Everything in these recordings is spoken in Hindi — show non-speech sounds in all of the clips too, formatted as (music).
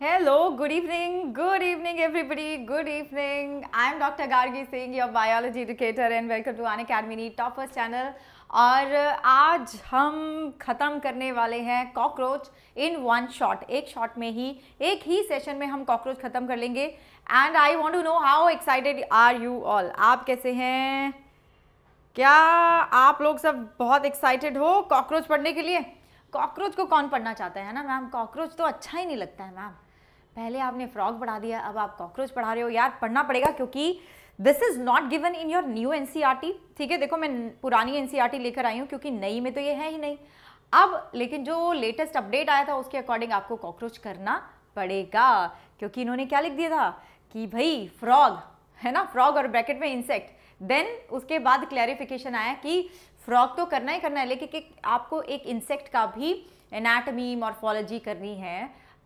Hello, good evening, good evening everybody, good evening. I'm Dr. Gargi Singh, your biology educator and welcome to An Academy Toppers channel. और आज हम ख़त्म करने वाले हैं कॉकरोच इन वन शॉट एक शॉट में ही एक ही सेशन में हम कॉकरोच ख़त्म कर लेंगे and I want to know how excited are you all आप कैसे हैं क्या आप लोग सब बहुत एक्साइटेड हो कॉकरोच पढ़ने के लिए कॉकरोच को कौन पढ़ना चाहता है ना मैम कॉकरोच तो अच्छा ही नहीं लगता है मैम पहले आपने फ्रॉग बढ़ा दिया अब आप कॉकरोच पढ़ा रहे हो यार पढ़ना पड़ेगा क्योंकि this is not given in your new N ठीक है देखो मैं पुरानी एन e लेकर आई हूँ क्योंकि नई में तो ये है ही नहीं अब लेकिन जो लेटेस्ट अपडेट आया था उसके अकॉर्डिंग आपको कॉकरोच करना पड़ेगा क्योंकि इन्होंने क्या लिख दिया था कि भाई फ्रॉग है ना फ्रॉग और ब्रैकेट में इंसेक्ट देन उसके बाद क्लैरिफिकेशन आया कि फ्रॉग तो करना ही करना है लेकिन आपको एक इंसेक्ट का भी एनाटमी मॉर्फोलॉजी करनी है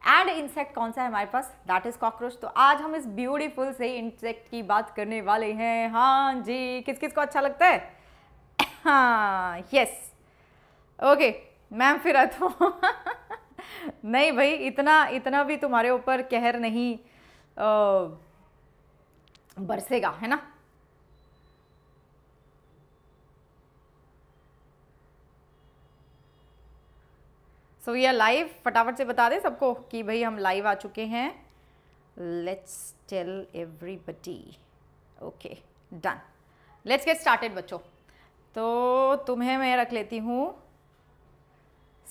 एंड इंसेक्ट कौन सा है हमारे पास दैट इज़ कॉकरोच तो आज हम इस ब्यूटीफुल से इंसेक्ट की बात करने वाले हैं हाँ जी किस किस को अच्छा लगता है (coughs) हाँ यस ओके मैम फिर हूँ तो। (laughs) नहीं भाई इतना इतना भी तुम्हारे ऊपर कहर नहीं आ, बरसेगा है ना सो वी आर लाइव फटाफट से बता दें सबको कि भाई हम लाइव आ चुके हैं let's tell everybody okay done let's get started बच्चों तो तुम्हें मैं रख लेती हूँ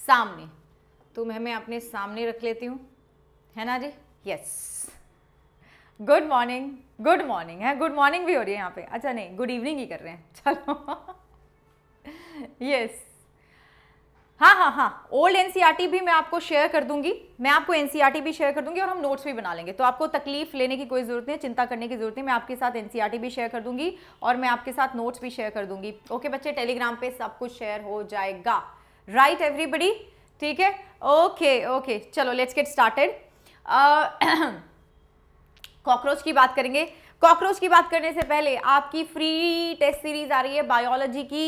सामने तुम्हें मैं अपने सामने रख लेती हूँ है ना जी yes good morning good morning है गुड मॉर्निंग भी हो रही है यहाँ पे अच्छा नहीं गुड इवनिंग ही कर रहे हैं (laughs) चलो यस yes. हाँ हाँ हाँ ओल्ड एनसीईआरटी e भी मैं आपको शेयर कर दूंगी मैं आपको एनसीईआरटी e भी शेयर कर दूंगी और हम नोट्स भी बना लेंगे तो आपको तकलीफ लेने की कोई ज़रूरत नहीं चिंता करने की ज़रूरत नहीं मैं आपके साथ एनसीईआरटी e भी शेयर कर दूंगी और मैं आपके साथ नोट्स भी शेयर कर दूंगी ओके बच्चे टेलीग्राम पे सब कुछ शेयर हो जाएगा राइट एवरीबडी ठीक है ओके ओके चलो लेट्स गेट स्टार्टेड कॉकरोच की बात करेंगे कॉकरोच की बात करने से पहले आपकी फ्री टेस्ट सीरीज आ रही है बायोलॉजी की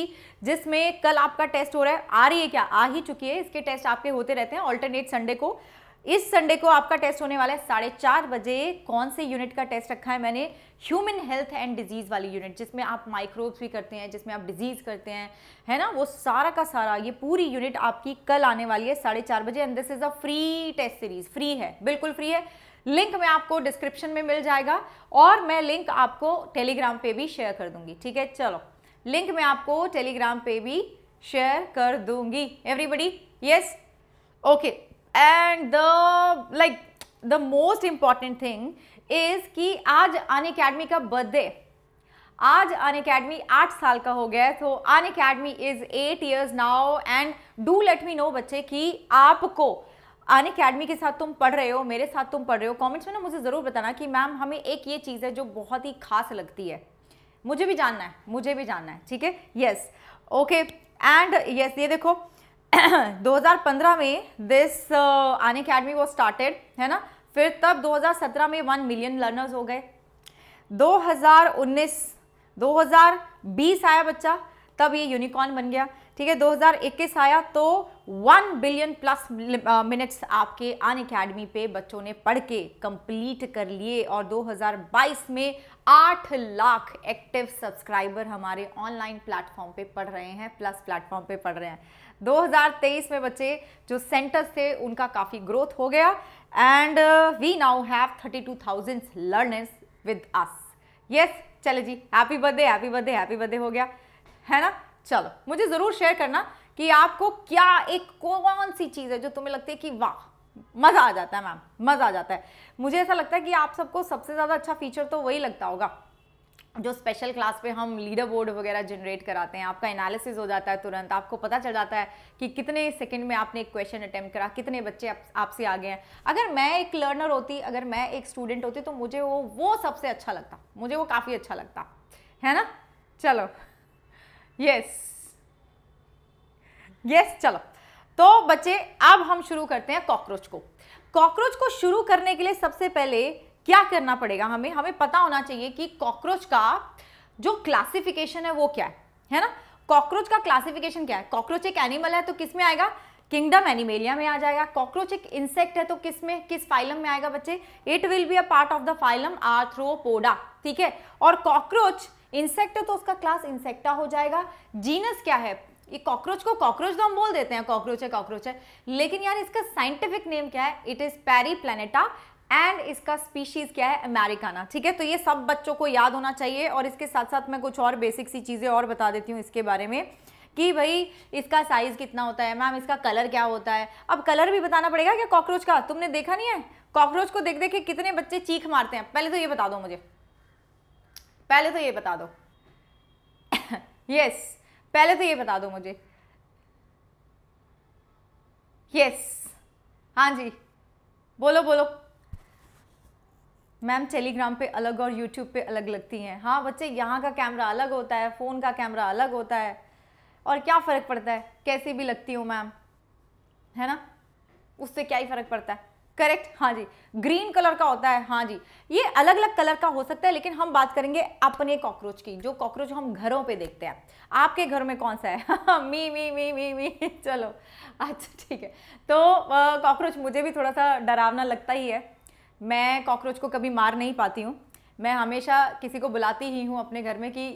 जिसमें कल आपका टेस्ट हो रहा है आ रही है क्या आ ही चुकी है इसके टेस्ट आपके होते रहते हैं ऑल्टरनेट संडे को इस संडे को आपका टेस्ट होने वाला है साढ़े चार बजे कौन से यूनिट का टेस्ट रखा है मैंने ह्यूमन हेल्थ एंड डिजीज़ वाली यूनिट जिसमें आप माइक्रोब्स भी करते हैं जिसमें आप डिजीज़ करते हैं है ना वो सारा का सारा ये पूरी यूनिट आपकी कल आने वाली है साढ़े चार बजे and this is a free test series free है बिल्कुल फ्री है लिंक में आपको डिस्क्रिप्शन में मिल जाएगा और मैं लिंक आपको टेलीग्राम पे भी शेयर कर दूंगी ठीक है चलो लिंक मैं आपको टेलीग्राम पे भी शेयर कर दूंगी everybody yes okay and the like the most important thing is कि आज अन अकेडमी का बर्थडे आज अन अकेडमी आठ साल का हो गया तो Unacademy is eight years now and do let me know बच्चे कि आपको आन अकेडमी के साथ तुम पढ़ रहे हो मेरे साथ तुम पढ़ रहे हो कमेंट्स में ना मुझे ज़रूर बताना कि मैम हमें एक ये चीज़ है जो बहुत ही खास लगती है मुझे भी जानना है मुझे भी जानना है ठीक है यस ओके एंड यस ये देखो 2015 (coughs) में दिस uh, आन अकेडमी वो स्टार्टेड है ना फिर तब 2017 में वन मिलियन लर्नर्स हो गए 2019 2020 आया बच्चा तब ये यूनिकॉर्न बन गया ठीक है 2021 आया तो वन बिलियन प्लस मिनट्स आपके अन अकेडमी पे बच्चों ने पढ़ के कंप्लीट कर लिए और 2022 में आठ लाख एक्टिव सब्सक्राइबर हमारे ऑनलाइन प्लेटफॉर्म पे पढ़ रहे हैं प्लस प्लेटफॉर्म पे पढ़ रहे हैं 2023 में बच्चे जो सेंटर्स थे उनका काफ़ी ग्रोथ हो गया and we now have thirty two thousand learners with us yes चलो जी happy birthday happy birthday happy birthday हो गया है ना चलो मुझे ज़रूर शेयर करना कि आपको क्या एक कौन सी चीज़ है जो तुम्हें लगती है कि वाह मज़ा आ जाता है मैम मज़ा आ जाता है मुझे ऐसा लगता है कि आप सबको सबसे ज़्यादा अच्छा फीचर तो वही लगता होगा जो स्पेशल क्लास पे हम लीडर बोर्ड वगैरह जनरेट कराते हैं आपका एनालिसिस हो जाता है तुरंत आपको पता चल जाता है कि कितने सेकंड में आपने एक क्वेश्चन अटैम्प्ट करा कितने बच्चे आप, आपसे आगे हैं अगर मैं एक लर्नर होती अगर मैं एक स्टूडेंट होती तो मुझे वो वो सबसे अच्छा लगता मुझे वो काफ़ी अच्छा लगता है ना चलो यस yes. यस yes, चलो तो बच्चे अब हम शुरू करते हैं कॉकरोच को कॉकरोच को शुरू करने के लिए सबसे पहले क्या करना पड़ेगा हमें हमें पता होना चाहिए कि कॉकरोच का जो क्लासिफिकेशन है वो क्या है है ना कॉकरोच का क्लासिफिकेशन क्या है कॉकरोच एक एनिमल है तो किस में आएगा किंगडम एनिमेलिया में आ जाएगा कॉकरोच एक इंसेक्ट है तो किस में किस फाइलम में आएगा बच्चे it will be a part of the phylum Arthropoda ठीक है और कॉकरोच इंसेक्ट है तो उसका क्लास इंसेक्टा हो जाएगा जीनस क्या है ये कॉकरोच को कॉकरोच तो हम बोल देते हैं कॉकरोच है कॉकरोच है लेकिन यार इसका साइंटिफिक नेम क्या है it is Periplaneta and इसका स्पीशीज क्या है अमेरिकाना ठीक है तो ये सब बच्चों को याद होना चाहिए और इसके साथ साथ मैं कुछ और बेसिक सी चीज़ें और बता देती हूँ इसके बारे में कि भाई इसका साइज़ कितना होता है मैम इसका कलर क्या होता है अब कलर भी बताना पड़ेगा क्या कॉकरोच का तुमने देखा नहीं है कॉकरोच को देख देख के कितने बच्चे चीख मारते हैं पहले तो ये बता दो मुझे पहले तो ये बता दो यस (coughs) yes. पहले तो ये बता दो मुझे यस हाँ जी बोलो बोलो मैम टेलीग्राम पे अलग और यूट्यूब पे अलग लगती हैं हाँ बच्चे यहाँ का कैमरा अलग होता है फ़ोन का कैमरा अलग होता है और क्या फ़र्क पड़ता है कैसी भी लगती हूँ मैम है ना उससे क्या ही फ़र्क पड़ता है करेक्ट हाँ जी ग्रीन कलर का होता है हाँ जी ये अलग अलग कलर का हो सकता है लेकिन हम बात करेंगे अपने कॉकरोच की जो कॉकरोच हम घरों पे देखते हैं आपके घर में कौन सा है (laughs) मी मी मी मी मी (laughs) चलो अच्छा ठीक है तो कॉकरोच मुझे भी थोड़ा सा डरावना लगता ही है मैं कॉकरोच को कभी मार नहीं पाती हूँ मैं हमेशा किसी को बुलाती ही हूँ अपने घर में कि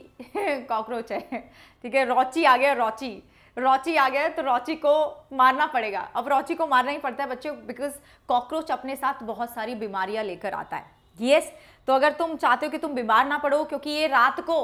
कॉकरोच (laughs) है ठीक है रोची आ गया रोची रॉची आ गया तो रॉची को मारना पड़ेगा अब रॉची को मारना ही पड़ता है बच्चों बिकॉज कॉकरोच अपने साथ बहुत सारी बीमारियां लेकर आता है यस yes, तो अगर तुम चाहते हो कि तुम बीमार ना पड़ो क्योंकि ये रात को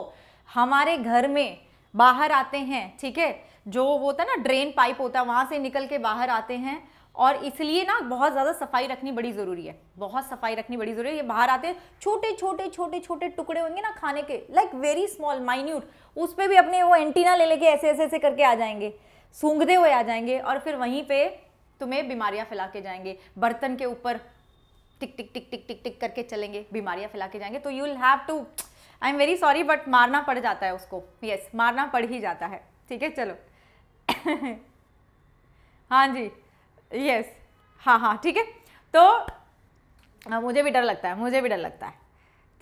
हमारे घर में बाहर आते हैं ठीक है जो वो होता है ना ड्रेन पाइप होता है वहाँ से निकल के बाहर आते हैं और इसलिए ना बहुत ज़्यादा सफाई रखनी बड़ी ज़रूरी है बहुत सफाई रखनी बड़ी ज़रूरी है ये बाहर आते छोटे छोटे छोटे छोटे टुकड़े होंगे ना खाने के लाइक वेरी स्मॉल माइन्यूट उस पर भी अपने वो एंटीना ले लेके ऐसे ऐसे ऐसे करके आ जाएंगे सूंघते हुए आ जाएंगे और फिर वहीं पर तुम्हें बीमारियाँ फैला के जाएंगे बर्तन के ऊपर टिक टिक टिक टिक टिक टिक करके चलेंगे बीमारियाँ फैला के जाएंगे तो you will have to I am very sorry but मारना पड़ जाता है उसको यस yes, मारना पड़ ही जाता है ठीक है चलो (laughs) हाँ जी यस हाँ हाँ ठीक है तो हाँ, मुझे भी डर लगता है मुझे भी डर लगता है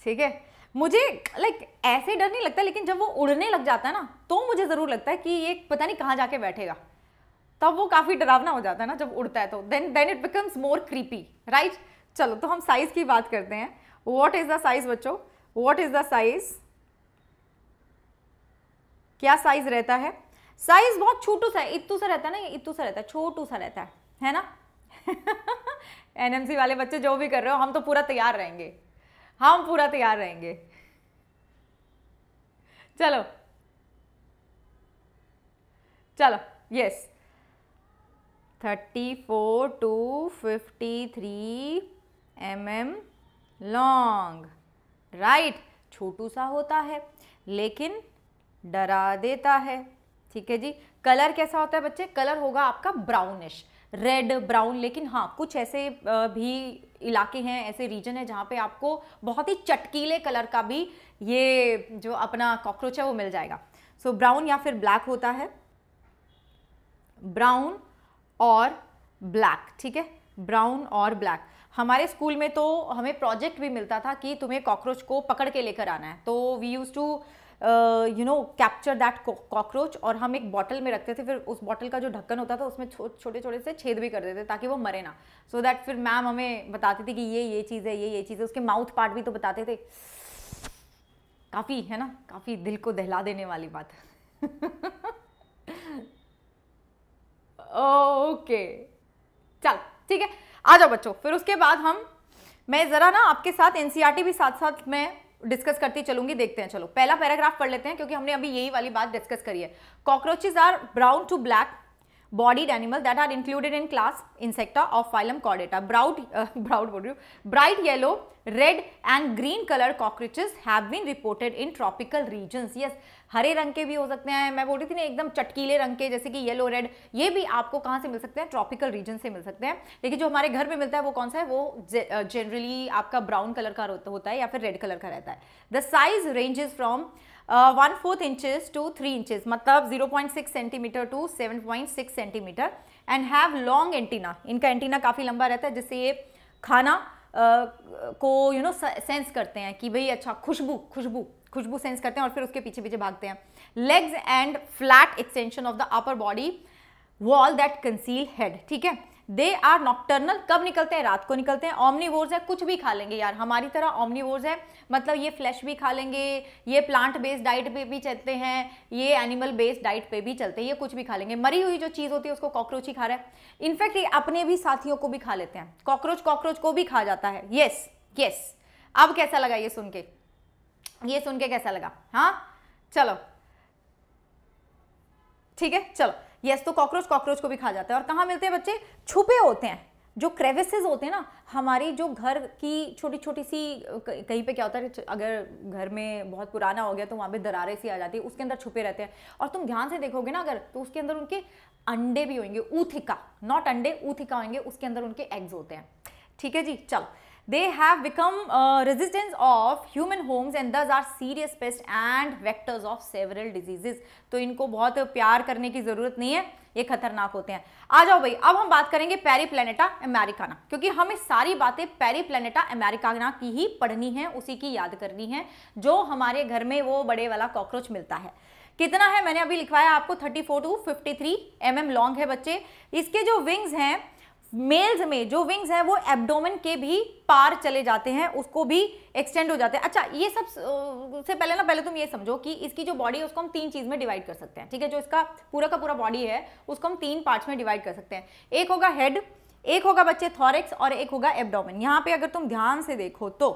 ठीक है मुझे लाइक ऐसे डर नहीं लगता लेकिन जब वो उड़ने लग जाता है ना तो मुझे ज़रूर लगता है कि ये पता नहीं कहाँ जाके बैठेगा तब वो काफ़ी डरावना हो जाता है ना जब उड़ता है तो then then it becomes more creepy right चलो तो हम साइज़ की बात करते हैं वॉट इज़ द साइज़ बच्चों वॉट इज़ द साइज़ क्या साइज़ रहता है साइज़ बहुत छोटू सा इतू सा रहता है ना ये इतू सा रहता है छोटू सा रहता है है ना एनएमसी (laughs) वाले बच्चे जो भी कर रहे हो हम तो पूरा तैयार रहेंगे हम पूरा तैयार रहेंगे चलो चलो yes thirty four to fifty three M M long right छोटू सा होता है लेकिन डरा देता है ठीक है जी कलर कैसा होता है बच्चे कलर होगा आपका ब्राउनिश रेड ब्राउन लेकिन हाँ कुछ ऐसे भी इलाके हैं ऐसे रीजन है जहाँ पे आपको बहुत ही चटकीले कलर का भी ये जो अपना कॉकरोच है वो मिल जाएगा सो so, ब्राउन या फिर ब्लैक होता है ब्राउन और ब्लैक ठीक है ब्राउन और ब्लैक हमारे स्कूल में तो हमें प्रोजेक्ट भी मिलता था कि तुम्हें कॉकरोच को पकड़ के लेकर आना है तो we use to you know capture that cockroach और हम एक बॉटल में रखते थे फिर उस बॉटल का जो ढक्कन होता था उसमें छो, छोटे छोटे से छेद भी कर देते थे ताकि वो मरे ना सो so दैट फिर मैम हमें बताती थी कि ये ये चीज़ है ये ये चीज़ है उसके माउथ पार्ट भी तो बताते थे काफ़ी है ना काफ़ी दिल को दहला देने वाली बात ओके चल ठीक है आ जाओ बच्चों फिर उसके बाद हम मैं ज़रा ना आपके साथ एन e भी साथ साथ मैं डिस्कस करती चलूंगी देखते हैं चलो पहला पैराग्राफ पढ़ लेते हैं क्योंकि हमने अभी यही वाली बात डिस्कस करी है cockroaches are brown to black bodied animals that are included in class insecta of phylum chordata. Brown, uh, brown, what do you bright yellow, red and green color cockroaches have been reported in tropical regions. Yes, हरे रंग के भी हो सकते हैं मैं बोल रही थी ना एकदम चटकीले रंग के जैसे कि येलो रेड ये भी आपको कहाँ से मिल सकते हैं ट्रॉपिकल रीजन से मिल सकते हैं लेकिन जो हमारे घर में मिलता है वो कौन सा है वो जनरली आपका ब्राउन कलर का होता है या फिर रेड कलर का रहता है the size ranges from one fourth inches to three inches मतलब zero point six centimetre to seven point six centimetre and have long antenna इनका एंटीना काफ़ी लंबा रहता है जिससे ये खाना Uh, को यू नो सेंस करते हैं कि भाई अच्छा खुशबू खुशबू खुशबू सेंस करते हैं और फिर उसके पीछे पीछे भागते हैं legs and flat extension of the upper body wall that conceal head ठीक है दे आर नॉक्टर्नल कब निकलते हैं रात को निकलते हैं ऑमनीवोर्स है कुछ भी खा लेंगे यार हमारी तरह ऑमनीवोर्स है मतलब ये फ्लैश भी खा लेंगे ये प्लांट बेस्ड डाइट पे भी चलते हैं ये एनिमल बेस्ड डाइट पे भी चलते हैं ये कुछ भी खा लेंगे मरी हुई जो चीज़ होती है उसको कॉकरोच ही खा रहा है इनफैक्ट ये अपने भी साथियों को भी खा लेते हैं कॉकरोच कॉकरोच को भी खा जाता है येस येस अब कैसा लगा ये सुन के ये सुन के कैसा लगा हाँ चलो ठीक है चलो यस तो कॉकरोच कॉकरोच को भी खा जाता है और कहाँ मिलते हैं बच्चे छुपे होते हैं जो क्रेविसेज होते हैं ना हमारी जो घर की छोटी छोटी सी कहीं पे क्या होता है अगर घर में बहुत पुराना हो गया तो वहाँ पे दरारें सी आ जाती है उसके अंदर छुपे रहते हैं और तुम ध्यान से देखोगे ना अगर तो उसके अंदर उनके अंडे भी होंगे ऊथिका नॉट अंडे ऊथिका होंगे उसके अंदर उनके एग्ज होते हैं ठीक है जी चलो they have become uh, resistance of human homes and thus are serious pests and vectors of several diseases तो इनको बहुत प्यार करने की ज़रूरत नहीं है ये खतरनाक होते हैं आ जाओ भाई अब हम बात करेंगे पेरी अमेरिका अमेरिकाना क्योंकि हमें सारी बातें पेरी अमेरिका अमेरिकाना की ही पढ़नी है उसी की याद करनी है जो हमारे घर में वो बड़े वाला कॉकरोच मिलता है कितना है मैंने अभी लिखवाया आपको 34 to fifty three M long है बच्चे इसके जो विंग्स हैं मेल्स में जो विंग्स हैं वो एब्डोमेन के भी पार चले जाते हैं उसको भी एक्सटेंड हो जाते हैं अच्छा ये सब से पहले ना पहले तुम ये समझो कि इसकी जो बॉडी है उसको हम तीन चीज़ में डिवाइड कर सकते हैं ठीक है जो इसका पूरा का पूरा बॉडी है उसको हम तीन पार्ट्स में डिवाइड कर सकते हैं एक होगा हेड एक होगा बच्चे थॉरिक्स और एक होगा एबडोमिन यहाँ पे अगर तुम ध्यान से देखो तो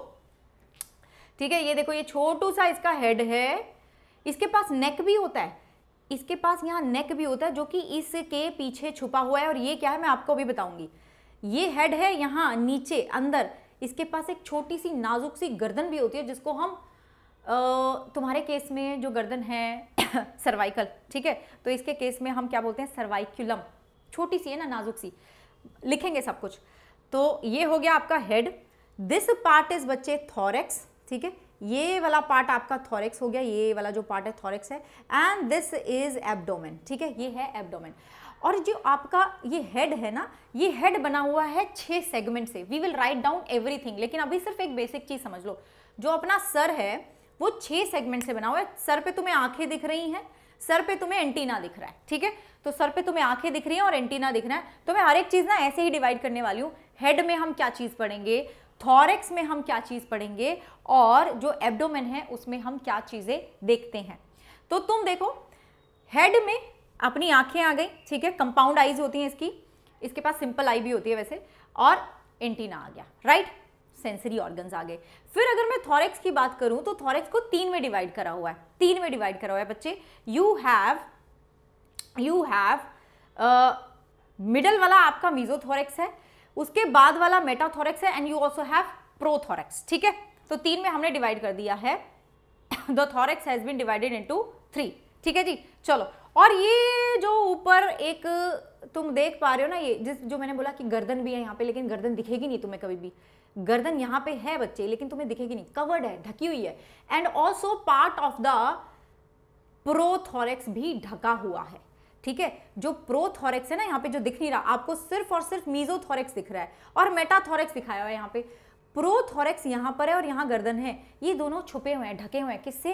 ठीक है ये देखो ये छोटू सा इसका हेड है इसके पास नेक भी होता है इसके पास यहाँ नेक भी होता है जो कि इसके पीछे छुपा हुआ है और ये क्या है मैं आपको अभी बताऊंगी ये हेड है यहाँ नीचे अंदर इसके पास एक छोटी सी नाजुक सी गर्दन भी होती है जिसको हम तुम्हारे केस में जो गर्दन है सर्वाइकल (coughs) ठीक है तो इसके केस में हम क्या बोलते हैं सर्वाइक्यूलम छोटी सी है ना नाजुक सी लिखेंगे सब कुछ तो ये हो गया आपका हेड दिस पार्ट इज बच्चे थॉरेक्स ठीक है ये वाला पार्ट आपका थॉरेक्स हो गया ये वाला जो पार्ट है थॉरेक्स है एंड दिस इज एब्डोमेन ठीक है ये है एब्डोमेन और जो आपका ये हेड है ना ये हेड बना हुआ है छह सेगमेंट से we will write down everything लेकिन अभी सिर्फ एक बेसिक चीज़ समझ लो जो अपना सर है वो छह सेगमेंट से बना हुआ है सर पे तुम्हें आंखें दिख रही हैं सर पे तुम्हें एंटीना दिख रहा है ठीक है तो सर पे तुम्हें आंखें दिख रही हैं और एंटीना दिख रहा है तो मैं हर एक चीज़ ना ऐसे ही डिवाइड करने वाली हूँ हेड में हम क्या चीज़ पढ़ेंगे थॉरेक्स में हम क्या चीज़ पढ़ेंगे और जो एब्डोमेन है उसमें हम क्या चीज़ें देखते हैं तो तुम देखो हेड में अपनी आंखें आ गई ठीक है कंपाउंड आईज होती हैं इसकी इसके पास सिंपल आई भी होती है वैसे और एंटीना आ गया राइट सेंसरी ऑर्गन्स आ गए फिर अगर मैं थॉरेक्स की बात करूं तो थॉरेक्स को तीन में डिवाइड करा हुआ है तीन में डिवाइड करा हुआ है बच्चे you have you have middle वाला आपका मीजोथोरेक्स है उसके बाद वाला मेटाथोरेक्स है and you also have prothorax ठीक है तो तीन में हमने डिवाइड कर दिया है the thorax has been divided into three ठीक है जी चलो और ये जो ऊपर एक तुम देख पा रहे हो ना ये जिस जो मैंने बोला कि गर्दन भी है यहाँ पे लेकिन गर्दन दिखेगी नहीं तुम्हें कभी भी गर्दन यहाँ पे है बच्चे लेकिन तुम्हें दिखेगी नहीं कवर्ड है ढकी हुई है and also part of the prothorax भी ढका हुआ है ठीक है जो प्रो है ना यहाँ पे जो दिख नहीं रहा आपको सिर्फ और सिर्फ मीजो थॉरेक्स दिख रहा है और मेटा थॉरेक्स दिखाया हुआ है यहाँ पे प्रो थॉरेक्स यहाँ पर है और यहाँ गर्दन है ये दोनों छुपे हुए हैं ढके हुए हैं किससे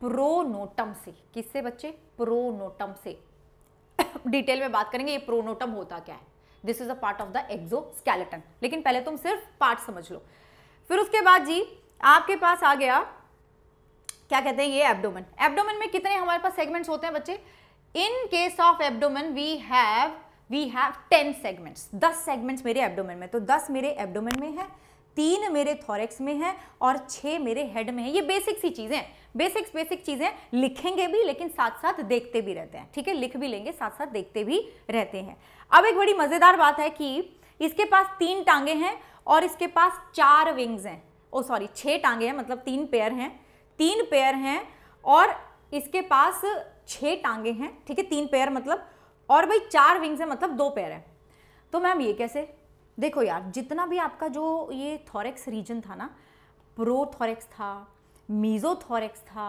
प्रोनोटम से किससे बच्चे प्रोनोटम से डिटेल (coughs) में बात करेंगे ये प्रोनोटम होता क्या है this is a part of the exoskeleton लेकिन पहले तुम सिर्फ पार्ट समझ लो फिर उसके बाद जी आपके पास आ गया क्या कहते हैं ये एब्डोमन एब्डोमन में कितने हमारे पास सेगमेंट्स होते हैं बच्चे in case of abdomen we have we have ten segments दस सेगमेंट्स मेरे abdomen में तो दस मेरे abdomen में है तीन मेरे थॉरेक्स में है और छह मेरे हेड में है ये बेसिक सी चीज़ें बेसिक्स बेसिक चीज़ें लिखेंगे भी लेकिन साथ साथ देखते भी रहते हैं ठीक है लिख भी लेंगे साथ साथ देखते भी रहते हैं अब एक बड़ी मज़ेदार बात है कि इसके पास तीन टांगे हैं और इसके पास चार विंग्स हैं ओ सॉरी छह टांगे हैं मतलब तीन पेयर हैं तीन पेयर हैं और इसके पास छह टांगे हैं ठीक है तीन पैर मतलब और भाई चार विंग्स हैं मतलब दो पैर हैं तो मैम ये कैसे देखो यार जितना भी आपका जो ये थॉरेक्स रीजन था ना प्रो थॉरेक्स था मीजोथॉरेक्स था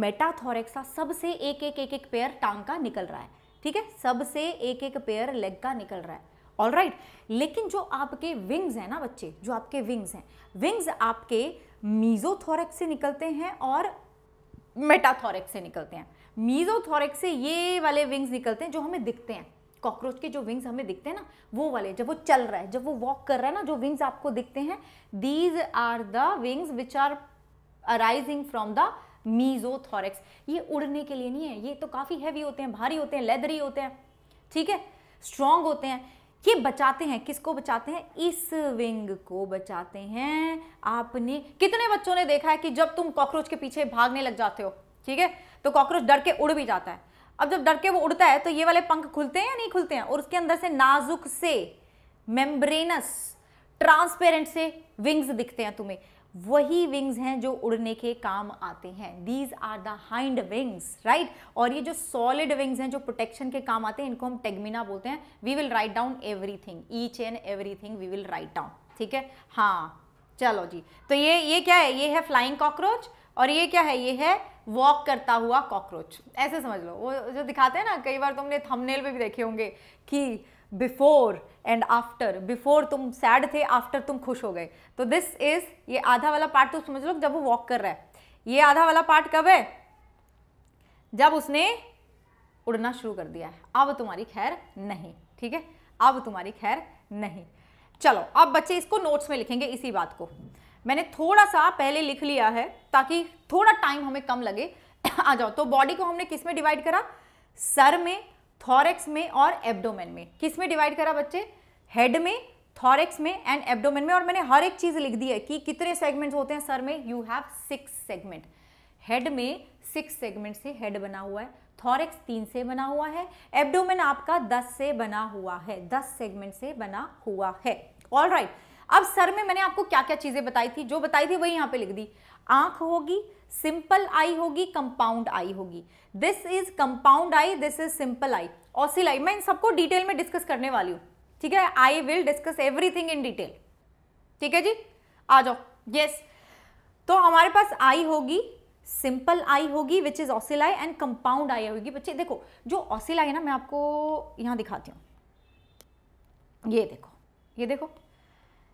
मेटाथॉरेक्स था सबसे एक एक एक एक पेयर टांग का निकल रहा है ठीक है सबसे एक एक पेयर लेग का निकल रहा है ऑल राइट right. लेकिन जो आपके विंग्स हैं ना बच्चे जो आपके विंग्स हैं विंग्स आपके मीजोथॉरेक्स से निकलते हैं और मेटाथॉरेक्स से निकलते हैं मीजोथोरिक से ये वाले विंग्स निकलते हैं जो हमें दिखते हैं कॉकरोच के जो विंग्स हमें दिखते हैं ना वो वाले जब वो चल रहा है जब वो वॉक कर रहा है ना जो विंग्स आपको दिखते हैं these are the wings which are arising from the mesothorax ये उड़ने के लिए नहीं है ये तो काफ़ी हैवी होते हैं भारी होते हैं लेदरी होते हैं ठीक है स्ट्रॉन्ग होते हैं ये बचाते हैं किसको बचाते हैं इस विंग को बचाते हैं आपने कितने बच्चों ने देखा है कि जब तुम कॉकरोच के पीछे भागने लग जाते हो ठीक है तो कॉकरोच डर के उड़ भी जाता है अब जब डर के वो उड़ता है तो ये वाले पंख खुलते हैं या नहीं खुलते हैं और उसके अंदर से नाजुक से मेम्ब्रेनस ट्रांसपेरेंट से विंग्स दिखते हैं तुम्हें वही विंग्स हैं जो उड़ने के काम आते हैं these are the hind wings right और ये जो सॉलिड विंग्स हैं जो प्रोटेक्शन के काम आते हैं इनको हम टेगमिना बोलते हैं we will write down everything each and everything we will write down ठीक है हाँ चलो जी तो ये ये क्या है ये है फ्लाइंग कॉकरोच और ये क्या है ये है वॉक करता हुआ कॉकरोच ऐसे समझ लो वो जो दिखाते हैं ना कई बार तुमने थंबनेल पे भी देखे होंगे कि बिफोर एंड आफ्टर बिफोर तुम सैड थे आफ्टर तुम खुश हो गए तो दिस इज ये आधा वाला पार्ट तो समझ लो जब वो वॉक कर रहा है ये आधा वाला पार्ट कब है जब उसने उड़ना शुरू कर दिया है अब तुम्हारी खैर नहीं ठीक है अब तुम्हारी खैर नहीं चलो अब बच्चे इसको नोट्स में लिखेंगे इसी बात को मैंने थोड़ा सा पहले लिख लिया है ताकि थोड़ा टाइम हमें कम लगे (coughs) आ जाओ तो बॉडी को हमने किस में डिवाइड करा सर में थॉरेक्स में और एब्डोमेन में किस में डिवाइड करा बच्चे हेड में थॉरेक्स में एंड एब्डोमेन में और मैंने हर एक चीज़ लिख दी है कि कितने सेगमेंट्स होते हैं सर में you have six segment head में सिक्स सेगमेंट से हेड बना हुआ है थॉरेक्स तीन से बना हुआ है एब्डोमेन आपका दस से बना हुआ है दस सेगमेंट से बना हुआ है ऑल राइट right. अब सर में मैंने आपको क्या क्या चीज़ें बताई थी जो बताई थी वही यहां पे लिख दी आंख होगी सिंपल आई होगी कंपाउंड आई होगी this is compound eye this is simple eye ocelli मैं इन सबको डिटेल में डिस्कस करने वाली हूं ठीक है I will discuss everything in detail ठीक है जी आ जाओ यस yes. तो हमारे पास आई होगी सिंपल आई होगी which is ocelli and compound eye होगी बच्चे देखो जो ऑसिलाई है ना मैं आपको यहां दिखाती हूं ये देखो ये देखो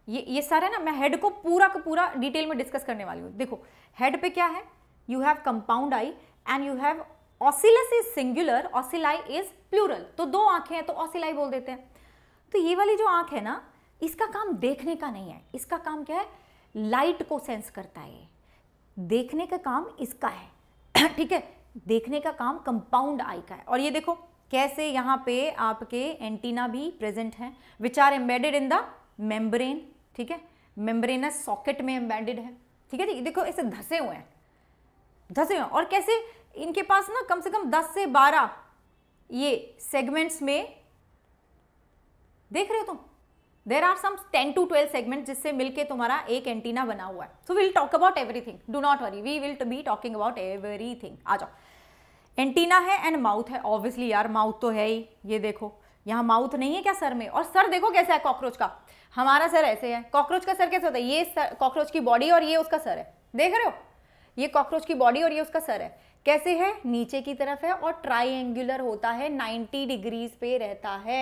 ये ये सारा ना मैं हेड को पूरा का पूरा डिटेल में डिस्कस करने वाली हूँ देखो हेड पे क्या है you have compound eye and you have ocellus is singular ocelli is plural तो दो आंखें हैं तो ऑसिलाई बोल देते हैं तो ये वाली जो आंख है ना इसका काम देखने का नहीं है इसका काम क्या है लाइट को सेंस करता है देखने का काम इसका है (clears throat) ठीक है देखने का काम कंपाउंड आई का है और ये देखो कैसे यहाँ पे आपके एंटीना भी प्रेजेंट हैं which are embedded in the membrane ठीक है मेम्ब्रेनस सॉकेट में एम्बेडेड है ठीक है देखो ऐसे धसे हुए हैं धसे हुए और कैसे इनके पास ना कम से कम 10 से 12 ये सेगमेंट्स में देख रहे हो तुम there are some ten to twelve segment जिससे मिलके तुम्हारा एक एंटीना बना हुआ है so will talk about everything do not worry we will be talking about everything आ जाओ एंटीना है एंड माउथ है ऑब्वियसली यार माउथ तो है ही ये देखो यहाँ माउथ नहीं है क्या सर में और सर देखो कैसा है कॉकरोच का हमारा सर ऐसे है कॉकरोच का सर कैसे होता है ये कॉकरोच की बॉडी और ये उसका सर है देख रहे हो ये कॉकरोच की बॉडी और ये उसका सर है कैसे है नीचे की तरफ है और ट्राइंगुलर होता है 90 डिग्रीज पे रहता है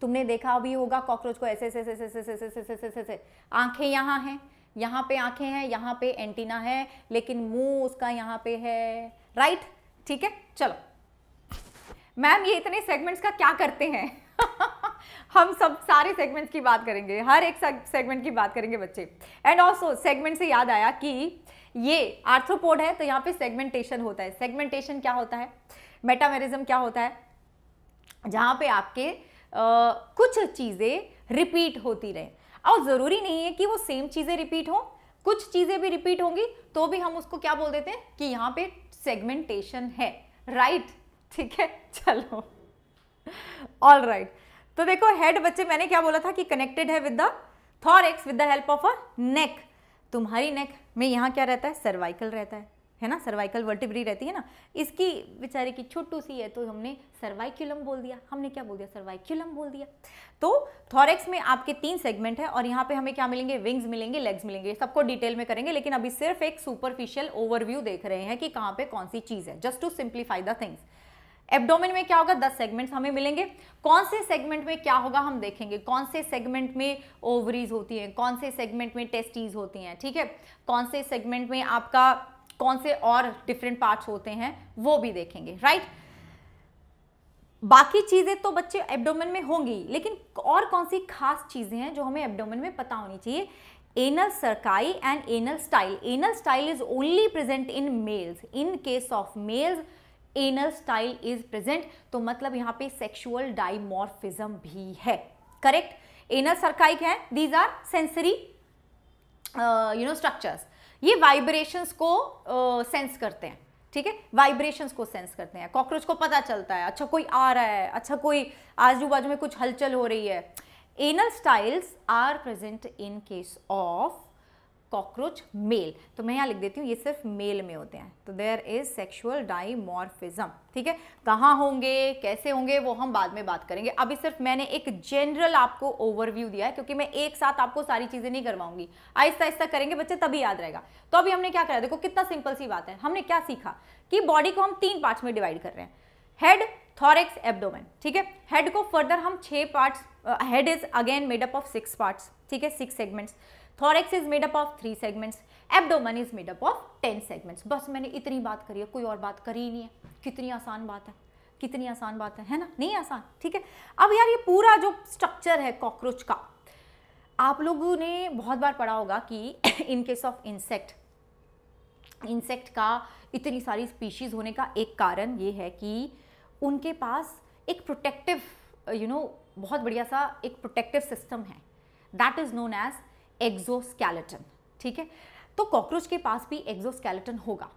तुमने देखा भी होगा कॉकरोच को ऐसे ऐसे ऐसे ऐसे ऐसे ऐसे ऐसे ऐसे ऐसे आंखें यहाँ हैं यहाँ पे आंखें हैं यहाँ पे एंटीना है लेकिन मुंह उसका यहाँ पे है राइट ठीक है चलो मैम ये इतने सेगमेंट्स का क्या करते हैं हम सब सारे सेगमेंट्स की बात करेंगे हर एक सेगमेंट की बात करेंगे बच्चे एंड ऑल्सो सेगमेंट से याद आया कि ये आर्थ्रोपोड है तो यहाँ पे सेगमेंटेशन होता है सेगमेंटेशन क्या होता है मेटामेरिज्म क्या होता है जहाँ पे आपके आ, कुछ चीज़ें रिपीट होती रहें और ज़रूरी नहीं है कि वो सेम चीज़ें रिपीट हों कुछ चीज़ें भी रिपीट होंगी तो भी हम उसको क्या बोल देते हैं कि यहाँ पे सेगमेंटेशन है राइट ठीक है चलो ऑल राइट तो देखो हेड बच्चे मैंने क्या बोला था कि कनेक्टेड है with the thorax with the help of a neck तुम्हारी नेक में यहाँ क्या रहता है सर्वाइकल रहता है है ना सर्वाइकल वर्टिब्री रहती है ना इसकी बेचारे की छोटू सी है तो हमने सर्वाइक्यूलम बोल दिया हमने क्या बोल दिया सर्वाइक्यूलम बोल दिया तो थॉरेक्स में आपके तीन सेगमेंट है और यहाँ पे हमें क्या मिलेंगे विंग्स मिलेंगे लेग्स मिलेंगे सबको डिटेल में करेंगे लेकिन अभी सिर्फ एक सुपरफिशियल ओवरव्यू देख रहे हैं कि कहाँ पे कौन सी चीज़ है just to simplify the things abdomen में क्या होगा दस सेगमेंट्स हमें मिलेंगे कौन से सेगमेंट में क्या होगा हम देखेंगे कौन से सेगमेंट में ओवरीज होती हैं कौन से सेगमेंट में टेस्टीज होती हैं ठीक है कौन से सेगमेंट में आपका कौन से और डिफरेंट पार्ट्स होते हैं वो भी देखेंगे राइट बाकी चीज़ें तो बच्चे एब्डोमेन में होंगी लेकिन और कौन सी खास चीज़ें हैं जो हमें एब्डोमेन में पता होनी चाहिए anal cerci and anal style anal style is only present in males in case of males anal style is present तो मतलब यहाँ पे सेक्सुअल डाइमॉर्फिज्म भी है करेक्ट एनल सरकाइक है these are sensory you know structures ये वाइब्रेशंस को सेंस uh, करते हैं ठीक है वाइब्रेशंस को सेंस करते हैं कॉकरोच को पता चलता है अच्छा कोई आ रहा है अच्छा कोई आजू बाजू में कुछ हलचल हो रही है anal styles are present in case of cockroach male तो मैं यहाँ लिख देती हूँ ये सिर्फ मेल में होते हैं तो देयर इज सेक्शुअल डाइमॉर्फिज्म ठीक है कहाँ होंगे कैसे होंगे वो हम बाद में बात करेंगे अभी सिर्फ मैंने एक जनरल आपको ओवरव्यू दिया है क्योंकि मैं एक साथ आपको सारी चीज़ें नहीं करवाऊंगी आहिस्ता आहिस्ता करेंगे बच्चे तभी याद रहेगा तो अभी हमने क्या करा देखो कितना सिंपल सी बात है हमने क्या सीखा कि बॉडी को हम तीन पार्ट्स में डिवाइड कर रहे हैं हेड थॉरेक्स एब्डोमेन ठीक है हेड को फर्दर हम छः parts head is again made up of six parts ठीक है six segments thorax is made up of three segments abdomen is made up of ten segments बस मैंने इतनी बात करी है कोई और बात करी ही नहीं है कितनी आसान बात है कितनी आसान बात है है ना नहीं आसान ठीक है अब यार ये पूरा जो स्ट्रक्चर है कॉकरोच का आप लोगों ने बहुत बार पढ़ा होगा कि in case of insect insect का इतनी सारी स्पीशीज़ होने का एक कारण ये है कि उनके पास एक प्रोटेक्टिव यू नो बहुत बढ़िया सा एक प्रोटेक्टिव सिस्टम है that is known as exoskeleton ठीक है तो कॉकरोच के पास भी एग्जोस्केलेटन होगा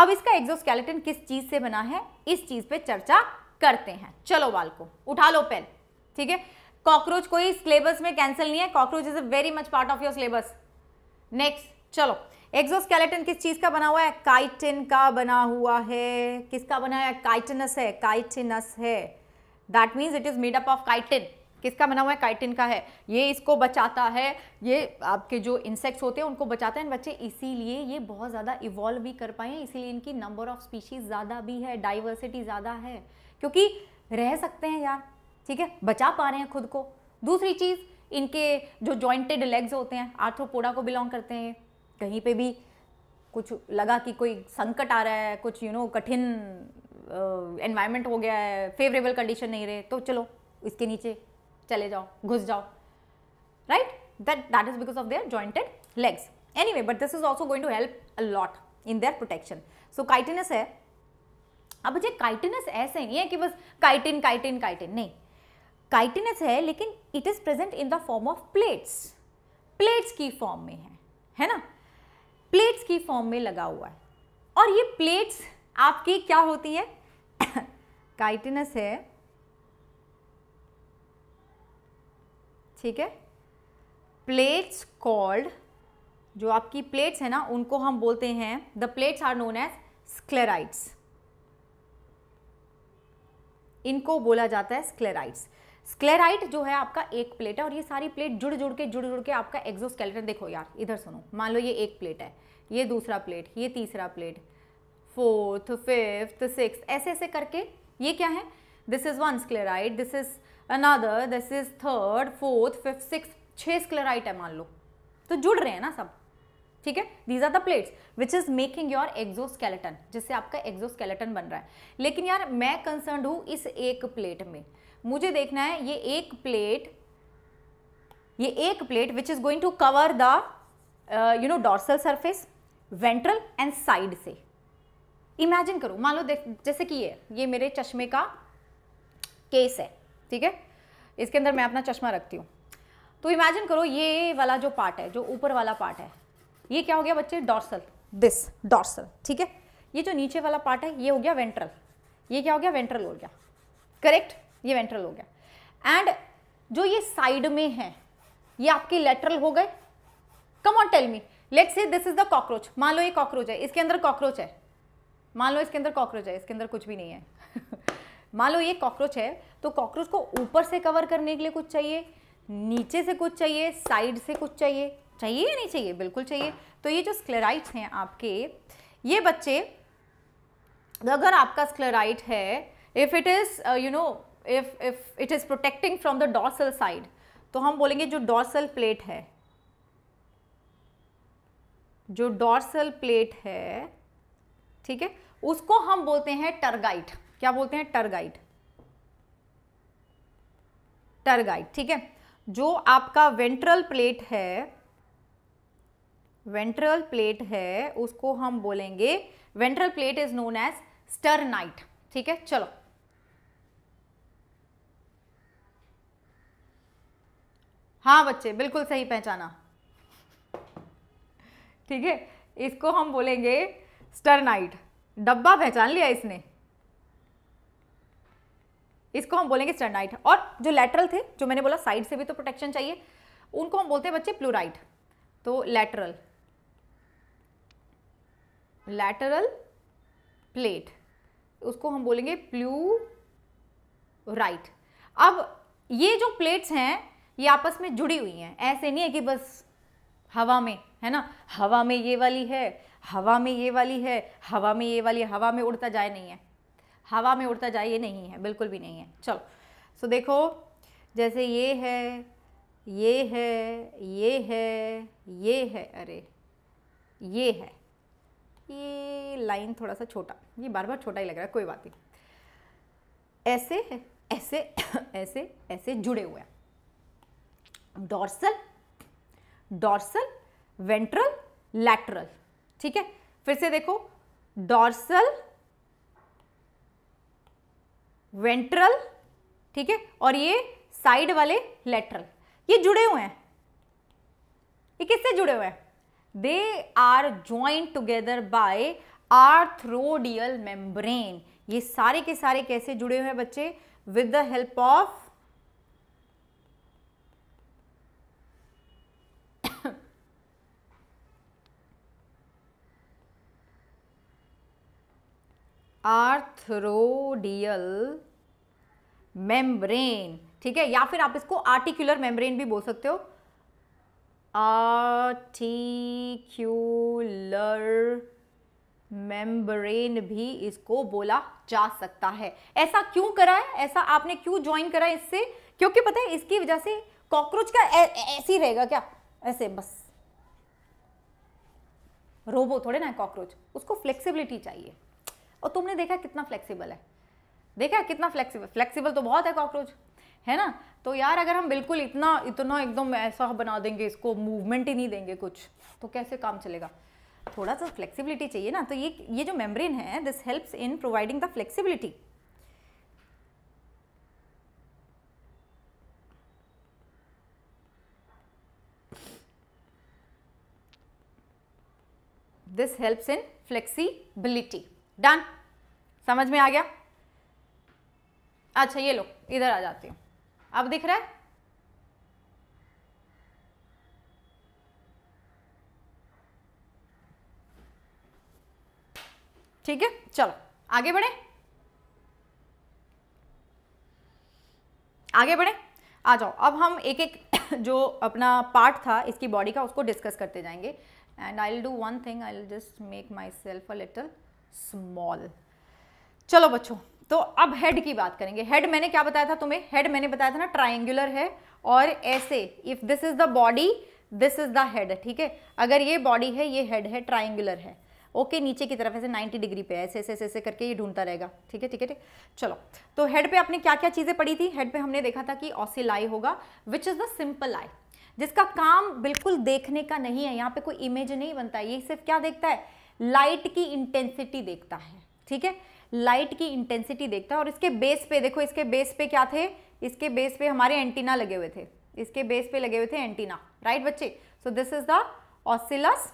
अब इसका एग्जोस्केलेटन किस चीज से बना है इस चीज पे चर्चा करते हैं चलो बाल को उठा लो पेन ठीक है कॉकरोच कोई सिलेबस में कैंसिल नहीं है cockroach is a very much part of your syllabus next चलो एग्जोस्केलेटन किस चीज का बना हुआ है काइटिन का बना हुआ है किसका बना है काइटिनस है काइटिनस है that means it is made up of chitin किसका बना हुआ है काइटिन का है ये इसको बचाता है ये आपके जो इंसेक्ट्स होते हैं उनको बचाते हैं बच्चे इसीलिए ये बहुत ज़्यादा इवॉल्व भी कर पाए हैं इसीलिए इनकी नंबर ऑफ स्पीशीज़ ज़्यादा भी है डाइवर्सिटी ज़्यादा है क्योंकि रह सकते हैं यार ठीक है बचा पा रहे हैं खुद को दूसरी चीज़ इनके जो जॉइंटेड लेग्स होते हैं आर्थ्रोपोडा को बिलोंग करते हैं कहीं पे भी कुछ लगा कि कोई संकट आ रहा है कुछ यू नो कठिन एनवायरनमेंट uh, हो गया है फेवरेबल कंडीशन नहीं रहे तो चलो इसके नीचे चले जाओ घुस जाओ right that that is because of their jointed legs any way but this is also going to help a lot in their protection so chitinous है अब मुझे काइटिनस ऐसे नहीं है कि बस काइटिन काइटिन काइटिन नहीं काइटिनस है लेकिन it is present in the form of plates plates की फॉर्म में है है ना प्लेट्स की फॉर्म में लगा हुआ है और ये प्लेट्स आपकी क्या होती (coughs) है काइटिनस है ठीक है प्लेट्स कॉल्ड जो आपकी प्लेट्स है ना उनको हम बोलते हैं the plates are known as sclerites इनको बोला जाता है स्क्लेराइट्स स्क्लेराइट जो है आपका एक प्लेट है और ये सारी प्लेट जुड़ जुड़ के जुड़ जुड़ के आपका एक्सोस्केलेटन देखो यार इधर सुनो मान लो ये एक प्लेट है ये दूसरा प्लेट ये तीसरा प्लेट फोर्थ फिफ्थ सिक्स ऐसे ऐसे करके ये क्या है this is one sclerite this is another this is third fourth fifth six छः स्क्लेराइट है मान लो तो जुड़ रहे हैं ना सब ठीक है these are the plates which is making your skeleton जिससे आपका स्केलेटन बन रहा है लेकिन यार मैं कंसर्न हूँ इस एक प्लेट में मुझे देखना है ये एक प्लेट ये एक plate which is going to cover the you know dorsal surface ventral and side से इमेजिन करो मान लो जैसे कि ये ये मेरे चश्मे का केस है ठीक है इसके अंदर मैं अपना चश्मा रखती हूँ तो इमेजिन करो ये वाला जो पार्ट है जो ऊपर वाला पार्ट है ये क्या हो गया बच्चे डॉर्सल दिस डॉर्सल ठीक है ये जो नीचे वाला पार्ट है ये हो गया वेंट्रल ये क्या हो गया वेंट्रल हो गया करेक्ट ये वेंट्रल हो गया एंड जो ये साइड में है ये आपके लेटरल हो गए come on tell me let's say this is the cockroach मान लो ये कॉकरोच है इसके अंदर कॉकरोच है मान लो इसके अंदर कॉकरोच है इसके अंदर कुछ भी नहीं है मान लो ये कॉकरोच है तो कॉकरोच को ऊपर से कवर करने के लिए कुछ चाहिए नीचे से कुछ चाहिए साइड से कुछ चाहिए चाहिए या नहीं चाहिए बिल्कुल चाहिए तो ये जो स्क्लेराइट्स हैं आपके ये बच्चे अगर आपका स्क्लेराइट है if it is you know if if it is protecting from the dorsal side तो हम बोलेंगे जो डॉर्सल प्लेट है जो डॉर्सल प्लेट है ठीक है उसको हम बोलते हैं टर्गाइट क्या बोलते हैं टर गाइड ठीक है जो आपका वेंट्रल प्लेट है वेंट्रल प्लेट है उसको हम बोलेंगे ventral plate is known as night ठीक है चलो हाँ बच्चे बिल्कुल सही पहचाना ठीक है इसको हम बोलेंगे स्टरनाइट डब्बा पहचान लिया इसने इसको हम बोलेंगे स्टर्नाइट और जो लेटरल थे जो मैंने बोला साइड से भी तो प्रोटेक्शन चाहिए उनको हम बोलते हैं बच्चे प्लूराइट तो लेटरल लेटरल प्लेट उसको हम बोलेंगे प्लू राइट अब ये जो प्लेट्स हैं ये आपस में जुड़ी हुई हैं ऐसे नहीं है कि बस हवा में है ना हवा में ये वाली है हवा में ये वाली है हवा में ये वाली हवा में उड़ता जाए नहीं है हवा में उड़ता जाए ये नहीं है बिल्कुल भी नहीं है चलो सो देखो जैसे ये है ये है ये है ये है अरे ये है ये लाइन थोड़ा सा छोटा ये बार बार छोटा ही लग रहा है कोई बात नहीं ऐसे है ऐसे ऐसे ऐसे जुड़े हुए हैं डॉर्सल डॉर्सल वेंट्रल लैटरल ठीक है फिर से देखो डॉर्सल वेंट्रल ठीक है और ये साइड वाले लेटरल ये जुड़े हुए हैं ये किससे जुड़े हुए हैं they are joint together by arthrodial membrane ये सारे के सारे कैसे जुड़े हुए हैं बच्चे with the help of arthrodial membrane ठीक है या फिर आप इसको आर्टिक्यूलर मेम्ब्रेन भी बोल सकते हो आर्टिक्यूलर मेम्ब्रेन भी इसको बोला जा सकता है ऐसा क्यों करा है ऐसा आपने क्यों ज्वाइन करा है इससे क्योंकि पता है इसकी वजह से कॉकरोच का ऐसी रहेगा क्या ऐसे बस रोबो थोड़े ना कॉकरोच उसको फ्लेक्सिबिलिटी चाहिए और तुमने देखा कितना फ्लेक्सिबल है देखा कितना फ्लेक्सिबल फ्लेक्सिबल तो बहुत है कॉकरोच है ना तो यार अगर हम बिल्कुल इतना इतना एकदम ऐसा बना देंगे इसको मूवमेंट ही नहीं देंगे कुछ तो कैसे काम चलेगा थोड़ा सा फ्लेक्सिबिलिटी चाहिए ना तो ये ये जो मेम्ब्रेन है this helps in providing the flexibility this helps in flexibility done समझ में आ गया अच्छा ये लो इधर आ जाती हूँ अब दिख रहा है ठीक है चलो आगे बढ़े आगे बढ़े आ जाओ अब हम एक एक (coughs) जो अपना पार्ट था इसकी बॉडी का उसको डिस्कस करते जाएंगे and I will do one thing I will just make myself a little small चलो बच्चों तो अब हेड की बात करेंगे हेड मैंने क्या बताया था तुम्हें हेड मैंने बताया था ना ट्राइंगुलर है और ऐसे if this is the body this is the head ठीक है अगर ये बॉडी है ये हेड है ट्राइंगुलर है ओके okay, नीचे की तरफ ऐसे 90 डिग्री पे ऐसे ऐसे ऐसे ऐसे करके ये ढूंढता रहेगा ठीक है ठीक है ठीक चलो तो हेड पे आपने क्या क्या चीज़ें पढ़ी थी हेड पे हमने देखा था कि ऑसिल आई होगा which is the simple eye जिसका काम बिल्कुल देखने का नहीं है यहाँ पे कोई इमेज नहीं बनता है ये सिर्फ क्या देखता है लाइट की इंटेंसिटी देखता है ठीक है लाइट की इंटेंसिटी देखता है और इसके बेस पे देखो इसके बेस पे क्या थे इसके बेस पे हमारे एंटीना लगे हुए थे इसके बेस पे लगे हुए थे एंटीना राइट बच्चे so this is the ocellus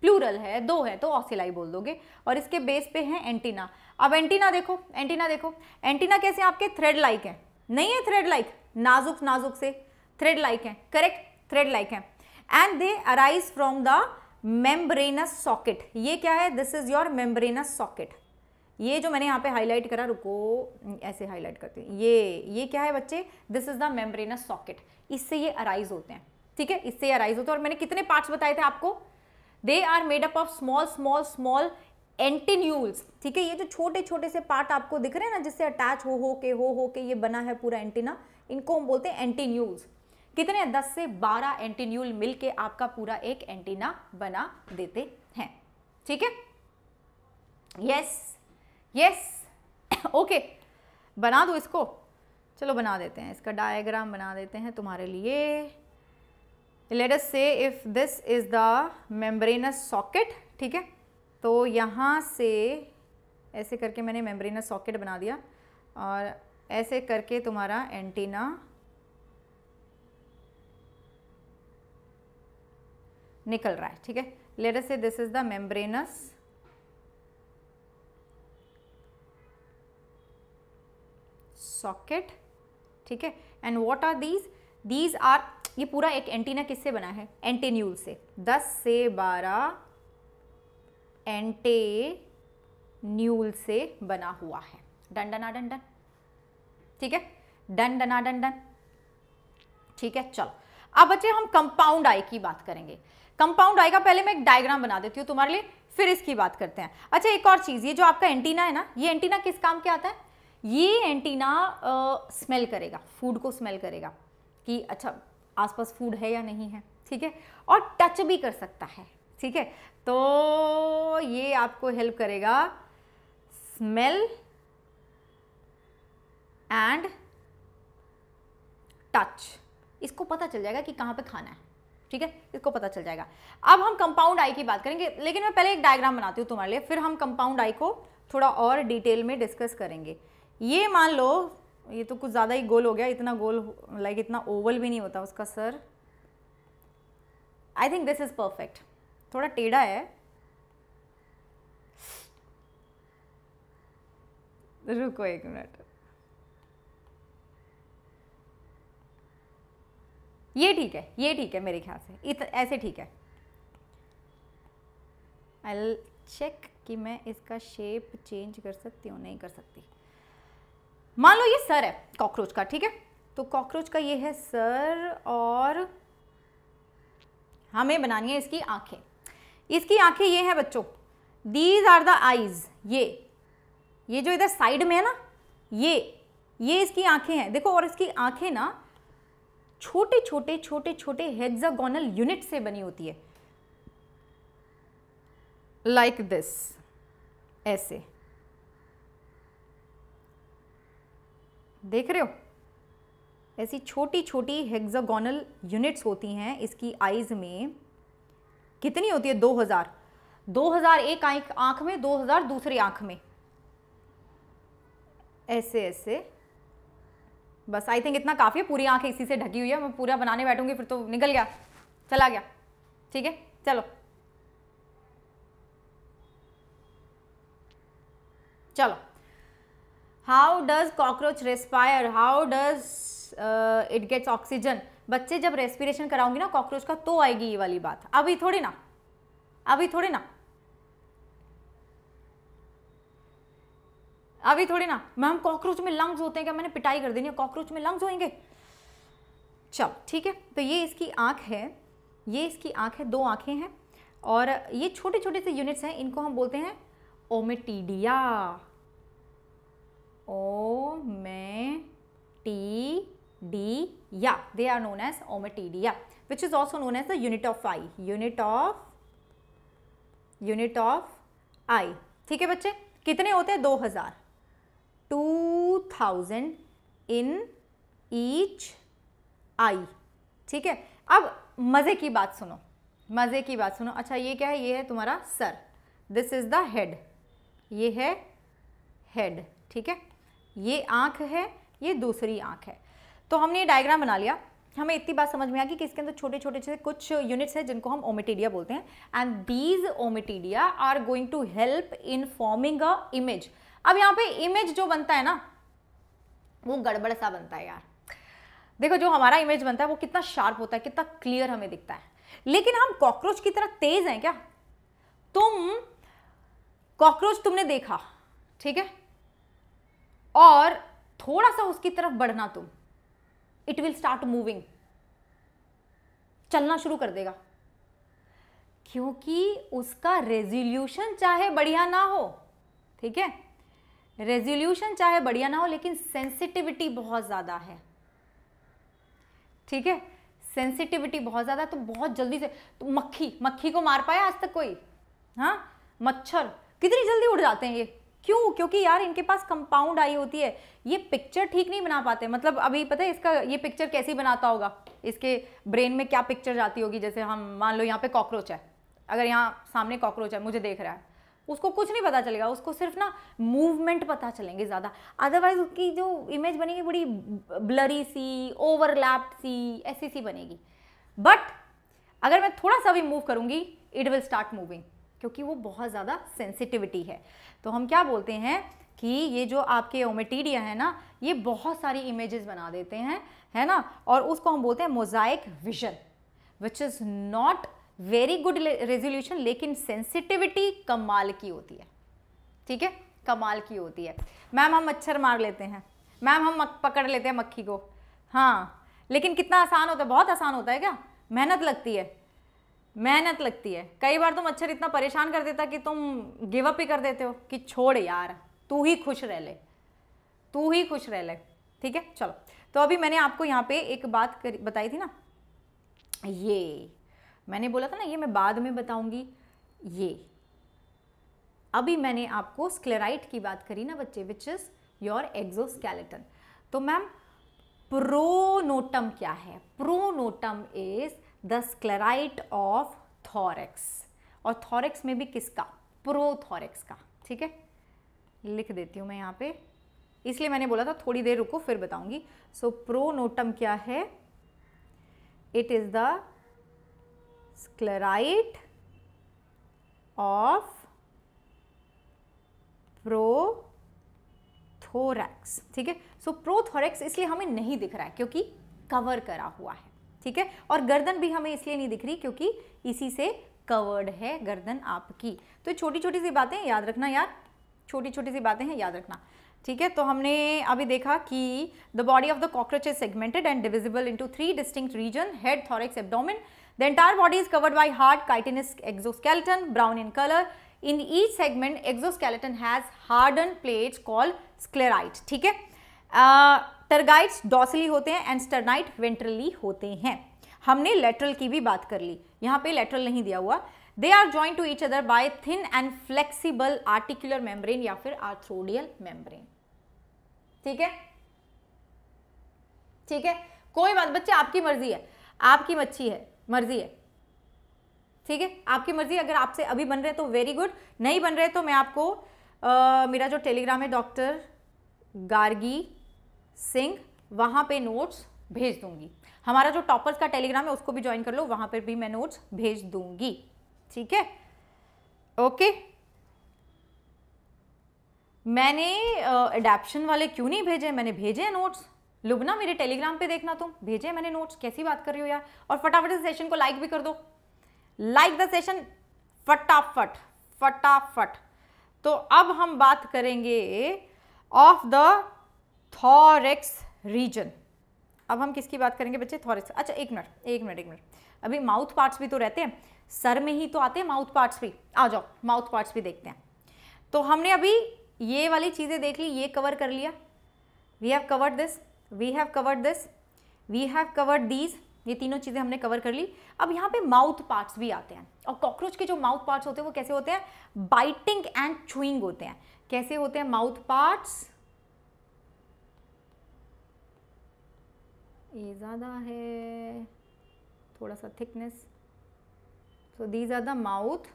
plural है दो है तो ऑसिलाई बोल दोगे और इसके बेस पे है एंटीना अब एंटीना देखो एंटीना देखो एंटीना कैसे आपके थ्रेड लाइक है नहीं है थ्रेड लाइक नाजुक नाजुक से थ्रेड लाइक है करेक्ट थ्रेड लाइक है and they arise from the membranous socket ये क्या है this is your membranous socket ये जो मैंने यहाँ पे हाईलाइट करा रुको ऐसे हाईलाइट करते हैं ये ये क्या है बच्चे this is the membranous socket इससे ये अराइज होते हैं ठीक है इससे ये अराइज होते हैं और मैंने कितने पार्ट्स बताए थे आपको they are made up of small small small antennules ठीक है ये जो छोटे छोटे से पार्ट आपको दिख रहे हैं ना जिससे अटैच हो हो के हो हो के ये बना है पूरा एंटीना इनको हम बोलते हैं एंटीन्यूल्स कितने 10 से 12 एंटीन्यूल मिलके आपका पूरा एक एंटीना बना देते हैं ठीक है यस यस ओके बना दो इसको चलो बना देते हैं इसका डायग्राम बना देते हैं तुम्हारे लिए let us say if this is the membranous socket ठीक है तो यहाँ से ऐसे करके मैंने मेम्ब्रेनस सॉकेट बना दिया और ऐसे करके तुम्हारा एंटीना निकल रहा है ठीक है let us say this is the membranous socket ठीक है and what are these these are ये पूरा एक एंटीना किससे बना है एंटेन्यूल से 10 से 12 एंटेन्यूल से बना हुआ है डन डना डन डन ठीक है डन डना डन डन ठीक है चलो अब बच्चे हम कंपाउंड आई की बात करेंगे कंपाउंड आएगा पहले मैं एक डायग्राम बना देती हूँ तुम्हारे लिए फिर इसकी बात करते हैं अच्छा एक और चीज़ ये जो आपका एंटीना है ना ये एंटीना किस काम के आता है ये एंटीना स्मेल करेगा फूड को स्मेल करेगा कि अच्छा आसपास फूड है या नहीं है ठीक है और टच भी कर सकता है ठीक है तो ये आपको हेल्प करेगा स्मेल एंड टच इसको पता चल जाएगा कि कहाँ पे खाना है ठीक है इसको पता चल जाएगा अब हम कंपाउंड आई की बात करेंगे लेकिन मैं पहले एक डायग्राम बनाती हूँ तुम्हारे लिए फिर हम कंपाउंड आई को थोड़ा और डिटेल में डिस्कस करेंगे ये मान लो ये तो कुछ ज़्यादा ही गोल हो गया इतना गोल लाइक इतना ओवल भी नहीं होता उसका सर I think this is perfect थोड़ा टेढ़ा है रुको एक मिनट ये ठीक है ये ठीक है मेरे ख्याल से इत, ऐसे ठीक है आई चेक कि मैं इसका शेप चेंज कर सकती हूँ नहीं कर सकती मान लो ये सर है कॉकरोच का ठीक है तो कॉकरोच का ये है सर और हमें बनानी है इसकी आंखें इसकी आंखें ये हैं बच्चों दीज आर द आईज ये ये जो इधर साइड में है ना ये ये इसकी आंखें हैं देखो और इसकी आंखें ना छोटे छोटे छोटे छोटे हेक्सागोनल यूनिट से बनी होती है लाइक like दिस ऐसे देख रहे हो ऐसी छोटी छोटी हेक्सागोनल यूनिट्स होती हैं इसकी आईज में कितनी होती है 2000 हजार एक आंख में में 2000 दूसरी आंख में ऐसे ऐसे बस आई थिंक इतना काफ़ी है पूरी आंखें इसी से ढकी हुई है मैं पूरा बनाने बैठूंगी फिर तो निकल गया चला गया ठीक है चलो चलो how does cockroach respire how does it gets oxygen बच्चे जब रेस्पिरेशन कराऊंगी ना कॉकरोच का तो आएगी ये वाली बात अभी थोड़ी ना अभी थोड़ी ना अभी थोड़ी ना मैम कॉकरोच में लंग्स होते हैं क्या मैंने पिटाई कर देनी है कॉकरोच में लंग्स होंगे चल ठीक है तो ये इसकी आँख है ये इसकी आँख है दो आँखें हैं और ये छोटे छोटे से यूनिट्स हैं इनको हम बोलते हैं ओमेटीडिया टी डी या they are known as ommatidia which is also known as the unit of eye unit of unit of eye ठीक है बच्चे कितने होते हैं दो हज़ार two thousand in each eye ठीक है अब मज़े की बात सुनो मज़े की बात सुनो अच्छा ये क्या है ये है तुम्हारा सर दिस इज़ द हेड ये है हेड ठीक है ये आँख है ये दूसरी आंख है तो हमने ये डायग्राम बना लिया हमें इतनी बात समझ में आ गई कि इसके अंदर छोटे छोटे से कुछ यूनिट्स हैं जिनको हम ओमिटीडिया बोलते हैं and these ommatidia are going to help in forming a image अब यहाँ पे इमेज जो बनता है ना वो गड़बड़ सा बनता है यार देखो जो हमारा इमेज बनता है वो कितना शार्प होता है कितना क्लियर हमें दिखता है लेकिन हम कॉकरोच की तरह तेज हैं क्या तुम कॉकरोच तुमने देखा ठीक है और थोड़ा सा उसकी तरफ बढ़ना तुम इट विल स्टार्ट मूविंग चलना शुरू कर देगा क्योंकि उसका रेजोल्यूशन चाहे बढ़िया ना हो ठीक है रेजोल्यूशन चाहे बढ़िया ना हो लेकिन सेंसिटिविटी बहुत ज़्यादा है ठीक है सेंसिटिविटी बहुत ज़्यादा तो बहुत जल्दी से तो मक्खी मक्खी को मार पाया आज तक कोई हाँ मच्छर कितनी जल्दी उड़ जाते हैं ये क्यों क्योंकि यार इनके पास कंपाउंड आई होती है ये पिक्चर ठीक नहीं बना पाते मतलब अभी पता है इसका ये पिक्चर कैसी बनाता होगा इसके ब्रेन में क्या पिक्चर जाती होगी जैसे हम मान लो यहाँ पे कॉकरोच है अगर यहाँ सामने कॉकरोच है मुझे देख रहा है उसको कुछ नहीं पता चलेगा उसको सिर्फ ना मूवमेंट पता चलेंगे ज़्यादा अदरवाइज उसकी जो इमेज बनेगी बड़ी ब्लरी सी ओवरलैप्ड सी ऐसी सी बनेगी बट अगर मैं थोड़ा सा भी मूव करूँगी इट विल स्टार्ट मूविंग क्योंकि वो बहुत ज़्यादा सेंसिटिविटी है तो हम क्या बोलते हैं कि ये जो आपके ओमेटीडिया है ना ये बहुत सारी इमेजेस बना देते हैं है ना और उसको हम बोलते हैं mosaic vision which is not very good resolution लेकिन सेंसिटिविटी कमाल की होती है ठीक है कमाल की होती है मैम हम मच्छर मार लेते हैं मैम हम पकड़ लेते हैं मक्खी को हाँ लेकिन कितना आसान होता है बहुत आसान होता है क्या मेहनत लगती है मेहनत लगती है कई बार तो मच्छर इतना परेशान कर देता कि तुम गिव अप ही कर देते हो कि छोड़ यार तू ही खुश रह ले तू ही खुश रह ले ठीक है चलो तो अभी मैंने आपको यहाँ पे एक बात बताई थी ना ये मैंने बोला था ना ये मैं बाद में बताऊंगी ये अभी मैंने आपको स्क्लेराइट की बात करी ना बच्चे विच इज़ योर एक्जोस्केलेटन तो मैम प्रोनोटम क्या है pronotum is the sclerite of thorax और थॉरेक्स में भी किसका प्रोथॉरेक्स का ठीक है लिख देती हूँ मैं यहाँ पे इसलिए मैंने बोला था थोड़ी देर रुको फिर बताऊंगी सो प्रोनोटम क्या है it is the sclerite of thorax ठीक है सो प्रोथोरैक्स इसलिए हमें नहीं दिख रहा है क्योंकि कवर करा हुआ है ठीक है और गर्दन भी हमें इसलिए नहीं दिख रही क्योंकि इसी से कवर्ड है गर्दन आपकी तो छोटी छोटी सी बातें याद रखना यार छोटी छोटी सी बातें हैं याद रखना ठीक है तो हमने अभी देखा कि the body of the cockroach is segmented and divisible into three distinct region head thorax abdomen The entire body is covered by hard chitinous exoskeleton, brown in color. In each segment, exoskeleton has hardened plates called sclerite. ठीक है टर्गाइट्स uh, डॉसली होते हैं एंड स्टर्नाइट वेंट्रली होते हैं हमने लेटरल की भी बात कर ली यहाँ पे लेटरल नहीं दिया हुआ they are join to each other by thin and flexible articular membrane या फिर आर्थ्रोडियल मेम्ब्रेन ठीक है ठीक है कोई बात बच्चे आपकी मर्जी है आपकी मच्छी है मर्जी है ठीक है आपकी मर्जी अगर आपसे अभी बन रहे तो वेरी गुड नहीं बन रहे तो मैं आपको आ, मेरा जो टेलीग्राम है डॉक्टर गार्गी सिंह वहाँ पे नोट्स भेज दूंगी हमारा जो टॉपर्स का टेलीग्राम है उसको भी ज्वाइन कर लो वहाँ पर भी मैं नोट्स भेज दूंगी ठीक है ओके मैंने अडेप्शन वाले क्यों नहीं भेजे मैंने भेजे नोट्स लुबना मेरे टेलीग्राम पे देखना तुम भेजे मैंने नोट्स कैसी बात कर रही हो यार और फटाफट इस सेशन को लाइक भी कर दो लाइक द सेशन फटाफट फटाफट तो अब हम बात करेंगे ऑफ द थॉरेक्स रीजन अब हम किसकी बात करेंगे बच्चे थॉरेक्स अच्छा एक मिनट एक मिनट एक मिनट अभी माउथ पार्ट्स भी तो रहते हैं सर में ही तो आते हैं माउथ पार्ट्स भी आ जाओ माउथ पार्ट्स भी देखते हैं तो हमने अभी ये वाली चीज़ें देख ली ये कवर कर लिया we have covered this we have covered this we have covered these ये तीनों चीज़ें हमने कवर कर ली अब यहाँ पे माउथ पार्ट्स भी आते हैं और कॉकरोच के जो माउथ पार्ट्स होते हैं वो कैसे होते हैं बाइटिंग एंड छुइंग होते हैं कैसे होते हैं माउथ पार्ट्स ये ज़्यादा है थोड़ा सा thickness so these are the mouth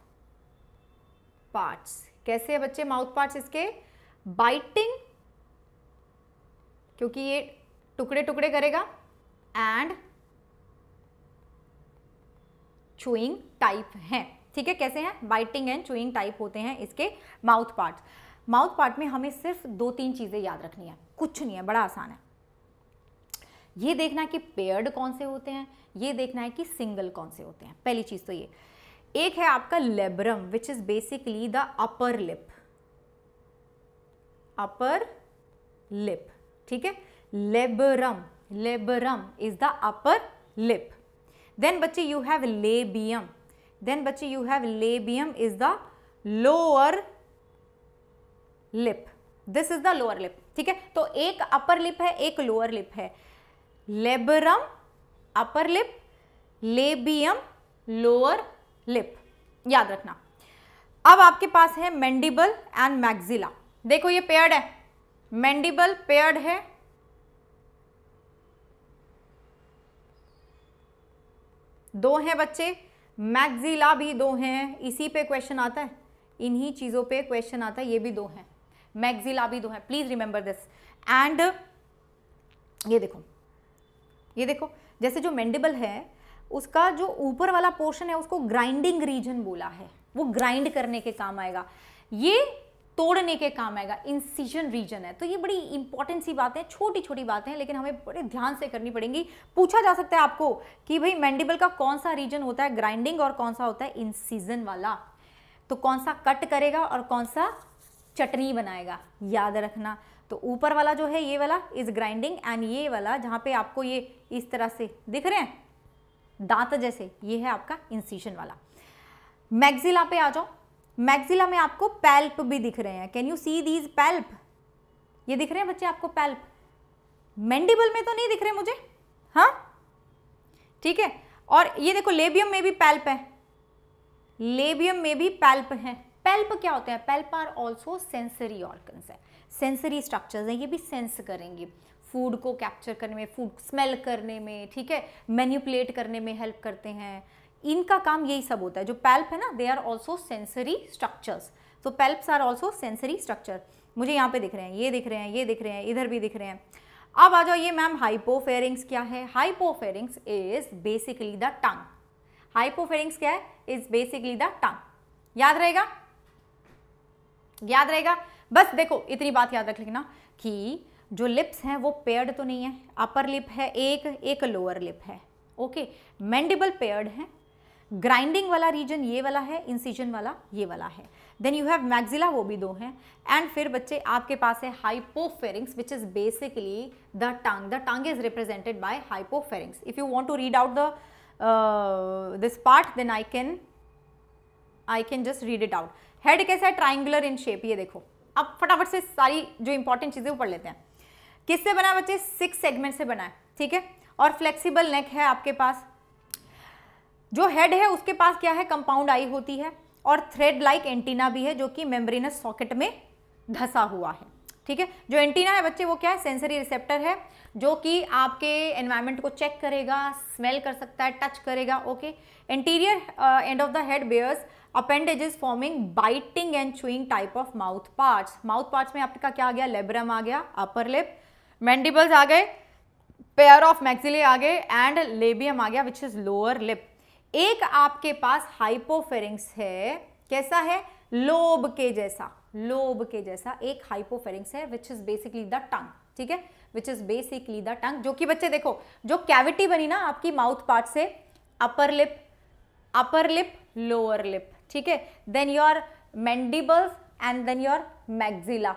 parts कैसे है बच्चे माउथ पार्ट्स इसके बाइटिंग क्योंकि ये टुकड़े टुकड़े करेगा एंड चूइंग टाइप है ठीक है कैसे हैं बाइटिंग एंड चूइंग टाइप होते हैं इसके माउथ पार्ट माउथ पार्ट में हमें सिर्फ दो तीन चीज़ें याद रखनी है कुछ नहीं है बड़ा आसान है ये देखना है कि पेयर्ड कौन से होते हैं ये देखना है कि सिंगल कौन से होते हैं पहली चीज़ तो ये एक है आपका labrum which is basically the upper lip upper lip ठीक है labrum labrum is the upper lip then बच्चे यू हैव लेबियम देन बच्चे you have labium is the lower lip this is the lower lip ठीक है तो एक अपर लिप है एक लोअर लिप है labrum upper lip labium lower lip याद रखना अब आपके पास है मैंडिबल एंड मैग्जिला देखो ये पेयर्ड है मैंडिबल पेयर्ड है दो हैं बच्चे मैगजिला भी दो हैं इसी पे क्वेश्चन आता है इन्हीं चीज़ों पे क्वेश्चन आता है ये भी दो हैं मैगजिला भी दो हैं प्लीज़ रिमेंबर दिस एंड ये देखो ये देखो जैसे जो मैंडेबल है उसका जो ऊपर वाला पोर्शन है उसको ग्राइंडिंग रीजन बोला है वो ग्राइंड करने के काम आएगा ये तोड़ने के काम आएगा इंसिजन रीजन है तो ये बड़ी इंपॉर्टेंट सी बातें छोटी छोटी बातें हैं लेकिन हमें बड़े ध्यान से करनी पड़ेंगी पूछा जा सकता है आपको कि भाई मैंडिबल का कौन सा रीजन होता है ग्राइंडिंग और कौन सा होता है इंसीजन वाला तो कौन सा कट करेगा और कौन सा चटनी बनाएगा याद रखना तो ऊपर वाला जो है ये वाला इज ग्राइंडिंग एंड ये वाला जहाँ पे आपको ये इस तरह से दिख रहे हैं दांत जैसे ये है आपका इंसीजन वाला मैग्जिला पे आ जाओ मैक्सिला में आपको पैल्प भी दिख रहे हैं can you see these palp ये दिख रहे हैं बच्चे आपको पैल्प मैंडिबल में तो नहीं दिख रहे मुझे हाँ ठीक है और ये देखो लेबियम में भी पैल्प है लेबियम में भी पैल्प है पैल्प क्या होते हैं palp are also sensory organs है सेंसरी स्ट्रक्चर्स हैं ये भी सेंस करेंगे फूड को कैप्चर करने में फूड स्मेल करने में ठीक है मैन्यूपुलेट करने में हेल्प करते हैं इनका काम यही सब होता है जो पैल्प है ना they are also sensory structures तो palps are also sensory structure मुझे यहाँ पे दिख रहे हैं ये दिख रहे हैं ये दिख रहे हैं इधर भी दिख रहे हैं अब आ जाओ ये मैम हाइपोफेरिंग्स क्या है hypopharynx is basically the tongue hypopharynx क्या है इज बेसिकली द टंग याद रहेगा याद रहेगा बस देखो इतनी बात याद रख लेना कि जो लिप्स हैं वो पेयर्ड तो नहीं है अपर लिप है एक एक लोअर लिप है ओके मैंडिबल पेयर्ड है ग्राइंडिंग वाला रीजन ये वाला है इंसिजन वाला ये वाला है देन यू हैव मैग्जिला वो भी दो हैं एंड फिर बच्चे आपके पास है hypopharynx which is basically the tongue the tongue is represented by hypopharynx if you want to read out the this part then I can I can just read it out head कैसा है ट्राइंगुलर इन शेप ये देखो अब फटाफट से सारी जो इंपॉर्टेंट चीज़ें वो पढ़ लेते हैं किससे बना है बच्चे सिक्स सेगमेंट से बना है ठीक है और फ्लेक्सिबल नेक है आपके पास जो हेड है उसके पास क्या है कंपाउंड आई होती है और थ्रेड लाइक एंटीना भी है जो कि मेम्ब्रेनस सॉकेट में धसा हुआ है ठीक है जो एंटीना है बच्चे वो क्या है सेंसरी रिसेप्टर है जो कि आपके एनवायरमेंट को चेक करेगा स्मेल कर सकता है टच करेगा okay anterior end of the head bears appendage is forming biting and chewing type of mouth parts mouth parts में आपका क्या आ गया लेबरम आ गया अपर लिप मैंडिबल्स आ गए पेयर ऑफ मैक्सिले आ गए एंड लेबियम आ गया विच इज लोअर लिप एक आपके पास हाइपोफेरिंग्स है कैसा है लोब के जैसा लोब के जैसा एक हाइपोफेरिंग्स है which is basically the tongue ठीक है which is basically the tongue जो कि बच्चे देखो जो कैविटी बनी ना आपकी माउथ पार्ट से upper lip upper lip lower lip ठीक है then your mandibles and then your maxilla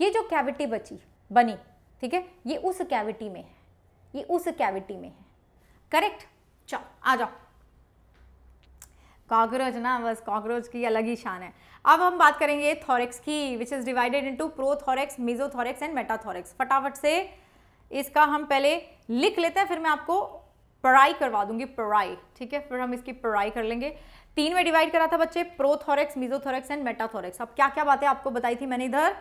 ये जो कैविटी बची बनी ठीक है ये उस कैविटी में है ये उस कैविटी में है करेक्ट चलो आ जाओ कॉकरोच ना बस कॉकरोच की अलग ही शान है अब हम बात करेंगे थॉरेक्स की which is divided into prothorax mesothorax and metathorax फटाफट से इसका हम पहले लिख लेते हैं फिर मैं आपको पढ़ाई करवा दूंगी पढ़ाई ठीक है फिर हम इसकी पढ़ाई कर लेंगे तीन में डिवाइड करा था बच्चे प्रोथॉरेक्स मिजोथॉरेक्स एंड मेटाथॉरेक्स अब क्या क्या बातें आपको बताई थी मैंने इधर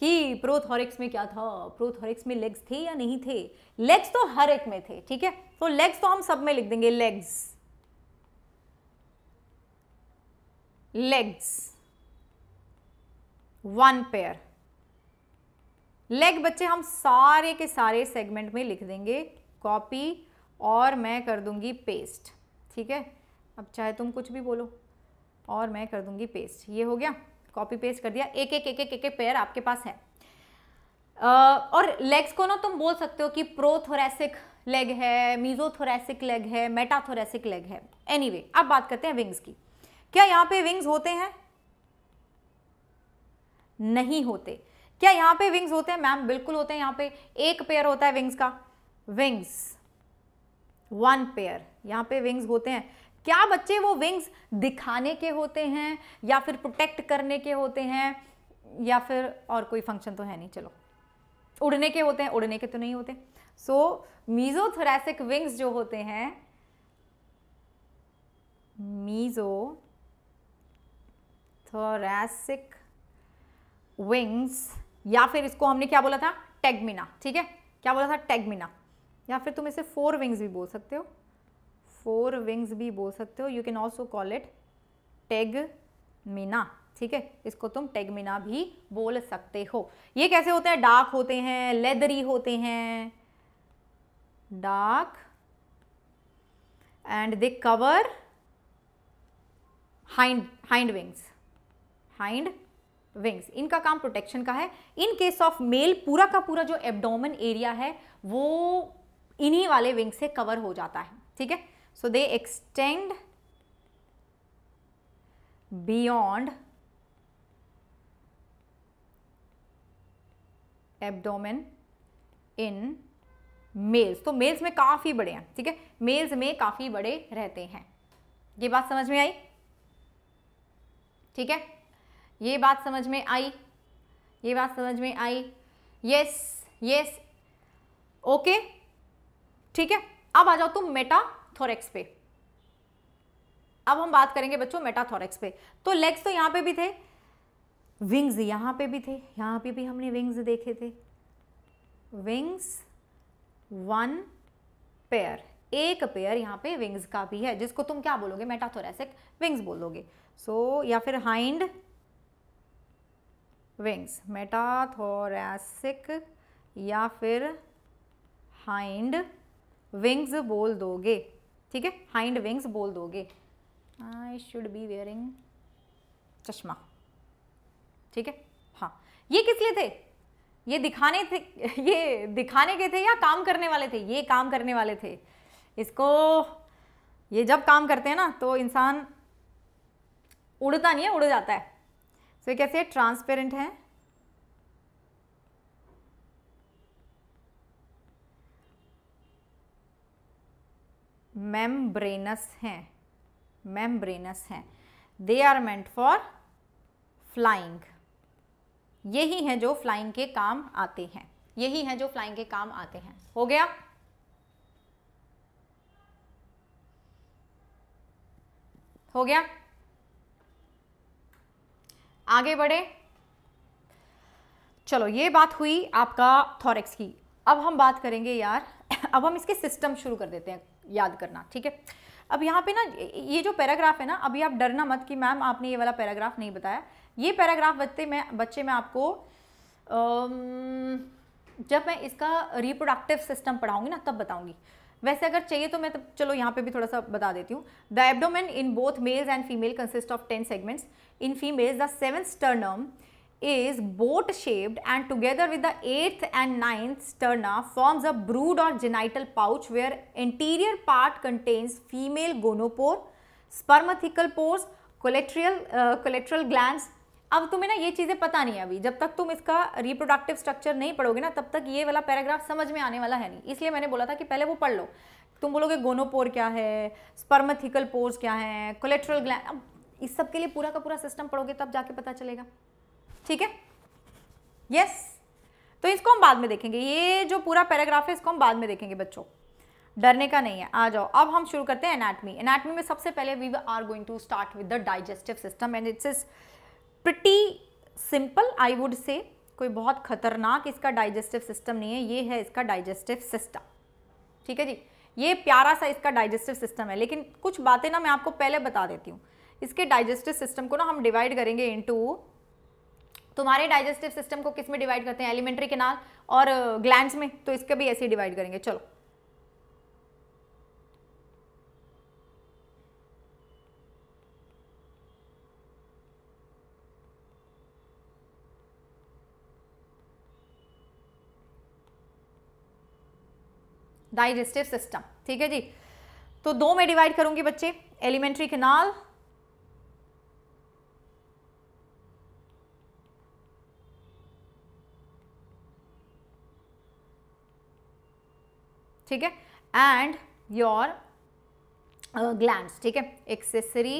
कि प्रोथोरिक्स में क्या था प्रोथोरिक्स में लेग्स थे या नहीं थे लेग्स तो हर एक में थे ठीक है तो लेग्स तो हम सब में लिख देंगे legs legs one pair leg बच्चे हम सारे के सारे सेगमेंट में लिख देंगे कॉपी और मैं कर दूंगी पेस्ट ठीक है अब चाहे तुम कुछ भी बोलो और मैं कर दूंगी पेस्ट ये हो गया कॉपी पेस्ट कर दिया एक एक एक एक एक, एक पेयर आपके पास है आ, और लेग्स को ना तुम बोल सकते हो कि प्रोथोरेसिक लेग है मीजोथोरेसिक लेग है मेटाथोरेसिक लेग है एनीवे anyway, अब बात करते हैं विंग्स की क्या यहां पे विंग्स होते हैं नहीं होते क्या यहां पे विंग्स होते हैं मैम बिल्कुल होते हैं यहां पे एक पेयर होता है विंग्स का विंग्स वन पेयर यहां पे विंग्स होते हैं क्या बच्चे वो विंग्स दिखाने के होते हैं या फिर प्रोटेक्ट करने के होते हैं या फिर और कोई फंक्शन तो है नहीं चलो उड़ने के होते हैं उड़ने के तो नहीं होते सो मीजोथोरेसिक विंग्स जो होते हैं मीजो थोरेसिक विंग्स या फिर इसको हमने क्या बोला था टेगमिना ठीक है क्या बोला था टेगमिना या फिर तुम इसे फोर विंग्स भी बोल सकते हो फोर विंग्स भी बोल सकते हो you can also call it tegmina ठीक है इसको तुम टेगमिना भी बोल सकते हो ये कैसे होते हैं डार्क होते हैं लेदरी होते हैं dark and they cover hind hind wings hind wings इनका काम प्रोटेक्शन का है इन केस ऑफ मेल पूरा का पूरा जो एबडोमन एरिया है वो इन्हीं वाले विंग्स से कवर हो जाता है ठीक है so they extend beyond abdomen in males तो मेल्स में काफ़ी बड़े हैं ठीक है मेल्स में काफ़ी बड़े रहते हैं ये बात समझ में आई ठीक है ये बात समझ में आई ये बात समझ में आई यस यस ओके ठीक है अब आ जाओ तुम मेटाथोरेक्स पे अब हम बात करेंगे बच्चों मेटाथोरेक्स पे तो लेग्स तो यहां पे भी थे विंग्स यहां पे भी थे यहां पे भी हमने विंग्स देखे थे विंग्स वन पेयर एक पेयर यहां पे विंग्स का भी है जिसको तुम क्या बोलोगे मेटाथोरेसिक विंग्स बोलोगे सो so, या फिर हाइंड विंग्स मेटाथोरैसिक या फिर हाइंड विंग्स बोल दोगे ठीक है हाइंड विंग्स बोल दोगे आई शुड बी वेयरिंग चश्मा ठीक है हाँ ये किस लिए थे ये दिखाने थे ये दिखाने के थे या काम करने वाले थे ये काम करने वाले थे इसको ये जब काम करते हैं ना तो इंसान उड़ता नहीं है उड़ जाता है सो ये कैसे ट्रांसपेरेंट है मेम्ब्रेनस हैं मेम्ब्रेनस हैं they are meant for flying यही हैं जो फ्लाइंग के काम आते हैं यही हैं जो फ्लाइंग के काम आते हैं हो गया हो गया आगे बढ़े चलो ये बात हुई आपका थॉरेक्स की अब हम बात करेंगे यार अब हम इसके सिस्टम शुरू कर देते हैं याद करना ठीक है अब यहाँ पे ना ये जो पैराग्राफ है ना अभी आप डरना मत कि मैम आपने ये वाला पैराग्राफ नहीं बताया ये पैराग्राफ बच्चे में बच्चे मैं आपको जब मैं इसका रिप्रोडक्टिव सिस्टम पढ़ाऊंगी ना तब बताऊंगी वैसे अगर चाहिए तो मैं तो चलो यहाँ पे भी थोड़ा सा बता देती हूँ the abdomen in both males and female consist of ten segments in females the seven sternum is boat shaped and together with the eighth and ninth sterna forms a brood or genital pouch where anterior part contains female gonopore spermathecal pores collaterial collateral gland अब तुम्हें ना ये चीज़ें पता नहीं है अभी जब तक तुम इसका रिप्रोडक्टिव स्ट्रक्चर नहीं पढ़ोगे ना तब तक ये वाला पैराग्राफ समझ में आने वाला है नहीं इसलिए मैंने बोला था कि पहले वो पढ़ लो तुम बोलोगे गोनोपोर क्या है स्पर्मथिकल पोर्स क्या है कोलेट्रल ग्लैंड अब इस सब के लिए पूरा का पूरा सिस्टम पढ़ोगे तब जाके पता चलेगा ठीक है यस तो इसको हम बाद में देखेंगे ये जो पूरा पैराग्राफ है इसको हम बाद में देखेंगे बच्चों डरने का नहीं है आ जाओ अब हम शुरू करते हैं एनाटमी एनाटमी में सबसे पहले we are going to start with the digestive system and it's is pretty simple I would say कोई बहुत खतरनाक इसका डाइजेस्टिव सिस्टम नहीं है ये है इसका डाइजेस्टिव सिस्टम ठीक है जी ये प्यारा सा इसका डाइजेस्टिव सिस्टम है लेकिन कुछ बातें ना मैं आपको पहले बता देती हूँ इसके डाइजेस्टिव सिस्टम को ना हम डिवाइड करेंगे इनटू तुम्हारे डाइजेस्टिव सिस्टम को किस में डिवाइड करते हैं एलिमेंट्री केनाल और ग्लैंड्स uh, में तो इसके भी ऐसे ही डिवाइड करेंगे चलो डाइजेस्टिव सिस्टम ठीक है जी तो दो में डिवाइड करूंगी बच्चे एलिमेंट्री केनाल ठीक है एंड योर ग्लैंड ठीक है एक्सेसरी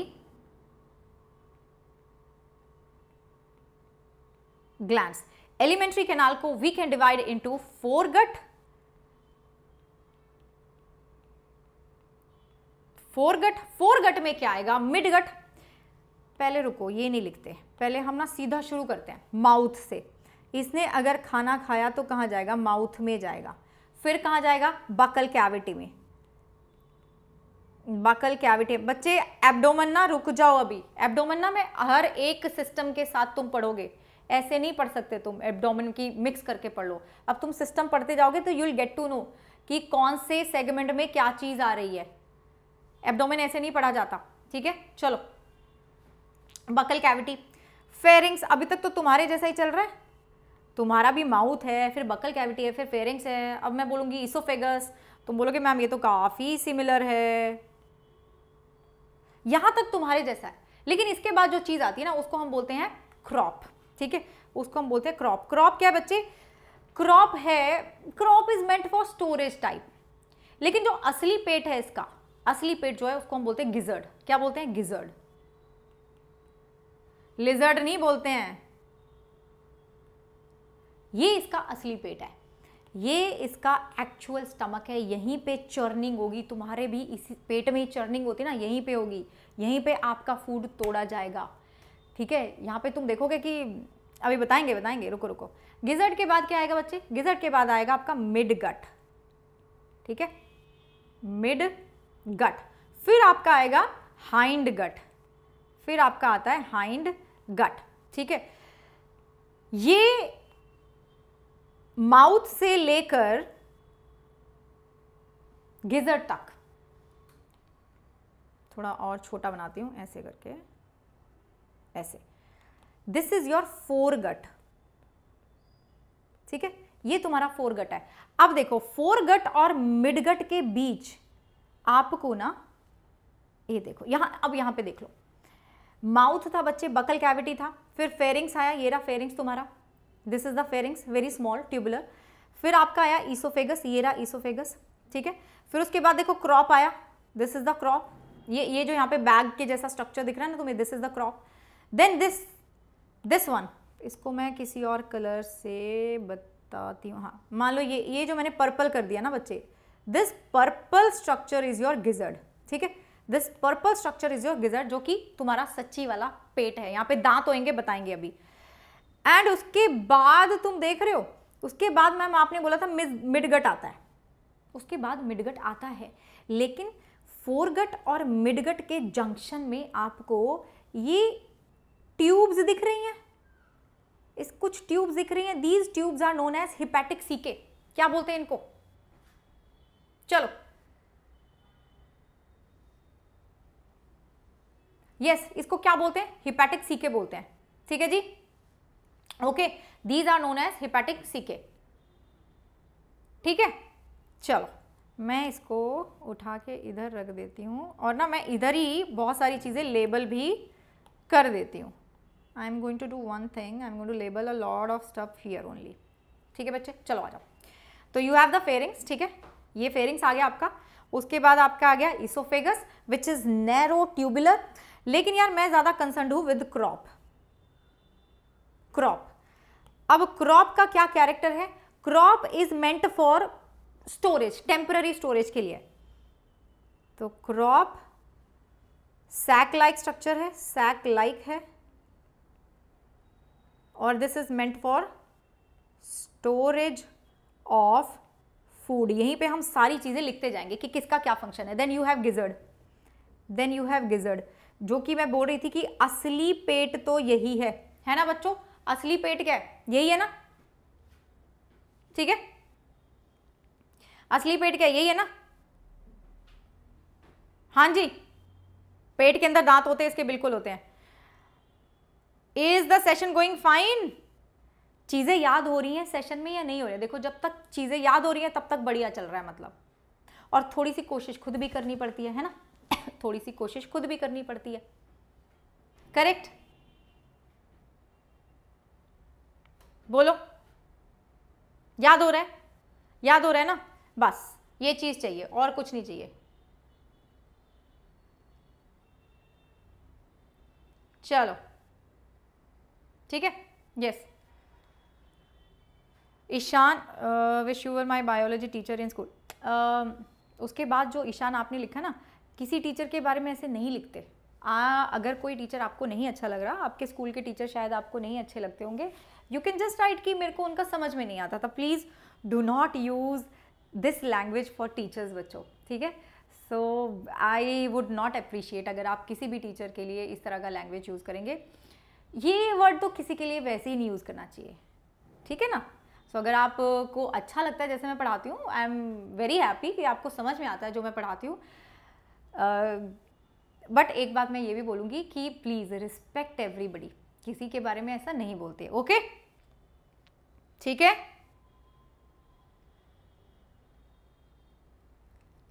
ग्लैंड एलिमेंट्री कैनाल को we can divide into foregut foregut foregut में क्या आएगा मिड गट पहले रुको ये नहीं लिखते पहले हम ना सीधा शुरू करते हैं माउथ से इसने अगर खाना खाया तो कहाँ जाएगा माउथ में जाएगा फिर कहाँ जाएगा बकल कैविटी में बकल कैविटी बच्चे एब्डोमन ना रुक जाओ अभी एब्डोमन ना मैं हर एक सिस्टम के साथ तुम पढ़ोगे ऐसे नहीं पढ़ सकते तुम एब्डोमन की मिक्स करके पढ़ लो अब तुम सिस्टम पढ़ते जाओगे तो you will get to know कि कौन से सेगमेंट में क्या चीज़ आ रही है एबडोमिन ऐसे नहीं पढ़ा जाता ठीक है चलो बकल कैविटी फेरिंग्स अभी तक तो तुम्हारे जैसा ही चल रहा है तुम्हारा भी माउथ है फिर बकल कैविटी है फिर फेरिंग्स है अब मैं बोलूंगी इसोफेगस तुम बोलोगे मैम ये तो काफ़ी सिमिलर है यहां तक तुम्हारे जैसा है लेकिन इसके बाद जो चीज़ आती है ना उसको हम बोलते हैं क्रॉप ठीक है उसको हम बोलते हैं क्रॉप क्रॉप क्या है बच्चे क्रॉप है crop is meant for storage type लेकिन जो असली पेट है इसका असली पेट जो है उसको हम बोलते हैं गिजर्ड क्या बोलते हैं गिजर्ड लिजर्ड नहीं बोलते हैं ये इसका असली पेट है ये इसका एक्चुअल स्टमक है यहीं पे चर्निंग होगी तुम्हारे भी इसी पेट में ही चर्निंग होती है ना यहीं पे होगी यहीं पे आपका फूड तोड़ा जाएगा ठीक है यहाँ पे तुम देखोगे कि अभी बताएंगे बताएंगे रुको रुको गिजर्ट के बाद क्या आएगा बच्चे गिजर्ट के बाद आएगा आपका मिड गट ठीक है मिड गट फिर आपका आएगा हाइंड गट फिर आपका आता है हाइंड गट ठीक है ये माउथ से लेकर गिजर तक थोड़ा और छोटा बनाती हूं ऐसे करके ऐसे this is your foregut ठीक है ये तुम्हारा फोर गट है अब देखो फोर गट और मिड गट के बीच आपको ना ये देखो यहाँ अब यहाँ पे देख लो माउथ था बच्चे बकल कैविटी था फिर फेरिंग्स आया ये रहा फेरिंग्स तुम्हारा this is the pharynx very small tubular फिर आपका आया ईसोफेगस ये रहा ईसोफेगस ठीक है फिर उसके बाद देखो क्रॉप आया दिस इज द क्रॉप ये ये जो यहाँ पे बैग के जैसा स्ट्रक्चर दिख रहा है ना तुम्हें this is the crop then this this one इसको मैं किसी और कलर से बताती हूँ हाँ मान लो ये ये जो मैंने पर्पल कर दिया ना बच्चे this purple structure is your gizzard ठीक है this purple structure is your gizzard जो कि तुम्हारा सच्ची वाला पेट है यहाँ पे दांत होएंगे बताएंगे अभी एंड उसके बाद तुम देख रहे हो उसके बाद मैम आपने बोला था मिडगट आता है उसके बाद मिडगट आता है लेकिन फोरगट और मिडगट के जंक्शन में आपको ये ट्यूब्स दिख रही हैं इस कुछ ट्यूब्स दिख रही हैं these tubes are known as hepatic caeca क्या बोलते हैं इनको चलो यस yes, इसको क्या बोलते हैं हिपैटिक सीके बोलते हैं ठीक है जी okay these are known as hepatic caeca ठीक है चलो मैं इसको उठा के इधर रख देती हूँ और ना मैं इधर ही बहुत सारी चीज़ें लेबल भी कर देती हूँ I am going to do one thing I am going to label a lot of stuff here only ठीक है बच्चे चलो आ जाओ तो यू हैव द फेयरिंग्स ठीक है ये फेरिंग्स आ गया आपका उसके बाद आपका आ गया oesophagus which is narrow tubular लेकिन यार मैं ज़्यादा कंसर्न हूं विद क्रॉप क्रॉप अब क्रॉप का क्या कैरेक्टर है crop is meant for storage temporary storage के लिए तो क्रॉप सैक लाइक स्ट्रक्चर है सैक लाइक है और this is meant for storage of food यहीं पे हम सारी चीज़ें लिखते जाएंगे कि किसका क्या फंक्शन है then you have gizzard then you have gizzard जो कि मैं बोल रही थी कि असली पेट तो यही है है ना बच्चों असली पेट क्या है यही है ना ठीक है असली पेट क्या है यही है ना हाँ जी पेट के अंदर दांत होते हैं इसके बिल्कुल होते हैं is the session going fine चीज़ें याद हो रही हैं सेशन में या नहीं हो रही है देखो जब तक चीज़ें याद हो रही हैं तब तक बढ़िया चल रहा है मतलब और थोड़ी सी कोशिश खुद भी करनी पड़ती है है ना (coughs) थोड़ी सी कोशिश खुद भी करनी पड़ती है करेक्ट बोलो याद हो रहा है याद हो रहा है ना बस ये चीज़ चाहिए और कुछ नहीं चाहिए चलो ठीक है yes Ishan wish you my biology teacher in school उसके बाद जो ईशान आपने लिखा ना किसी टीचर के बारे में ऐसे नहीं लिखते आ, अगर कोई टीचर आपको नहीं अच्छा लग रहा आपके स्कूल के टीचर शायद आपको नहीं अच्छे लगते होंगे यू कैन जस्ट राइट कि मेरे को उनका समझ में नहीं आता था please do not use this language for teachers बच्चों ठीक है so I would not appreciate अगर आप किसी भी टीचर के लिए इस तरह का लैंग्वेज यूज़ करेंगे ये वर्ड तो किसी के लिए वैसे ही नहीं यूज़ करना चाहिए ठीक है ना सो so, अगर आपको अच्छा लगता है जैसे मैं पढ़ाती हूँ आई एम वेरी हैप्पी कि आपको समझ में आता है जो मैं पढ़ाती हूँ बट uh, एक बात मैं ये भी बोलूँगी कि प्लीज़ रिस्पेक्ट एवरीबडी किसी के बारे में ऐसा नहीं बोलते ओके ठीक है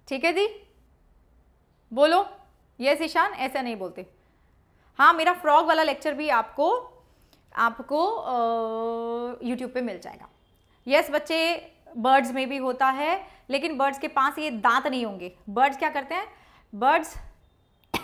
ठीक है जी बोलो यस ईशान ऐसा नहीं बोलते हाँ मेरा फ्रॉग वाला लेक्चर भी आपको आपको यूट्यूब पे मिल जाएगा यस बच्चे बर्ड्स में भी होता है लेकिन बर्ड्स के पास ये दांत नहीं होंगे बर्ड्स क्या करते हैं बर्ड्स (coughs)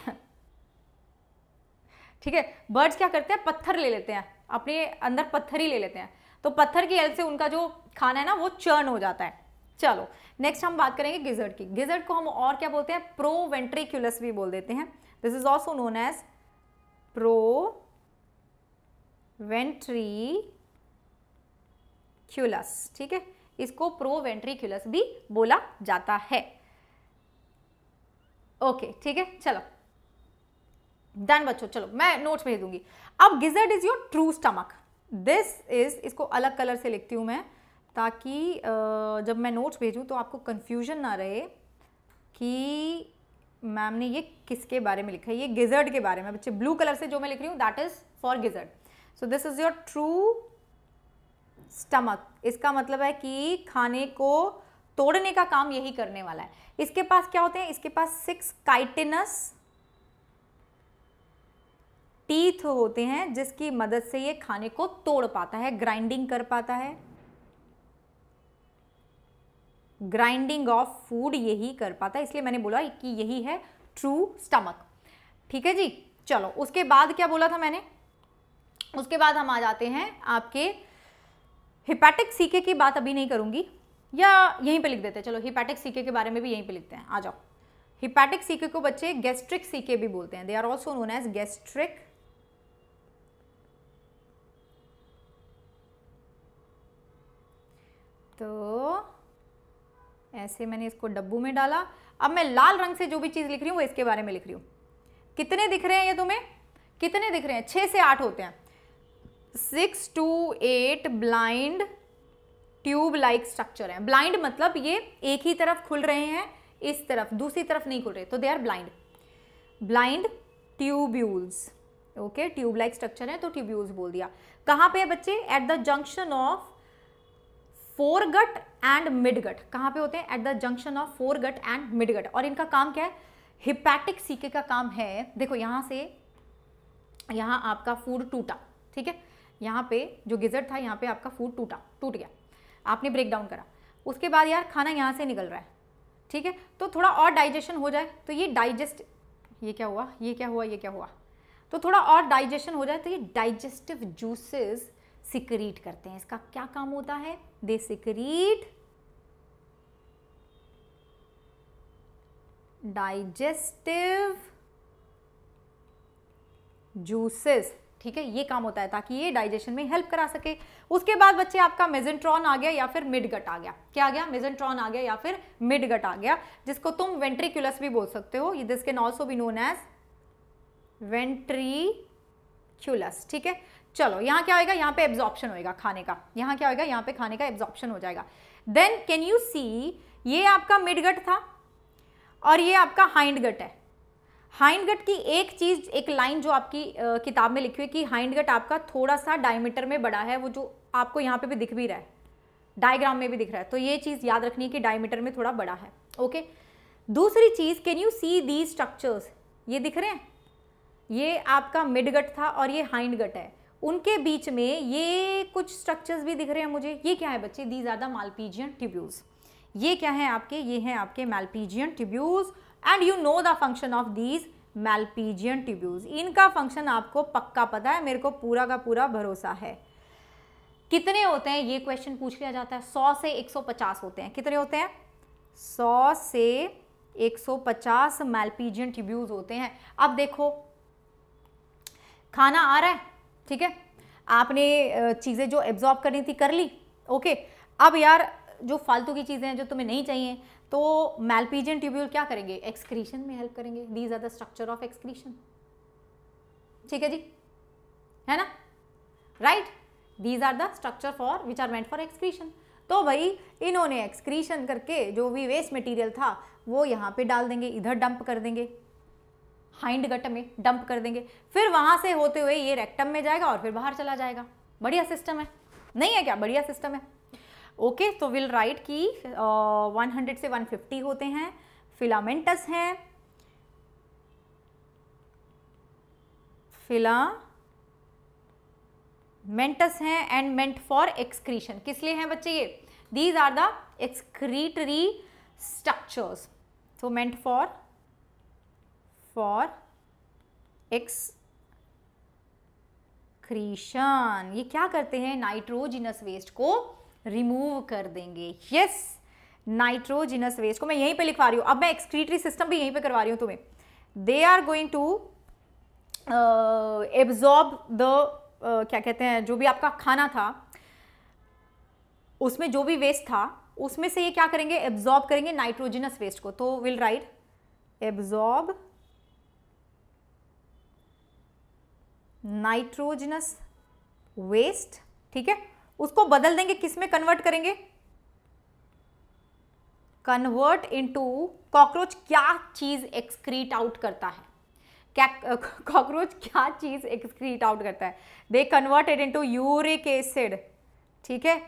ठीक है बर्ड्स क्या करते हैं पत्थर ले लेते हैं अपने अंदर पत्थर ही ले लेते हैं तो पत्थर की हेल्प से उनका जो खाना है ना वो चर्न हो जाता है चलो नेक्स्ट हम बात करेंगे गिजर्ट की गिजर्ड को हम और क्या बोलते हैं वेंट्रिक्यूलस भी बोल देते हैं this is also known as proventriculus ठीक है इसको प्रो वेंट्रिक्यूलस भी बोला जाता है ओके ठीक है चलो डन बच्चों चलो मैं नोट्स भेज दूंगी अब gizzard is your true stomach this is इसको अलग कलर से लिखती हूं मैं ताकि जब मैं नोट्स भेजूं तो आपको कंफ्यूजन ना रहे कि मैम ने ये किसके बारे में लिखा है ये गिजर्ड के बारे में बच्चे ब्लू कलर से जो मैं लिख रही हूँ that is for gizzard so this is your true stomach इसका मतलब है कि खाने को तोड़ने का काम यही करने वाला है इसके पास क्या होते हैं इसके पास सिक्स काइटिनस टीथ होते हैं जिसकी मदद से ये खाने को तोड़ पाता है ग्राइंडिंग कर पाता है ग्राइंडिंग ऑफ फूड यही कर पाता है इसलिए मैंने बोला कि यही है ट्रू स्टमक ठीक है जी चलो उसके बाद क्या बोला था मैंने उसके बाद हम आ जाते हैं आपके हिपैटिक सीके की बात अभी नहीं करूँगी या यहीं पे लिख देते हैं चलो हिपैटिक सीके के बारे में भी यहीं पे लिखते हैं आ जाओ हिपैटिक सीके को बच्चे गैस्ट्रिक सीके भी बोलते हैं they are also known as gastric तो ऐसे मैंने इसको डब्बू में डाला अब मैं लाल रंग से जो भी चीज़ लिख रही हूँ वो इसके बारे में लिख रही हूँ कितने दिख रहे हैं ये तुम्हें कितने दिख रहे हैं छः से आठ होते हैं six to eight blind tube like structure है ब्लाइंड मतलब ये एक ही तरफ खुल रहे हैं इस तरफ दूसरी तरफ नहीं खुल रहे तो they are blind blind tubules okay tube like structure है तो ट्यूब्यूल्स बोल दिया कहाँ पे है बच्चे at the junction of foregut and midgut कहाँ पे होते हैं at the junction of foregut and midgut और इनका काम क्या है हिपैटिक सीके का काम है देखो यहाँ से यहाँ आपका फूड टूटा ठीक है यहाँ पे जो गिजट था यहाँ पे आपका फूड टूटा टूट गया आपने ब्रेक डाउन करा उसके बाद यार खाना यहाँ से निकल रहा है ठीक है तो थोड़ा और डाइजेशन हो जाए तो ये डाइजेस्ट ये क्या हुआ ये क्या हुआ ये क्या हुआ तो थोड़ा और डाइजेशन हो जाए तो ये डाइजेस्टिव जूसेस सिक्रीट करते हैं इसका क्या काम होता है दे सिक्रीट डाइजेस्टिव जूसेस ठीक है ये काम होता है ताकि ये डाइजेशन में हेल्प करा सके उसके बाद बच्चे आपका मेजेंट्रॉन आ गया या फिर मिड गट आ गया क्या आ गया मेजेंट्रॉन आ गया या फिर मिड गट आ गया जिसको तुम वेंट्रिकुलस भी बोल सकते हो this can also be known as ventriculus ठीक है चलो यहाँ क्या होगा यहाँ पे एब्जॉर्प्शन होएगा खाने का यहाँ क्या होगा यहाँ पे खाने का एब्जॉर्प्शन हो जाएगा देन कैन यू सी ये आपका मिड गट था और ये आपका हाइंड गट है हाइंडगट की एक चीज़ एक लाइन जो आपकी किताब में लिखी हुई कि हाइंडगट आपका थोड़ा सा डायमीटर में बड़ा है वो जो आपको यहाँ पे भी दिख भी रहा है डायग्राम में भी दिख रहा है तो ये चीज़ याद रखनी है कि डायमीटर में थोड़ा बड़ा है ओके दूसरी चीज़ can you see the structures ये दिख रहे हैं ये आपका मिडगट था और ये हाइंडगट है उनके बीच में ये कुछ स्ट्रक्चर्स भी दिख रहे हैं मुझे ये क्या है बच्चे these are the malpighian tubules ये क्या है आपके ये हैं आपके malpighian tubules and you know the function of these malpighian tubules इनका फंक्शन आपको पक्का पता है मेरे को पूरा का पूरा भरोसा है कितने होते हैं ये क्वेश्चन पूछ लिया जाता है सौ से एक सौ पचास होते हैं कितने होते हैं 100 से एक सौ पचास ट्यूब्यूज होते हैं अब देखो खाना आ रहा है ठीक है आपने चीज़ें जो एब्जॉर्ब करनी थी कर ली ओके अब यार जो फालतू की चीज़ें हैं जो तुम्हें नहीं चाहिए तो मेलपीजियन ट्यूब्यूल क्या करेंगे एक्सक्रीशन में हेल्प करेंगे these are the structure of excretion ठीक है जी है ना right these are the structure for which are meant for excretion तो भाई इन्होंने एक्सक्रीशन करके जो भी वेस्ट मटेरियल था वो यहाँ पे डाल देंगे इधर डंप कर देंगे हाइंड गट में डंप कर देंगे फिर वहाँ से होते हुए ये रेक्टम में जाएगा और फिर बाहर चला जाएगा बढ़िया सिस्टम है नहीं है क्या बढ़िया सिस्टम है ओके तो विल राइट की वन हंड्रेड से वन फिफ्टी होते हैं फिलामेंटस हैं फिला मेंटस हैं एंड मेंट फॉर एक्सक्रीशन किस लिए हैं बच्चे ये these are the excretory structures so meant for for excretion ये क्या करते हैं नाइट्रोजिनस वेस्ट को रिमूव कर देंगे यस नाइट्रोजिनस वेस्ट को मैं यहीं पे लिखवा रही हूं अब मैं एक्सक्रीटरी सिस्टम भी यहीं पे करवा रही हूं तुम्हें they are going to absorb the क्या कहते हैं जो भी आपका खाना था उसमें जो भी वेस्ट था उसमें से ये क्या करेंगे एब्जॉर्ब करेंगे नाइट्रोजिनस वेस्ट को तो will write absorb nitrogenous waste ठीक है उसको बदल देंगे किस में कन्वर्ट करेंगे कन्वर्ट इनटू कॉकरोच क्या चीज़ एक्सक्रीट आउट करता है क्या कॉकरोच क्या चीज़ एक्सक्रीट आउट करता है they converted into uric acid ठीक है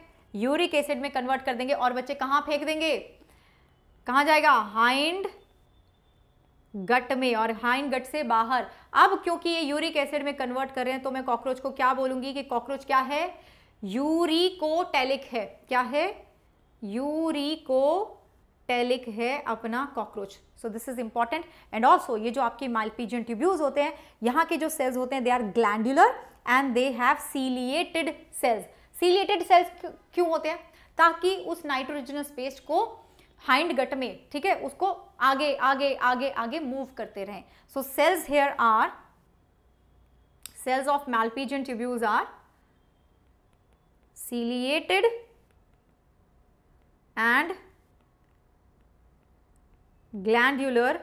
यूरिक एसिड में कन्वर्ट कर देंगे और बच्चे कहां फेंक देंगे कहां जाएगा हाइंड गट में और हाइंड गट से बाहर अब क्योंकि ये यूरिक एसिड में कन्वर्ट कर रहे हैं तो मैं कॉकरोच को क्या बोलूंगी कि कॉकरोच क्या है यूरिकोटेलिक है क्या है यूरिकोटेलिक है अपना cockroach so this is important and also ये जो आपके मालपीजियन ट्यूब्यूज होते हैं यहाँ के जो सेल्स होते हैं they are glandular and they have ciliated cells ciliated cells क्यों होते हैं ताकि उस नाइट्रोजनस पेस्ट को हाइंड गट में ठीक है उसको आगे आगे आगे आगे मूव करते रहें so cells here are cells of malpighian tubules are ciliated and glandular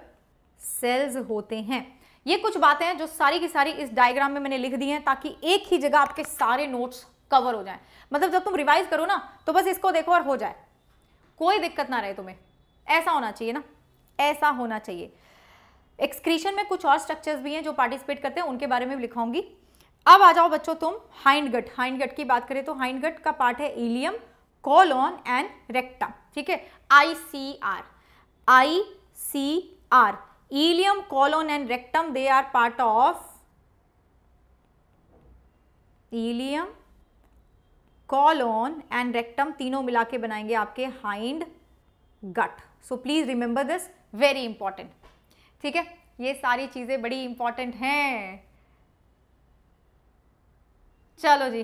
cells होते हैं ये कुछ बातें हैं जो सारी की सारी इस डायग्राम में मैंने लिख दी हैं ताकि एक ही जगह आपके सारे नोट्स कवर हो जाएं मतलब जब तुम रिवाइज करो ना तो बस इसको देखो और हो जाए कोई दिक्कत ना रहे तुम्हें ऐसा होना चाहिए ना ऐसा होना चाहिए एक्सक्रीशन में कुछ और स्ट्रक्चर्स भी हैं जो पार्टिसिपेट करते हैं उनके बारे में भी लिखाऊंगी अब आ जाओ बच्चों तुम हाइंड गट हाइंड गट की बात करें तो हाइंड गट का पार्ट है इलियम कॉलोन एंड रेक्टम ठीक है I C R I C R ileum colon and rectum they are part of ileum colon and rectum तीनों मिला के बनाएंगे आपके hind gut so please remember this very important ठीक है ये सारी चीज़ें बड़ी इंपॉर्टेंट हैं चलो जी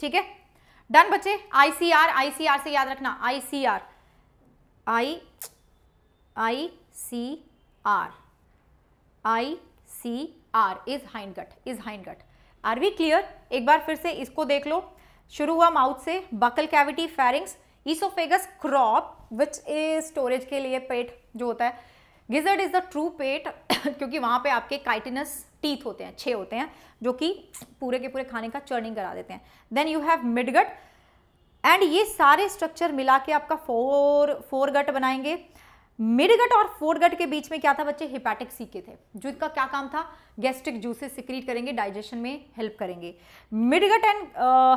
ठीक है डन बच्चे आईसीआर आईसीआर से याद रखना ICR I I C R I C R is hind gut is hind gut are we clear एक बार फिर से इसको देख लो शुरू हुआ माउथ से buccal cavity pharynx oesophagus crop which is storage के लिए पेट जो होता है गिजर्ड इज द ट्रू पेट क्योंकि वहां पे आपके काइटिनस टीथ होते हैं छे होते हैं जो कि पूरे के पूरे खाने का चर्निंग करा देते हैं then you have midgut and ये सारे स्ट्रक्चर मिला के आपका फोर फोर गट बनाएंगे मिडगट और फोरगट के बीच में क्या था बच्चे हिपैटिक सी के थे जो इनका क्या काम था गैस्ट्रिक जूसेस सिक्रीट करेंगे डाइजेशन में हेल्प करेंगे मिडगट एंड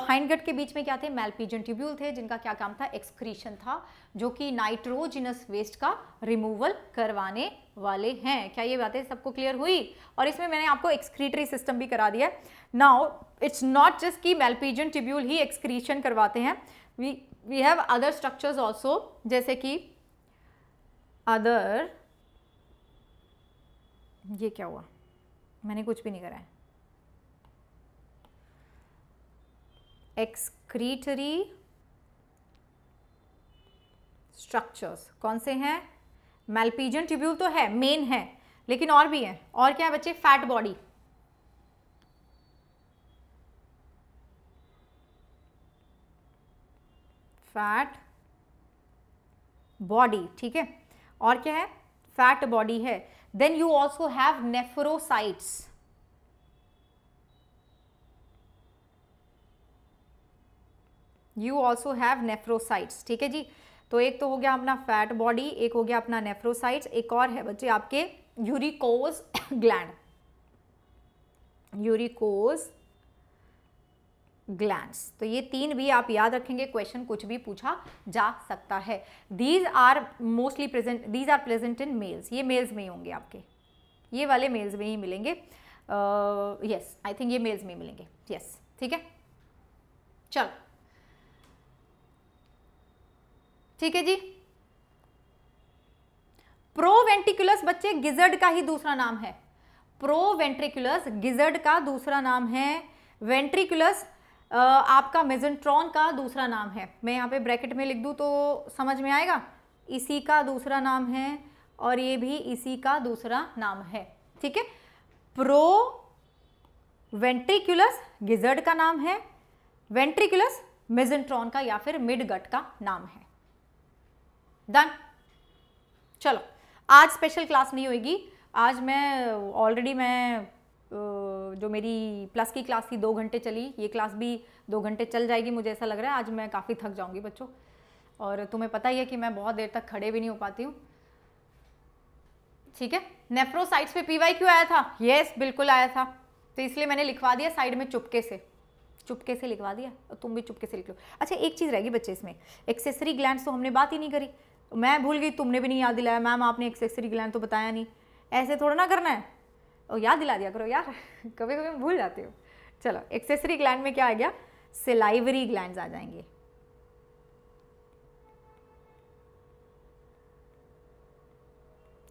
हाइंडगट के बीच में क्या थे मेलपीजन ट्यूब्यूल थे जिनका क्या काम था एक्सक्रीशन था जो कि नाइट्रोजिनस वेस्ट का रिमूवल करवाने वाले हैं क्या ये बातें सबको क्लियर हुई और इसमें मैंने आपको एक्सक्रीटरी सिस्टम भी करा दिया नाउ इट्स नॉट जस्ट कि मेलपीजन ट्यूब्यूल ही एक्सक्रीशन करवाते हैं we we have other structures also जैसे कि अदर ये क्या हुआ मैंने कुछ भी नहीं करा है एक्सक्रीटरी स्ट्रक्चर्स कौन से हैं मेलपीजन ट्यूब्यूल तो है मेन है लेकिन और भी है और क्या है बच्चे फैट बॉडी फैट बॉडी ठीक है और क्या है फैट बॉडी है then you also have nephrocytes you also have nephrocytes ठीक है जी तो एक तो हो गया अपना फैट बॉडी एक हो गया अपना नेफ्रोसाइट्स एक और है बच्चे आपके यूरिकोज ग्लैंड यूरिकोज ग्लैंड तो ये तीन भी आप याद रखेंगे क्वेश्चन कुछ भी पूछा जा सकता है these are mostly present these are present in males ये मेल्स में ही होंगे आपके ये वाले मेल्स में ही मिलेंगे यस आई थिंक ये मेल्स में मिलेंगे यस yes, ठीक है चलो ठीक है जी प्रोवेंटिकुलस बच्चे गिजर्ड का ही दूसरा नाम है प्रोवेंट्रिकुलस गिजर्ड का दूसरा नाम है वेंट्रिकुलस आपका मेजेंट्रॉन का दूसरा नाम है मैं यहाँ पे ब्रैकेट में लिख दूँ तो समझ में आएगा इसी का दूसरा नाम है और ये भी इसी का दूसरा नाम है ठीक है प्रो वेंट्रिकुलस गिजर्ड का नाम है वेंट्रिकुलस मेजेंट्रॉन का या फिर मिड गट का नाम है डन चलो आज स्पेशल क्लास नहीं होगी आज मैं ऑलरेडी मैं जो मेरी प्लस की क्लास थी दो घंटे चली ये क्लास भी दो घंटे चल जाएगी मुझे ऐसा लग रहा है आज मैं काफ़ी थक जाऊँगी बच्चों और तुम्हें पता ही है कि मैं बहुत देर तक खड़े भी नहीं हो पाती हूँ ठीक है नेफ्रोसाइट्स पे पीवाई क्यों आया था यस बिल्कुल आया था तो इसलिए मैंने लिखवा दिया साइड में चुपके से चुपके से लिखवा दिया और तो तुम भी चुपके से लिख लो अच्छा एक चीज़ रहेगी बच्चे इसमें एक्सेसरी ग्लैंड तो हमने बात ही नहीं करी मैं भूल गई तुमने भी नहीं याद दिलाया मैम आपने एक्सेसरी ग्लैंड तो बताया नहीं ऐसे थोड़ा ना करना है और याद दिला दिया करो यार (laughs) कभी कभी भूल जाते हो चलो एक्सेसरी ग्लैंड में क्या आ गया सिलाइवरी ग्लैंड आ जाएंगे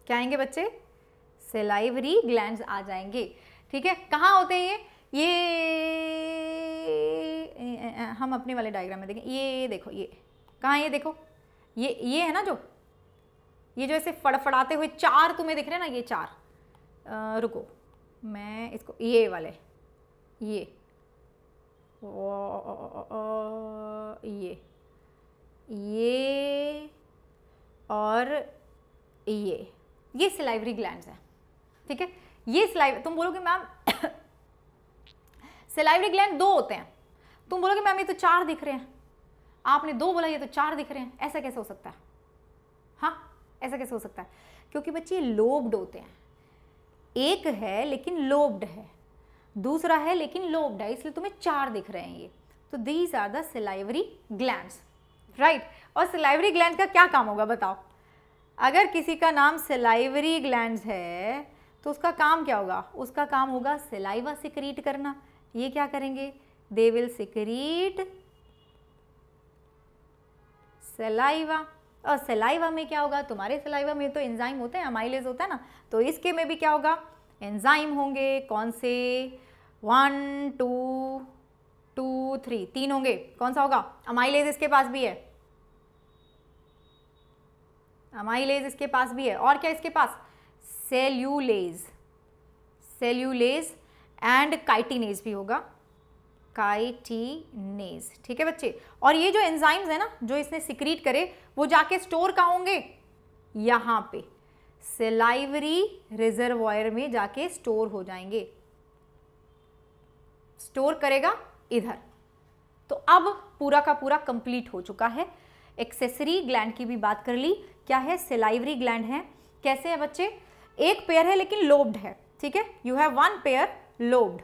क्या आएंगे बच्चे सेलाइवरी ग्लैंड आ जाएंगे ठीक है कहाँ होते हैं ये ये हम अपने वाले डायग्राम में देखें ये देखो ये कहाँ ये देखो ये ये है ना जो ये जो ऐसे फड़फड़ाते हुए चार तुम्हें दिख रहे हैं ना ये चार रुको मैं इसको ये वाले ये वो ये ये और ये ये सिलाइवरी ग्लैंड्स हैं ठीक है ये सिलाई तुम बोलोगे मैम सिलाइवरी (coughs) ग्लैंड दो होते हैं तुम बोलोगे मैम ये तो चार दिख रहे हैं आपने दो बोला ये तो चार दिख रहे हैं ऐसा कैसे हो सकता है हाँ ऐसा कैसे हो सकता है क्योंकि बच्चे लोब्ड होते हैं एक है लेकिन लोब्ड है दूसरा है लेकिन लोब्ड है इसलिए तुम्हें चार दिख रहे हैं ये तो these are salivary gland right और सिलाईवरी ग्लैंड का क्या काम होगा बताओ अगर किसी का नाम सिलाईवरी ग्लैंड है तो उसका काम क्या होगा उसका काम होगा सिलाईवा सिक्रीट करना ये क्या करेंगे दे विल सिक्रीट सलाइवा और सलाइवा में क्या होगा तुम्हारे सेलाइवा में तो एंजाइम होता है अमाइलेज होता है ना तो इसके में भी क्या होगा एंजाइम होंगे कौन से वन टू टू थ्री तीन होंगे कौन सा होगा अमाइलेज इसके पास भी है अमाइलेज इसके पास भी है और क्या इसके पास सेल्यूलेज सेल्यूलेज एंड काइटिनेज भी होगा काइटिनेज ठीक है बच्चे और ये जो एंजाइम्स है ना जो इसने सिक्रीट करे वो जाके स्टोर कहाँ होंगे यहाँ पे सेलाइवरी रिजर्वायर में जाके स्टोर हो जाएंगे स्टोर करेगा इधर तो अब पूरा का पूरा कंप्लीट हो चुका है एक्सेसरी ग्लैंड की भी बात कर ली क्या है सेलाइवरी ग्लैंड है कैसे है बच्चे एक पेयर है लेकिन लोब्ड है ठीक है you have one pair lobed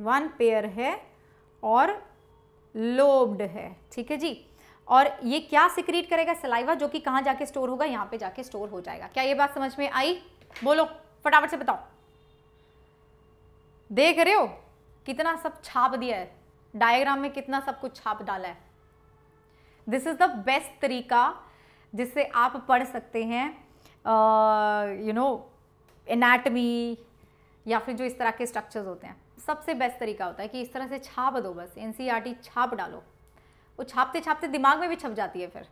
one pair है और लोब्ड है ठीक है जी और ये क्या सिक्रीट करेगा सलाइवा जो कि कहाँ जाके स्टोर होगा यहाँ पे जाके स्टोर हो जाएगा क्या ये बात समझ में आई बोलो फटाफट से बताओ देख रहे हो कितना सब छाप दिया है डायग्राम में कितना सब कुछ छाप डाला है दिस इज़ द बेस्ट तरीका जिससे आप पढ़ सकते हैं यू नो एनाटमी या फिर जो इस तरह के स्ट्रक्चर्स होते हैं सबसे बेस्ट तरीका होता है कि इस तरह से छाप दो बस एन e छाप डालो वो छापते छापते दिमाग में भी छप जाती है फिर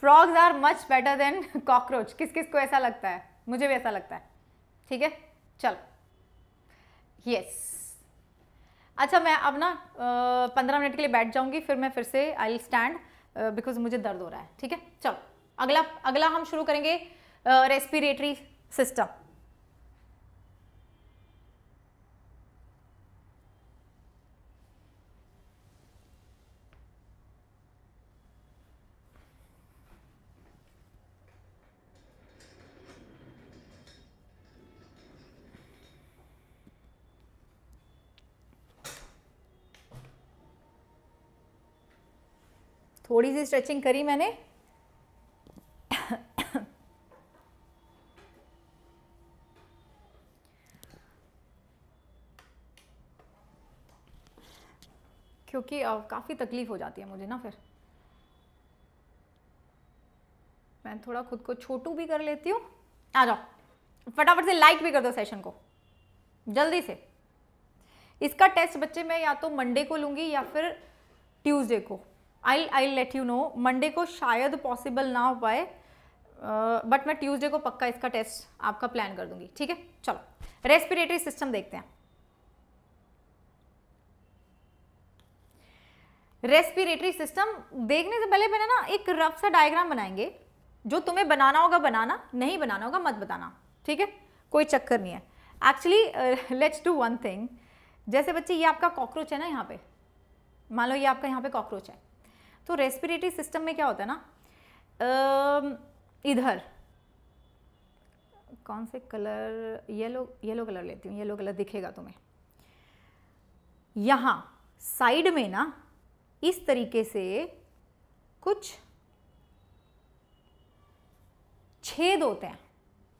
frogs are much better than cockroach किस किस को ऐसा लगता है मुझे भी ऐसा लगता है ठीक है चलो यस अच्छा मैं अब ना पंद्रह मिनट के लिए बैठ जाऊंगी फिर मैं फिर से आई स्टैंड बिकॉज मुझे दर्द हो रहा है ठीक है चलो अगला अगला हम शुरू करेंगे रेस्पिरेटरी सिस्टम थोड़ी सी स्ट्रेचिंग करी मैंने क्योंकि काफ़ी तकलीफ़ हो जाती है मुझे ना फिर मैं थोड़ा खुद को छोटू भी कर लेती हूँ आ जाओ फटाफट से लाइक भी कर दो सेशन को जल्दी से इसका टेस्ट बच्चे मैं या तो मंडे को लूँगी या फिर ट्यूसडे को I I let you know Monday को शायद पॉसिबल ना हो पाए बट मैं ट्यूसडे को पक्का इसका टेस्ट आपका प्लान कर दूंगी ठीक है चलो रेस्पिरेटरी सिस्टम देखते हैं रेस्पिरेटरी सिस्टम देखने से पहले मैंने ना एक रफ सा डायग्राम बनाएंगे जो तुम्हें बनाना होगा बनाना नहीं बनाना होगा मत बताना ठीक है कोई चक्कर नहीं है actually let's do one thing जैसे बच्चे ये आपका कॉकरोच है ना यहाँ पे मान लो ये आपका यहाँ पे कॉकरोच है तो रेस्पिरेटरी सिस्टम में क्या होता है ना इधर कौन से कलर येलो येलो कलर लेती हूँ येलो कलर दिखेगा तुम्हें यहाँ साइड में ना इस तरीके से कुछ छेद होते हैं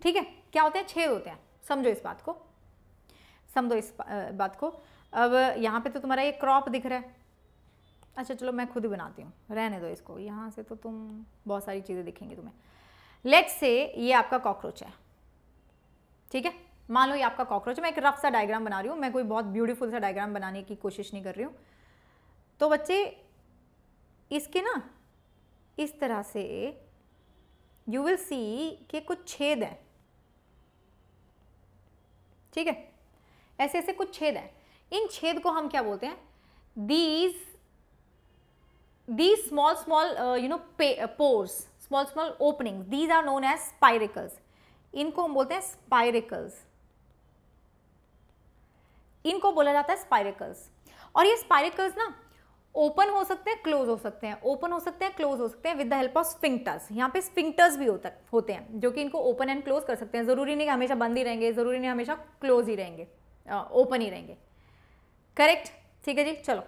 ठीक है क्या होते हैं छेद होते हैं समझो इस बात को समझो इस बात को अब यहाँ पे तो तुम्हारा ये क्रॉप दिख रहा है अच्छा चलो मैं खुद ही बनाती हूँ रहने दो इसको यहाँ से तो तुम बहुत सारी चीज़ें दिखेंगे तुम्हें लेट्स से ये आपका कॉकरोच है ठीक है मान लो ये आपका कॉकरोच मैं एक रफ सा डायग्राम बना रही हूँ मैं कोई बहुत ब्यूटीफुल सा डायग्राम बनाने की कोशिश नहीं कर रही हूँ तो बच्चे इसके ना इस तरह से यू विल सी के कुछ छेद हैं ठीक है ऐसे ऐसे कुछ छेद हैं इन छेद को हम क्या बोलते हैं these these small small uh, you know uh, pores small small openings these are known as spiracles इनको हम बोलते हैं spiracles इनको बोला जाता है spiracles और ये spiracles ना ओपन हो सकते हैं क्लोज हो सकते हैं ओपन हो सकते हैं क्लोज हो सकते हैं with the help of sphincters यहाँ पे स्फिंक्टर्स भी होता होते हैं जो कि इनको ओपन एंड क्लोज कर सकते हैं ज़रूरी नहीं कि हमेशा बंद ही रहेंगे ज़रूरी नहीं हमेशा क्लोज ही रहेंगे ओपन uh, ही रहेंगे करेक्ट ठीक है जी चलो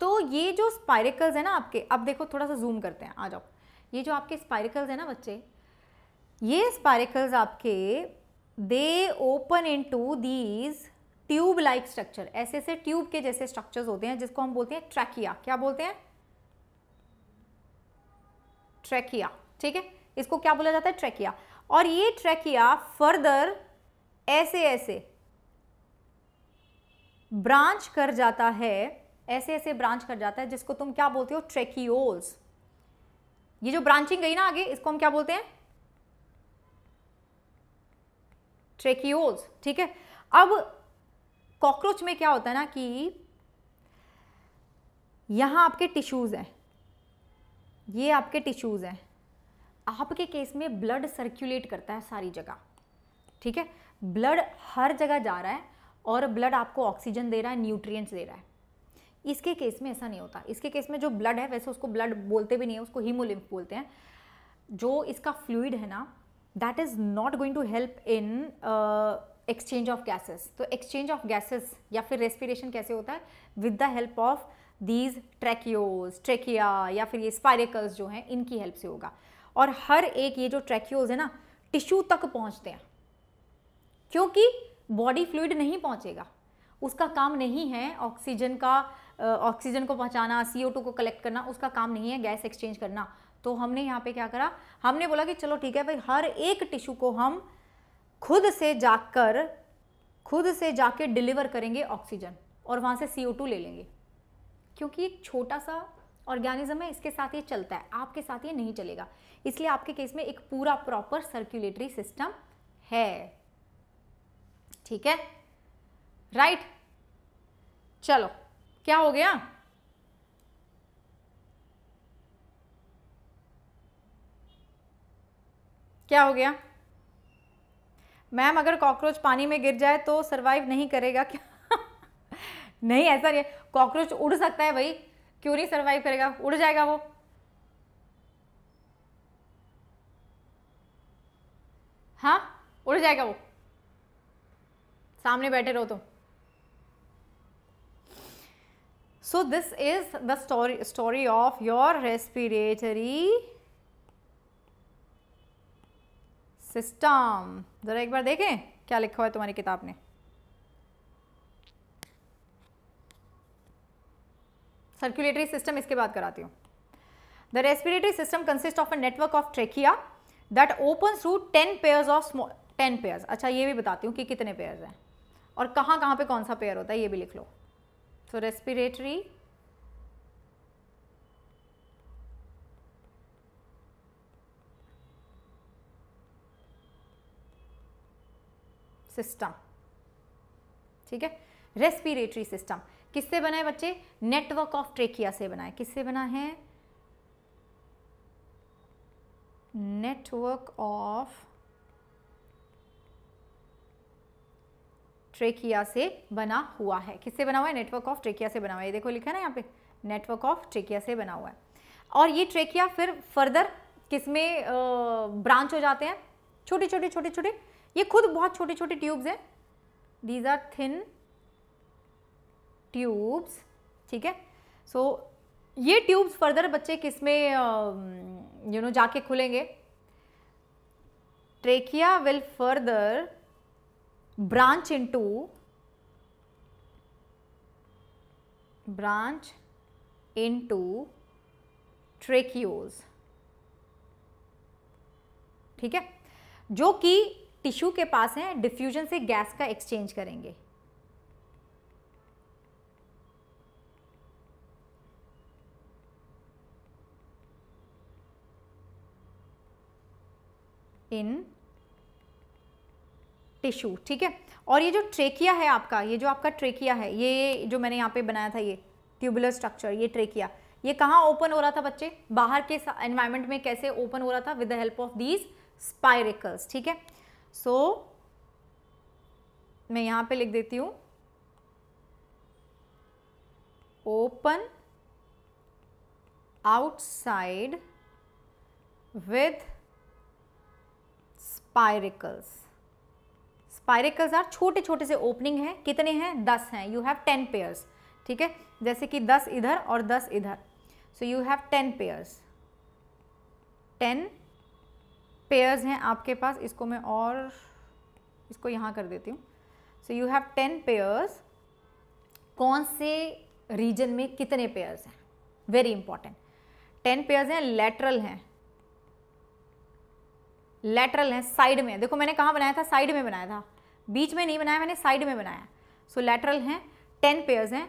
तो ये जो स्पाइरिकल्स है ना आपके अब देखो थोड़ा सा जूम करते हैं आ जाओ ये जो आपके स्पाइरिकल्स है ना बच्चे ये स्पाइरिकल्स आपके they open into these tube like structure ऐसे ऐसे ट्यूब के जैसे स्ट्रक्चर्स होते हैं जिसको हम बोलते हैं ट्रैकिया क्या बोलते हैं ट्रैकिया ठीक है इसको क्या बोला जाता है ट्रैकिया और ये ट्रैकिया फर्दर ऐसे ऐसे ब्रांच कर जाता है ऐसे ऐसे ब्रांच कर जाता है जिसको तुम क्या बोलते हो ट्रेकियोल्स ये जो ब्रांचिंग गई ना आगे इसको हम क्या बोलते हैं ट्रेकियोल्स ठीक है अब कॉकरोच में क्या होता है ना कि यहां आपके टिश्यूज़ हैं ये आपके टिश्यूज़ हैं आपके केस में ब्लड सर्कुलेट करता है सारी जगह ठीक है ब्लड हर जगह जा रहा है और ब्लड आपको ऑक्सीजन दे रहा है न्यूट्रिएंट्स दे रहा है इसके केस में ऐसा नहीं होता इसके केस में जो ब्लड है वैसे उसको ब्लड बोलते भी नहीं है उसको हीमोलिम्फ बोलते हैं जो इसका फ्लूइड है ना that is not going to help in exchange of gases तो एक्सचेंज ऑफ गैसेस या फिर रेस्पिरेशन कैसे होता है with the help of these tracheoles trachea या फिर ये स्पायरेकल्स जो हैं इनकी हेल्प से होगा और हर एक ये जो ट्रैक्योज है ना टिश्यू तक पहुंचते हैं क्योंकि बॉडी फ्लूड नहीं पहुंचेगा उसका काम नहीं है ऑक्सीजन का ऑक्सीजन को पहुंचाना टू को कलेक्ट करना उसका काम नहीं है गैस एक्सचेंज करना तो हमने यहाँ पे क्या करा हमने बोला कि चलो ठीक है भाई हर एक टिश्यू को हम खुद से जाकर खुद से जाके डिलीवर करेंगे ऑक्सीजन और वहाँ से टू ले लेंगे क्योंकि एक छोटा सा ऑर्गेनिज्म है इसके साथ ये चलता है आपके साथ ये नहीं चलेगा इसलिए आपके केस में एक पूरा प्रॉपर सर्क्यूलेटरी सिस्टम है ठीक है राइट चलो क्या हो गया क्या हो गया मैम अगर कॉकरोच पानी में गिर जाए तो सरवाइव नहीं करेगा क्या (laughs) नहीं ऐसा नहीं कॉकरोच उड़ सकता है भाई क्यों नहीं सरवाइव करेगा उड़ जाएगा वो हाँ उड़ जाएगा वो सामने बैठे रहो तो So this is the story, story of your respiratory system ज़रा एक बार देखें क्या लिखा हुआ है तुम्हारी किताब ने सर्कुलेटरी सिस्टम इसके बाद कराती हूँ the respiratory system consist of a network of trachea that open through ten pairs of small ten pairs अच्छा ये भी बताती हूँ कि कितने पेयर्स हैं और कहाँ कहाँ पे कौन सा पेयर होता है ये भी लिख लो So, respiratory सिस्टम ठीक है रेस्पिरेटरी सिस्टम किससे बना है बच्चे नेटवर्क ऑफ ट्रेकिया से बना है किससे बना है नेटवर्क ऑफ ट्रेकिया से बना हुआ है किससे बना हुआ है नेटवर्क ऑफ ट्रेकिया से बना हुआ है ये देखो लिखा ना यहाँ पे नेटवर्क ऑफ ट्रेकिया से बना हुआ है और ये ट्रेकिया फिर फर्दर किस में ब्रांच हो जाते हैं छोटे छोटे छोटे छोटे ये खुद बहुत छोटे छोटे ट्यूब्स हैं दीज आर थिन ट्यूब्स ठीक है सो so, ये ट्यूब्स फर्दर बच्चे किस में यू नो जाके खुलेंगे trachea will further branch into branch into tracheoles ठीक है जो कि टिश्यू के पास हैं डिफ्यूजन से गैस का एक्सचेंज करेंगे इन टिश्यू ठीक है और ये जो ट्रेकिया है आपका ये जो आपका ट्रेकिया है ये जो मैंने यहाँ पे बनाया था ये ट्यूबुलर स्ट्रक्चर ये ट्रेकिया ये कहाँ ओपन हो रहा था बच्चे बाहर के एनवायरमेंट में कैसे ओपन हो रहा था with the help of these spiracles ठीक है सो so, मैं यहाँ पे लिख देती हूँ open outside with spiracles spiracles are छोटे छोटे से ओपनिंग हैं कितने हैं दस हैं यू हैव टेन पेयर्स ठीक है जैसे कि दस इधर और दस इधर so you have ten pairs ten pairs हैं आपके पास इसको मैं और इसको यहाँ कर देती हूँ so you have ten pairs कौन से रीजन में कितने पेयर्स हैं वेरी इंपॉर्टेंट टेन पेयर्स हैं लेटरल हैं लेटरल हैं साइड में देखो मैंने कहाँ बनाया था साइड में बनाया था बीच में नहीं बनाया मैंने साइड में बनाया सो लेटरल हैं टेन पेयर्स हैं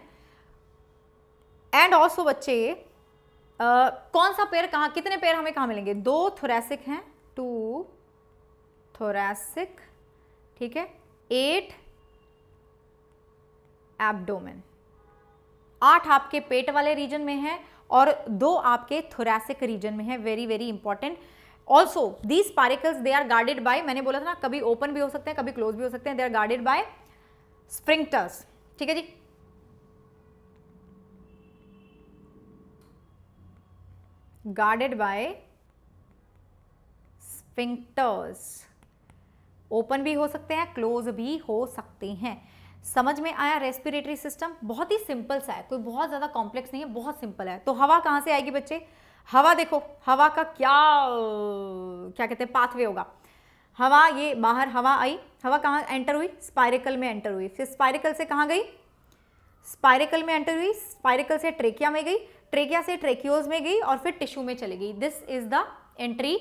एंड ऑल्सो बच्चे ये uh, कौन सा पेयर कहाँ कितने पेयर हमें कहाँ मिलेंगे दो थोरेसिक हैं टू थोरेसिक ठीक है एट एब्डोमेन आठ आपके पेट वाले रीजन में है और दो आपके थोरेसिक रीजन में है very very important also these particles they are guarded by मैंने बोला था ना कभी ओपन भी हो सकते हैं कभी क्लोज भी हो सकते हैं they are guarded by sphincters ठीक है जी गार्डेड बाय स्पिंक्टर्स ओपन भी हो सकते हैं क्लोज भी हो सकते हैं समझ में आया रेस्पिरेटरी सिस्टम बहुत ही सिंपल सा है कोई बहुत ज़्यादा कॉम्प्लेक्स नहीं है बहुत सिंपल है तो हवा कहां से आएगी बच्चे हवा देखो हवा का क्या क्या कहते हैं पाथवे होगा हवा ये बाहर हवा आई हवा कहाँ एंटर हुई स्पायरिकल में एंटर हुई फिर स्पायरिकल से कहाँ गई स्पायरिकल में एंटर हुई स्पायरिकल से ट्रेकिया में गई ट्रेकिया से ट्रेकियोज में गई और फिर टिश्यू में चली गई this is the entry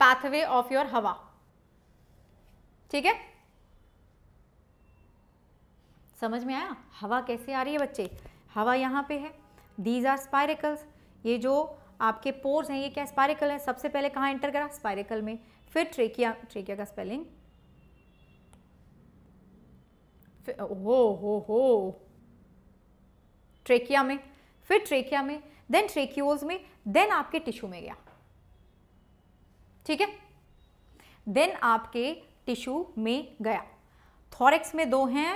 pathway of your हवा ठीक है समझ में आया हवा कैसे आ रही है बच्चे हवा यहाँ पे है दीज आर स्पायरिकल्स ये जो आपके पोर्स हैं ये क्या स्पारिकल है सबसे पहले कहाँ एंटर करा स्पारिकल में फिर ट्रेकिया ट्रेकिया का स्पेलिंग हो हो हो ट्रेकिया में फिर ट्रेकिया में देन ट्रेक्योल्स में देन आपके टिश्यू में गया ठीक है देन आपके टिश्यू में गया थॉरेक्स में दो हैं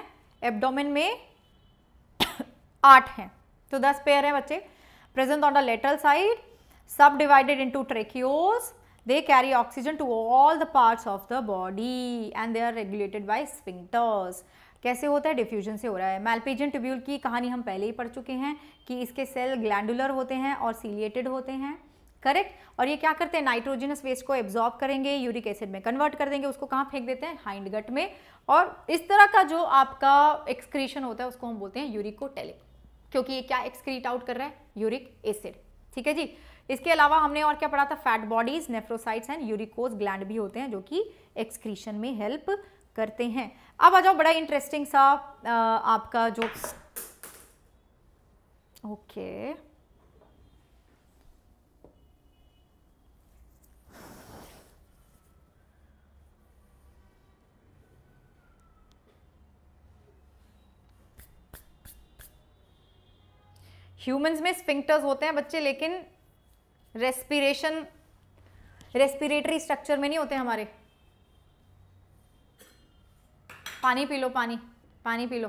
एब्डोमेन में आठ हैं तो दस पेयर हैं बच्चे present on the lateral side subdivided into tracheoles they carry oxygen to all the parts of the body and they are regulated by sphincters कैसे होता है डिफ्यूजन से हो रहा है मैलपेजियन ट्यूब्यूल की कहानी हम पहले ही पढ़ चुके हैं कि इसके सेल ग्लैंडुलर होते हैं और सीलिएटेड होते हैं करेक्ट और ये क्या करते हैं नाइट्रोजनस वेस्ट को एब्जॉर्ब करेंगे यूरिक एसिड में कन्वर्ट कर देंगे उसको कहाँ फेंक देते हैं हाइंड गट में और इस तरह का जो आपका एक्सक्रीशन होता है उसको हम बोलते हैं यूरिकोटेलिक क्योंकि ये क्या एक्सक्रीट आउट कर रहा है यूरिक एसिड ठीक है जी इसके अलावा हमने और क्या पढ़ा था fat bodies nephrocytes and uricose gland भी होते हैं जो कि एक्सक्रीशन में हेल्प करते हैं अब आ जाओ बड़ा इंटरेस्टिंग सा आ, आपका जो ओके okay. ह्यूमंस में स्फिंक्टर्स होते हैं बच्चे लेकिन रेस्पिरेशन रेस्पिरेटरी स्ट्रक्चर में नहीं होते हमारे पानी पी लो पानी पानी पी लो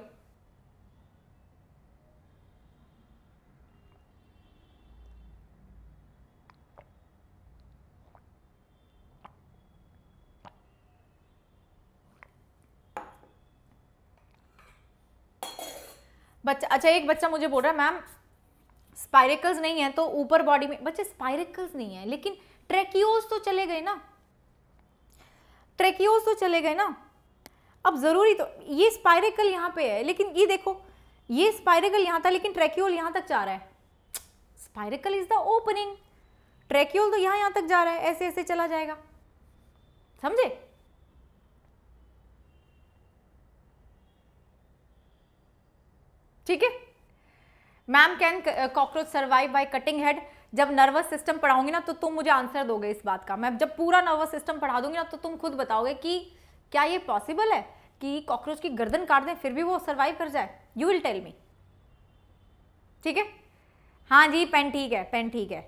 बच्चा अच्छा एक बच्चा मुझे बोल रहा है मैम स्पायरिकल्स नहीं है तो ऊपर बॉडी में बच्चे स्पायरिकल्स नहीं है लेकिन ट्रेक्योज तो चले गए ना ट्रेक्योज तो चले गए ना अब ज़रूरी तो ये स्पाइरेकल यहाँ पे है लेकिन ये देखो ये स्पायरिकल यहाँ था लेकिन ट्रेक्योल यहाँ तक जा रहा है spiracle is the opening tracheole तो यहाँ यहाँ तक जा रहा है ऐसे ऐसे चला जाएगा समझे ठीक है ma'am can cockroach survive by cutting head जब नर्वस सिस्टम पढ़ाऊंगी ना तो तुम मुझे आंसर दोगे इस बात का मैं जब पूरा नर्वस सिस्टम पढ़ा दूंगी ना तो तुम खुद बताओगे कि क्या ये पॉसिबल है कि कॉकरोच की गर्दन काट दें फिर भी वो सर्वाइव कर जाए यू विल टेल मी ठीक है हाँ जी पेन ठीक है पेन ठीक है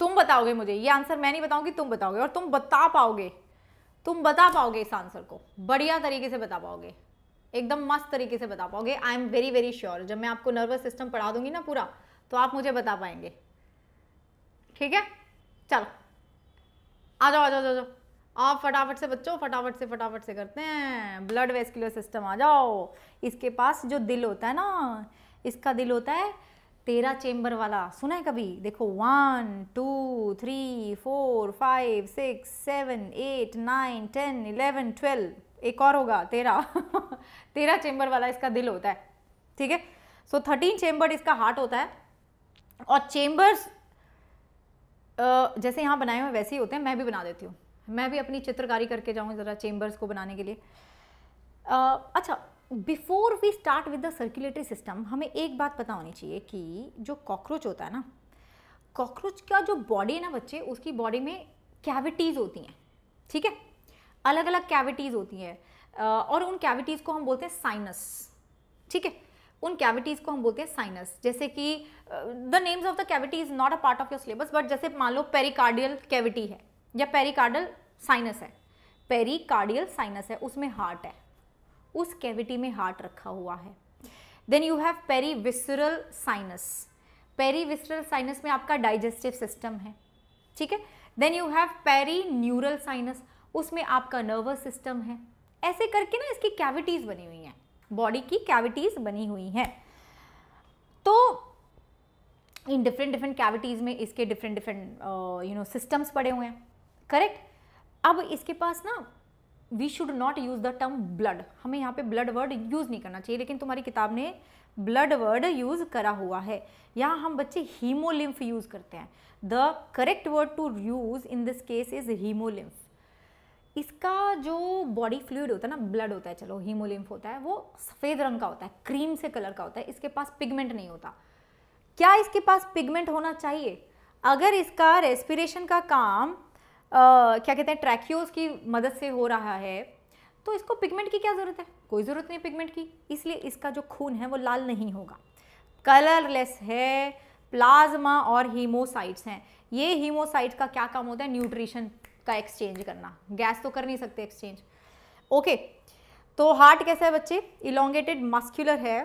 तुम बताओगे मुझे ये आंसर मैं नहीं बताऊंगी तुम बताओगे और तुम बता पाओगे तुम बता पाओगे इस आंसर को बढ़िया तरीके से बता पाओगे एकदम मस्त तरीके से बता पाओगे I am very very sure जब मैं आपको नर्वस सिस्टम पढ़ा दूंगी ना पूरा तो आप मुझे बता पाएंगे ठीक है चलो आ जाओ आ जाओ आ जाओ आप फटाफट से बच्चों फटाफट से फटाफट से करते हैं ब्लड वेस्कुलर सिस्टम आ जाओ इसके पास जो दिल होता है ना इसका दिल होता है तेरा चेम्बर वाला सुना है कभी देखो one two three four five six seven eight nine ten eleven twelve एक और होगा तेरा (laughs) तेरह चेंबर वाला इसका दिल होता है ठीक है सो थर्टीन चेंबर इसका हार्ट होता है और चेंबर्स जैसे यहाँ बनाए हुए वैसे ही होते हैं मैं भी बना देती हूँ मैं भी अपनी चित्रकारी करके जाऊँ ज़रा चेंबर्स को बनाने के लिए आ, अच्छा before we start with the circulatory system हमें एक बात पता होनी चाहिए कि जो कॉकरोच होता है ना कॉकरोच का जो बॉडी है ना बच्चे उसकी बॉडी में कैविटीज़ होती हैं ठीक है अलग अलग कैविटीज़ होती हैं और उन कैविटीज़ को हम बोलते हैं साइनस ठीक है उन कैविटीज़ को हम बोलते हैं साइनस जैसे कि the names of the cavity is not a part of your syllabus but जैसे मान लो पेरिकार्डियल कैविटी है या पेरिकार्डल साइनस है पेरिकार्डियल साइनस है उसमें हार्ट है उस कैविटी में हार्ट रखा हुआ है then you have perivisceral sinus perivisceral sinus में आपका डाइजेस्टिव सिस्टम है ठीक है then you have perineural sinus उसमें आपका नर्वस सिस्टम है ऐसे करके ना इसकी कैविटीज़ बनी हुई हैं बॉडी की कैविटीज़ बनी हुई हैं तो इन डिफरेंट डिफरेंट कैविटीज़ में इसके different different you know systems पड़े हुए हैं करेक्ट अब इसके पास ना we should not use the term blood हमें यहाँ पे ब्लड वर्ड यूज़ नहीं करना चाहिए लेकिन तुम्हारी किताब ने ब्लड वर्ड यूज़ करा हुआ है यहाँ हम बच्चे हीमोलिम्फ यूज़ करते हैं the correct word to use in this case is haemolymph इसका जो बॉडी फ्लूड होता है ना ब्लड होता है चलो हीमोलिम्फ होता है वो सफ़ेद रंग का होता है क्रीम से कलर का होता है इसके पास पिगमेंट नहीं होता क्या इसके पास पिगमेंट होना चाहिए अगर इसका रेस्पिरेशन का काम आ, क्या कहते हैं ट्रैक्योज की मदद से हो रहा है तो इसको पिगमेंट की क्या ज़रूरत है कोई ज़रूरत नहीं पिगमेंट की इसलिए इसका जो खून है वो लाल नहीं होगा कलरलेस है प्लाज्मा और हीमोसाइट्स हैं ये हीमोसाइट का क्या काम होता है न्यूट्रिशन का एक्सचेंज करना गैस तो कर नहीं सकते एक्सचेंज ओके तो हार्ट कैसा है बच्चे इलोंगेटेड मस्क्यूलर है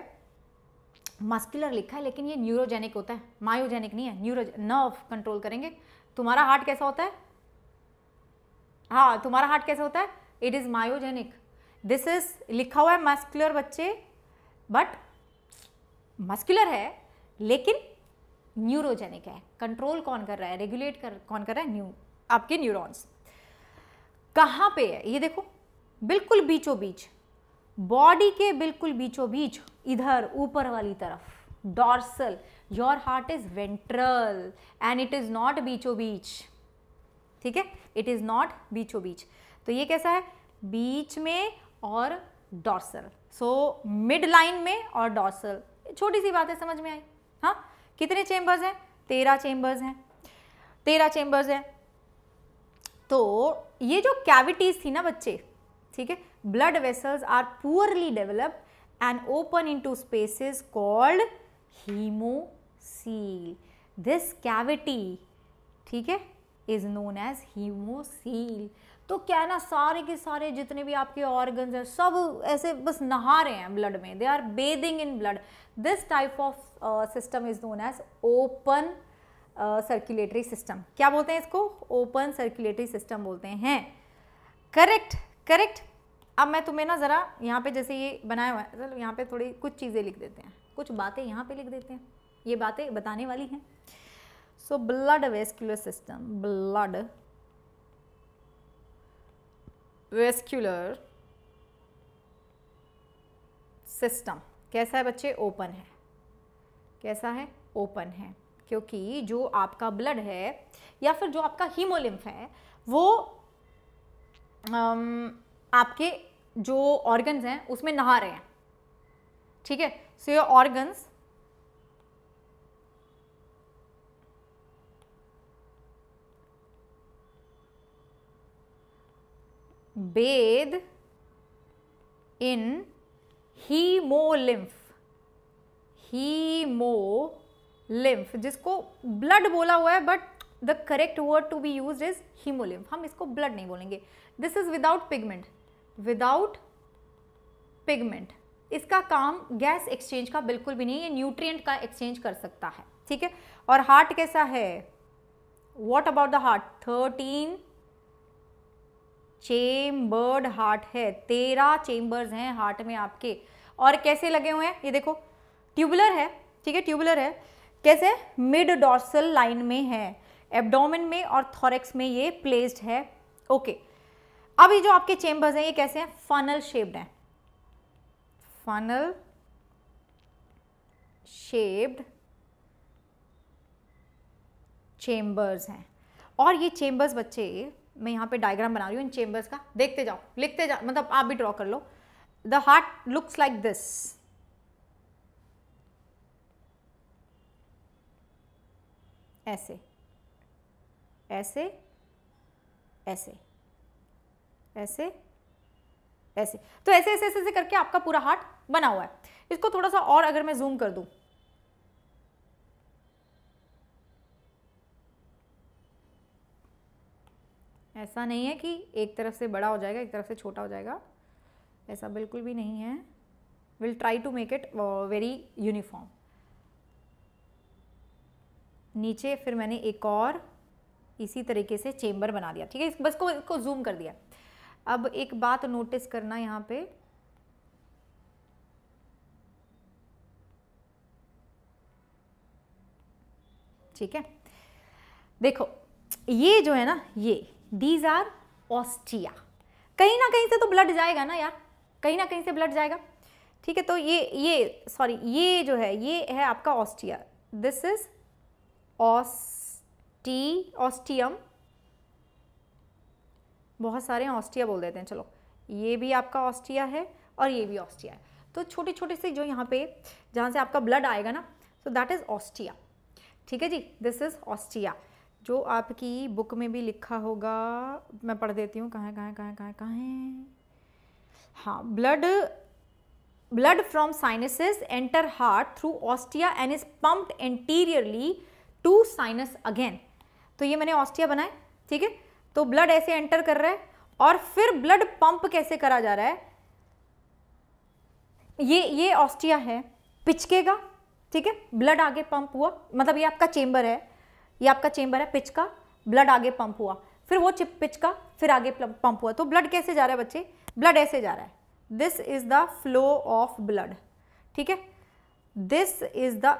मस्क्यूलर लिखा है लेकिन ये न्यूरोजेनिक होता है मायोजेनिक नहीं है न्यूरो नर्व कंट्रोल करेंगे तुम्हारा हार्ट कैसा होता है हाँ तुम्हारा हार्ट कैसा होता है it is myogenic this is लिखा हुआ है मस्क्यूलर बच्चे बट मस्क्यूलर है लेकिन न्यूरोजेनिक है कंट्रोल कौन कर रहा है रेगुलेट कर कौन कर रहा है न्यू आपके न्यूरॉन्स कहाँ पे है ये देखो बिल्कुल बीचों बीच बॉडी के बिल्कुल बीचों बीच इधर ऊपर वाली तरफ dorsal your heart is ventral and it is not बीचों बीच ठीक है इट इज़ नॉट बीचों बीच तो ये कैसा है बीच में और डॉर्सल सो मिड लाइन में और डॉर्सल छोटी सी बात है समझ में आई हाँ कितने चेंबर्स हैं तेरह चेंबर्स हैं तेरह चेंबर्स हैं तो ये जो कैविटीज थी ना बच्चे ठीक है blood vessels are poorly develop and open into spaces called haemocoel this cavity ठीक है इज नोन एज हीमोसील तो क्या है ना सारे के सारे जितने भी आपके ऑर्गन्स हैं सब ऐसे बस नहा रहे हैं ब्लड में they are bathing in blood this type of system is known as open circulatory system क्या बोलते हैं इसको ओपन सर्कुलेटरी सिस्टम बोलते हैं करेक्ट करेक्ट अब मैं तुम्हें ना ज़रा यहाँ पे जैसे ये बनाया हुआ है चलो मतलब यहाँ पे थोड़ी कुछ चीज़ें लिख देते हैं कुछ बातें यहाँ पे लिख देते हैं ये बातें बताने वाली हैं so blood vascular system blood vascular system कैसा है बच्चे ओपन है कैसा है ओपन है क्योंकि जो आपका ब्लड है या फिर जो आपका हीमोलिम्फ है वो आपके जो ऑर्गन्स हैं उसमें नहा रहे हैं ठीक है so your organs bathe in haemolymph haemolymph जिसको ब्लड बोला हुआ है but the correct word to be use is haemolymph हम इसको ब्लड नहीं बोलेंगे this is without pigment without pigment इसका काम गैस एक्सचेंज का बिल्कुल भी नहीं है न्यूट्रिएंट का एक्सचेंज कर सकता है ठीक है और हार्ट कैसा है what about the heart thirteen chambered heart है तेरह चेम्बर्स हैं हार्ट में आपके और कैसे लगे हुए हैं ये देखो ट्यूबुलर है ठीक है ट्यूबुलर है कैसे मिड डॉर्सल लाइन में है एब्डोमेन में और थॉरेक्स में ये प्लेस्ड है ओके अब ये जो आपके चेंबर्स हैं ये कैसे हैं फनल शेप्ड हैं फनल शेप्ड चेंबर्स हैं और ये चेंबर्स बच्चे मैं यहाँ पे डायग्राम बना रही हूँ इन चेंबर्स का देखते जाओ लिखते जाओ मतलब आप भी ड्रॉ कर लो the heart looks like this ऐसे ऐसे ऐसे ऐसे ऐसे तो ऐसे ऐसे ऐसे करके आपका पूरा हार्ट बना हुआ है इसको थोड़ा सा और अगर मैं जूम कर दूं ऐसा नहीं है कि एक तरफ से बड़ा हो जाएगा एक तरफ से छोटा हो जाएगा ऐसा बिल्कुल भी नहीं है will try to make it very uniform नीचे फिर मैंने एक और इसी तरीके से चेम्बर बना दिया ठीक है बस को इसको जूम कर दिया अब एक बात नोटिस करना यहाँ पे ठीक है देखो ये जो है ना ये दीज आर ऑस्टिया कहीं ना कहीं से तो ब्लड जाएगा ना यार कहीं ना कहीं से ब्लड जाएगा ठीक है तो ये ये सॉरी ये जो है ये है आपका ostia this is ostia ostium बहुत सारे ऑस्टिया बोल देते हैं चलो ये भी आपका ऑस्टिया है और ये भी ऑस्टिया है तो छोटे छोटे से जो यहाँ पे जहाँ से आपका ब्लड आएगा ना सो दैट इज़ ऑस्टिया ठीक है जी दिस इज़ ऑस्टिया जो आपकी बुक में भी लिखा होगा मैं पढ़ देती हूँ कहाँ कहाँ कहाँ कहाँ कहाँ हाँ blood blood from sinuses enter heart through ostia and is pumped anteriorly to sinus again तो ये मैंने ऑस्टिया बनाए ठीक है तो ब्लड ऐसे एंटर कर रहा है और फिर ब्लड पंप कैसे करा जा रहा है ये ये ऑस्टिया है पिचकेगा ठीक है ब्लड आगे पंप हुआ मतलब ये आपका चेंबर है ये आपका चेंबर है पिचका ब्लड आगे पंप हुआ फिर वो चिप पिचका फिर आगे पंप हुआ तो ब्लड कैसे जा रहा है बच्चे ब्लड ऐसे जा रहा है this is the flow of blood ठीक है this is the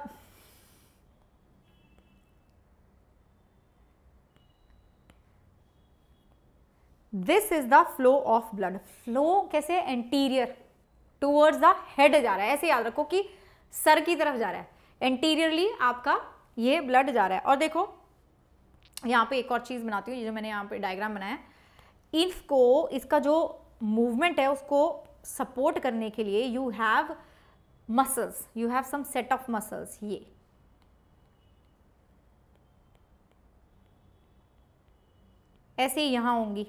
this is the flow of blood flow कैसे एंटीरियर टूवर्ड्स द हेड जा रहा है ऐसे याद रखो कि सर की तरफ जा रहा है एंटीरियरली आपका ये ब्लड जा रहा है और देखो यहाँ पे एक और चीज़ बनाती हूँ ये जो मैंने यहाँ पे डायग्राम बनाया इफ को इसका जो मूवमेंट है उसको सपोर्ट करने के लिए you have muscles you have some set of muscles ये ऐसे यहाँ होंगी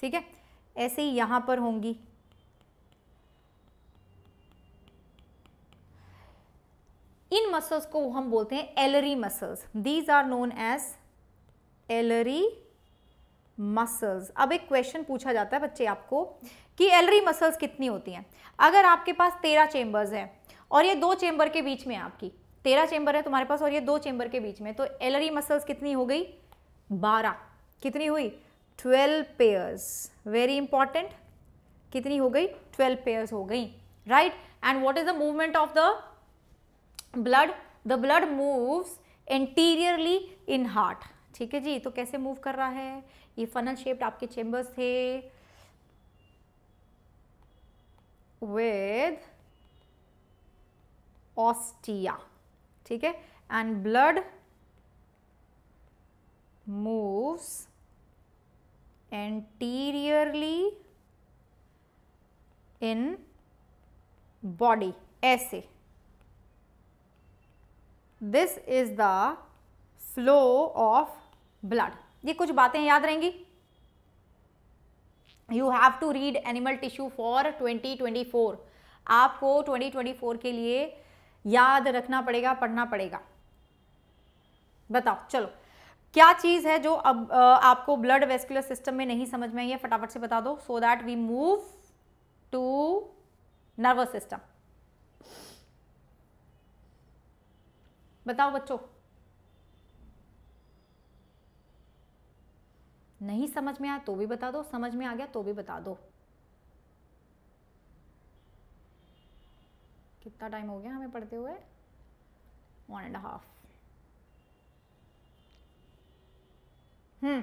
ठीक है ऐसे ही यहां पर होंगी इन मसल्स को हम बोलते हैं alary muscles these are known as alary muscles अब एक क्वेश्चन पूछा जाता है बच्चे आपको कि एलरी मसल्स कितनी होती हैं अगर आपके पास तेरह चेंबर्स हैं और ये दो चेंबर के बीच में आपकी तेरह चेंबर है तुम्हारे पास और ये दो चेंबर के बीच में तो एलरी मसल्स कितनी हो गई बारह कितनी हुई ट्वेल्व पेयर्स वेरी इंपॉर्टेंट कितनी हो गई ट्वेल्व पेयर्स हो गई right and what is the movement of the blood the blood moves anteriorly in heart ठीक है जी तो कैसे मूव कर रहा है ये फनल शेप्ड आपके चेंबर्स थे विद ऑस्टिया ठीक है and blood moves anteriorly in body ऐसे this is the flow of blood ये कुछ बातें याद रहेंगी you have to read animal tissue for 2024 आपको 2024 के लिए याद रखना पड़ेगा पढ़ना पड़ेगा बताओ चलो क्या चीज़ है जो अब आपको ब्लड वेस्कुलर सिस्टम में नहीं समझ में आई है फटाफट से बता दो so that we move to nervous system बताओ बच्चों नहीं समझ में आया तो भी बता दो समझ में आ गया तो भी बता दो कितना टाइम हो गया हमें पढ़ते हुए वन एंड हाफ हम्म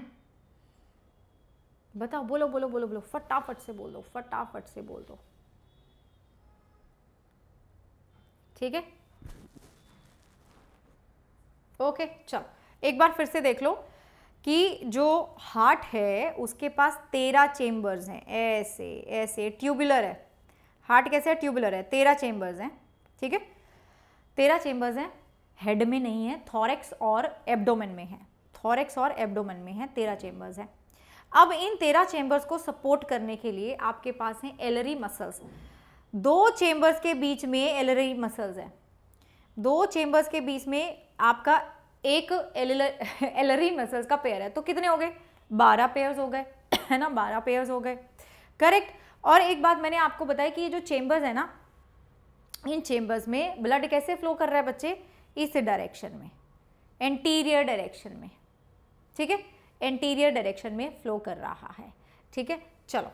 बताओ बोलो बोलो बोलो बोलो फटाफट से बोलो फटाफट से बोल दो ठीक है ओके चलो एक बार फिर से देख लो कि जो हार्ट है उसके पास तेरह चेम्बर्स हैं ऐसे ऐसे ट्यूबुलर है हार्ट कैसे है ट्यूबुलर है तेरह चेम्बर्स हैं ठीक है तेरह चेम्बर्स हैं हेड में नहीं है थॉरेक्स और एब्डोमेन में है थॉरेक्स और एब्डोमन में है तेरह चेंबर्स हैं अब इन तेरह चेंबर्स को सपोर्ट करने के लिए आपके पास हैं एलरी मसल्स दो चेंबर्स के बीच में एलरी मसल्स हैं दो चेंबर्स के बीच में आपका एक (laughs) एलरी मसल्स का पेयर है तो कितने हो गए बारह पेयर्स हो गए (clears throat) है ना बारह पेयर्स हो गए करेक्ट और एक बात मैंने आपको बताया कि ये जो चेंबर्स है ना इन चेंबर्स में ब्लड कैसे फ्लो कर रहा है बच्चे इस डायरेक्शन में एंटीरियर डायरेक्शन में ठीक है एंटीरियर डायरेक्शन में फ्लो कर रहा है ठीक है चलो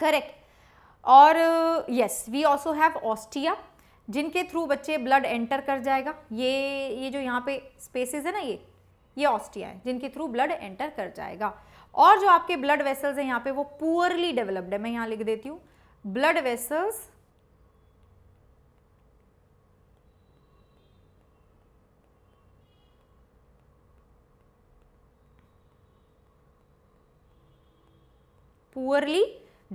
करेक्ट (clears throat) और yes we also have ostia जिनके थ्रू बच्चे ब्लड एंटर कर जाएगा ये ये जो यहाँ पे स्पेसेस है ना ये ये ऑस्टिया है जिनके थ्रू ब्लड एंटर कर जाएगा और जो आपके ब्लड वेसल्स हैं यहाँ पे वो पुअरली डेवलप्ड है मैं यहाँ लिख देती हूँ ब्लड वेसल्स poorly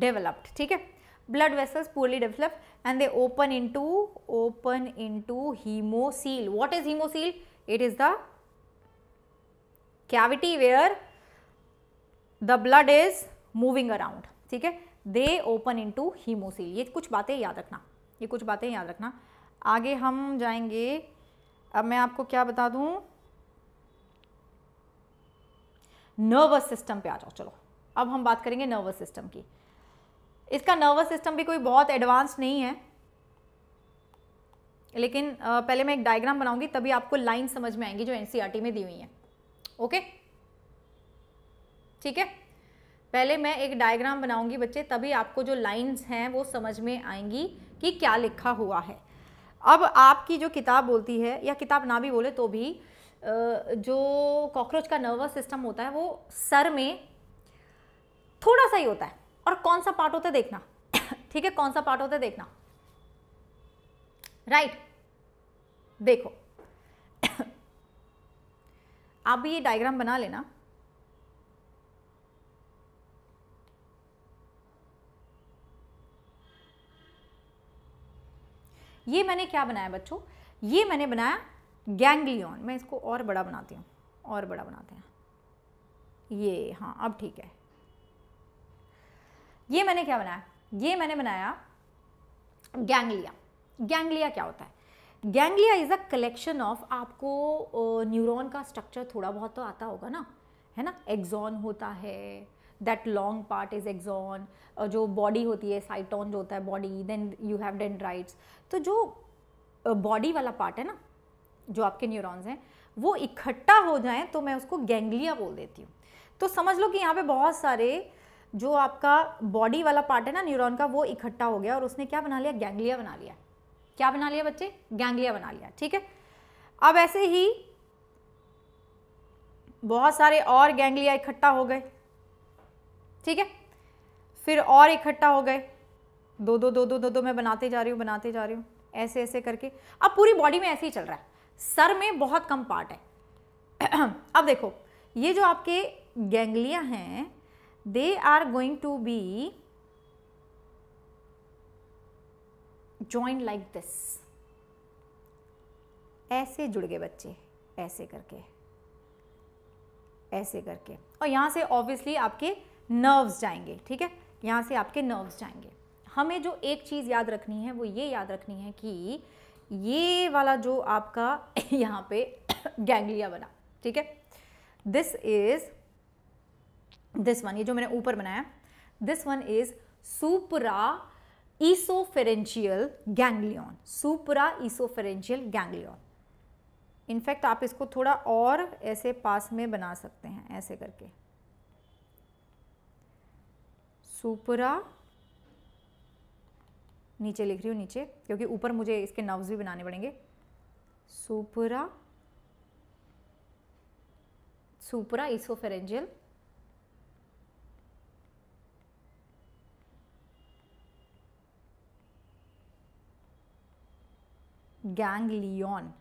developed ठीक है blood vessels poorly developed and they open into open into hemocele what is hemocele it is the cavity where the blood is moving around ठीक है they open into hemocele ये कुछ बातें याद रखना ये कुछ बातें याद रखना आगे हम जाएंगे अब मैं आपको क्या बता दूं नर्वस सिस्टम पे आ जाओ चलो अब हम बात करेंगे नर्वस सिस्टम की इसका नर्वस सिस्टम भी कोई बहुत एडवांस नहीं है लेकिन पहले मैं एक डायग्राम बनाऊंगी तभी आपको लाइन समझ में आएंगी जो एनसीईआरटी e में दी हुई है ओके ठीक है पहले मैं एक डायग्राम बनाऊंगी बच्चे तभी आपको जो लाइंस हैं वो समझ में आएंगी कि क्या लिखा हुआ है अब आपकी जो किताब बोलती है या किताब ना भी बोले तो भी जो कॉकरोच का नर्वस सिस्टम होता है वो सर में थोड़ा सा ही होता है और कौन सा पार्ट होता है देखना (coughs) ठीक है कौन सा पार्ट होता है देखना राइट देखो (coughs) आप भी ये डायग्राम बना लेना ये मैंने क्या बनाया बच्चों ये मैंने बनाया गैंगलियन मैं इसको और बड़ा बनाती हूँ और बड़ा बनाते हैं ये हाँ अब ठीक है ये मैंने क्या बनाया ये मैंने बनाया गैंगलिया गैंगलिया क्या होता है ganglia is a collection of आपको न्यूरॉन का स्ट्रक्चर थोड़ा बहुत तो आता होगा ना है ना एग्जॉन होता है that long part is axon जो बॉडी होती है साइटॉन जो होता है body then you have dendrites तो जो बॉडी वाला पार्ट है ना जो आपके न्यूरॉन्स हैं वो इकट्ठा हो जाएं तो मैं उसको गैंग्लिया बोल देती हूँ तो समझ लो कि यहाँ पे बहुत सारे जो आपका बॉडी वाला पार्ट है ना न्यूरॉन का वो इकट्ठा हो गया और उसने क्या बना लिया गैंग्लिया बना लिया क्या बना लिया बच्चे गैंग्लिया बना लिया ठीक है अब ऐसे ही बहुत सारे और गैंग्लिया इकट्ठा हो गए ठीक है फिर और इकट्ठा हो गए दो दो दो दो दो दो मैं बनाते जा रही हूँ बनाते जा रही हूँ ऐसे ऐसे करके अब पूरी बॉडी में ऐसे ही चल रहा है सर में बहुत कम पार्ट है (clears throat) अब देखो ये जो आपके गैंग्लिया हैं they are going to be joined like this ऐसे जुड़ गए बच्चे ऐसे करके ऐसे करके और यहाँ से ऑब्वियसली आपके नर्व्स जाएंगे ठीक है यहाँ से आपके नर्व्स जाएंगे हमें जो एक चीज़ याद रखनी है वो ये याद रखनी है कि ये वाला जो आपका (coughs) यहाँ पे (coughs) गैंगलिया बना ठीक है दिस इज़ दिस वन ये जो मैंने ऊपर बनाया this one is supra oesophageal ganglion supra oesophageal ganglion in fact आप इसको थोड़ा और ऐसे पास में बना सकते हैं ऐसे करके सुपरा नीचे लिख रही हूँ नीचे क्योंकि ऊपर मुझे इसके नर्व्स भी बनाने पड़ेंगे सुपरा सुपरा इसोफेरेंजियल गैंगलियन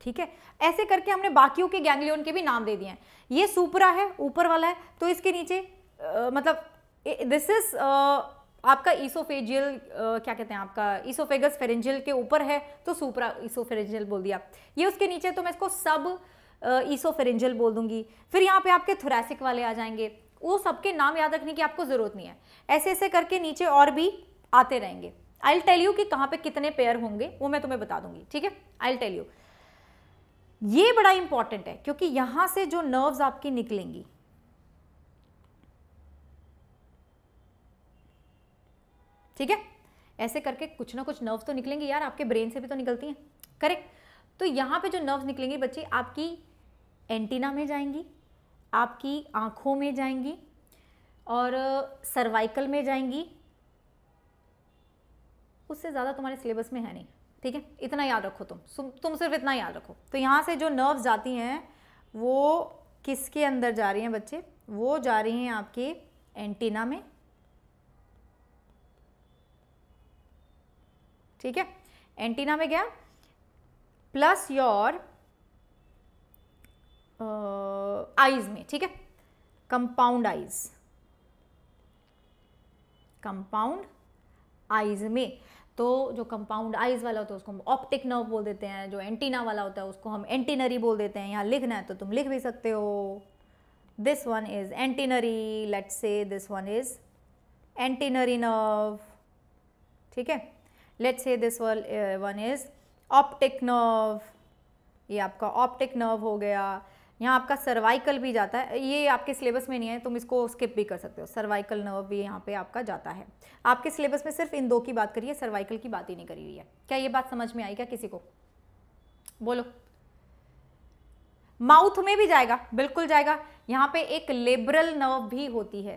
ठीक है ऐसे करके हमने बाकियों के गैंगलियन के भी नाम दे दिए हैं ये सुपरा है ऊपर वाला है तो इसके नीचे आ, मतलब दिस इज आपका ईसोफेजियल क्या कहते हैं आपका ईसोफेगस फेरेंजियल के ऊपर है तो सुपरा ईसोफेरेंजियल बोल दिया ये उसके नीचे तो मैं इसको सब ईसोफेरेंजियल बोल दूंगी फिर यहाँ पे आपके थोरेसिक वाले आ जाएंगे वो सबके नाम याद रखने की आपको ज़रूरत नहीं है ऐसे ऐसे करके नीचे और भी आते रहेंगे आई टेल यू कि कहाँ पे कितने पेयर होंगे वो मैं तुम्हें बता दूंगी ठीक है आई टेल यू ये बड़ा इंपॉर्टेंट है क्योंकि यहाँ से जो नर्व्स आपकी निकलेंगी ठीक है ऐसे करके कुछ ना कुछ नर्व्स तो निकलेंगी यार आपके ब्रेन से भी तो निकलती हैं करेक्ट तो यहाँ पे जो नर्व्स निकलेंगी बच्चे आपकी एंटीना में जाएंगी आपकी आँखों में जाएंगी और सर्वाइकल में जाएंगी उससे ज़्यादा तुम्हारे सिलेबस में है नहीं ठीक है इतना याद रखो तुम तुम सिर्फ इतना याद रखो तो यहाँ से जो नर्व्स जाती हैं वो किसके अंदर जा रही हैं बच्चे वो जा रही हैं आपके एंटीना में ठीक है एंटीना में गया प्लस योर आईज में ठीक है कंपाउंड आईज कंपाउंड आईज में तो जो कंपाउंड आइज वाला होता है उसको हम ऑप्टिक नर्व बोल देते हैं जो एंटीना वाला होता है उसको हम एंटीनरी बोल देते हैं यहाँ लिखना है तो तुम लिख भी सकते हो this one is antennary let's say this one is antennary nerve ठीक है let's say this one is optic nerve ये आपका ऑप्टिक नर्व हो गया यहाँ आपका सर्वाइकल भी जाता है ये आपके सिलेबस में नहीं है तुम इसको स्किप भी कर सकते हो सर्वाइकल नर्व भी यहाँ पे आपका जाता है आपके सिलेबस में सिर्फ इन दो की बात करिए सर्वाइकल की बात ही नहीं करी हुई है क्या ये बात समझ में आई क्या किसी को बोलो माउथ में भी जाएगा बिल्कुल जाएगा यहाँ पे एक लेबरल नर्व भी होती है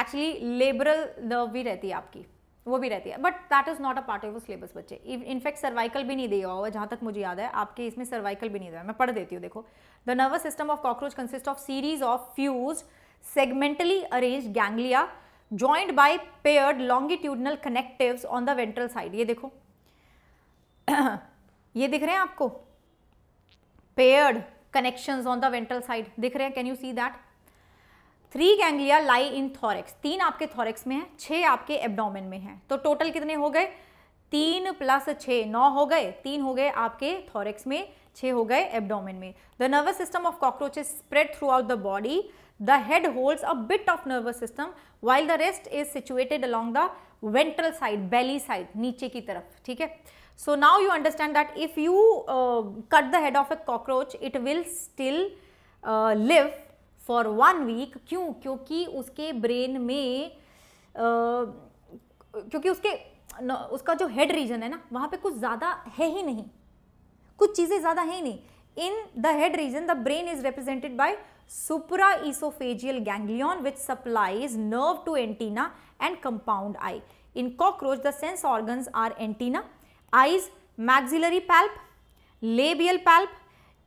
एक्चुअली लेबरल नर्व भी रहती है आपकी वो भी रहती है but that is not a part of syllabus बच्चे इनफैक्ट सर्वाइकल भी नहीं दिया हुआ जहाँ तक मुझे याद है आपके इसमें सर्वाइकल भी नहीं दिया मैं पढ़ देती हूँ देखो the nervous system of cockroach consist of series of fuse segmentally arrange ganglia joint by paired longitudinal connective on the ventral side ये देखो (clears throat) ये दिख रहे हैं आपको paired connection on the ventral side दिख रहे हैं can you see that three ganglia lie in thorax तीन आपके थॉरेक्स में है छह आपके एब्डोमेन में है तो टोटल कितने हो गए तीन प्लस छ नौ हो गए तीन हो गए आपके थॉरेक्स में छह हो गए एब्डोमेन में the nervous system of is spread throughout the body the head holds a bit of nervous system while the rest is situated along the ventral side belly side नीचे की तरफ ठीक है so now you understand that if you cut the head of a cockroach it will still live for one week क्यों क्योंकि उसके ब्रेन में आ, क्योंकि उसके न, उसका जो हेड रीजन है ना वहाँ पे कुछ ज़्यादा है ही नहीं कुछ चीज़ें ज़्यादा है ही नहीं in the head region the brain is represented by supra oesophageal ganglion which supplies nerve to antenna and compound eye in cockroach the sense organs are antenna eyes maxillary palp labial palp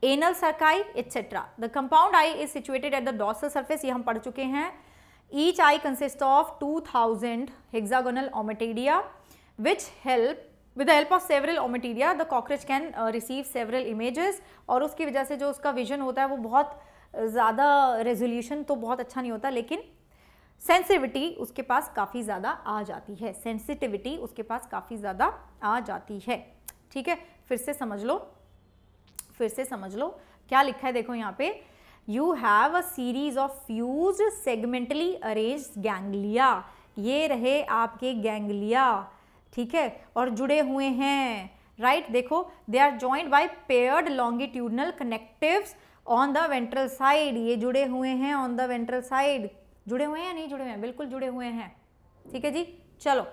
anal cerci etcetera the compound eye is situated at the dorsal surface ये हम पढ़ चुके हैं each eye consist of 2000 hexagonal ommatidia which help with the help of several ommatidia the cockroach can receive several images और उसकी वजह से जो उसका विजन होता है वो बहुत uh, ज़्यादा रेजोल्यूशन तो बहुत अच्छा नहीं होता लेकिन सेंसिटिविटी उसके पास काफ़ी ज़्यादा आ जाती है सेंसिटिविटी उसके पास काफ़ी ज़्यादा आ जाती है ठीक है फिर से समझ लो फिर से समझ लो क्या लिखा है देखो यहाँ पे you have a series of fuse segmentally arrange ganglia ये रहे आपके गैंगलिया ठीक है और जुड़े हुए हैं राइट right? देखो they are joint by paired longitudinal connective on the ventral side ये जुड़े हुए हैं ऑन द वेंट्रल साइड जुड़े हुए हैं या नहीं जुड़े हुए हैं बिल्कुल जुड़े हुए हैं ठीक है जी चलो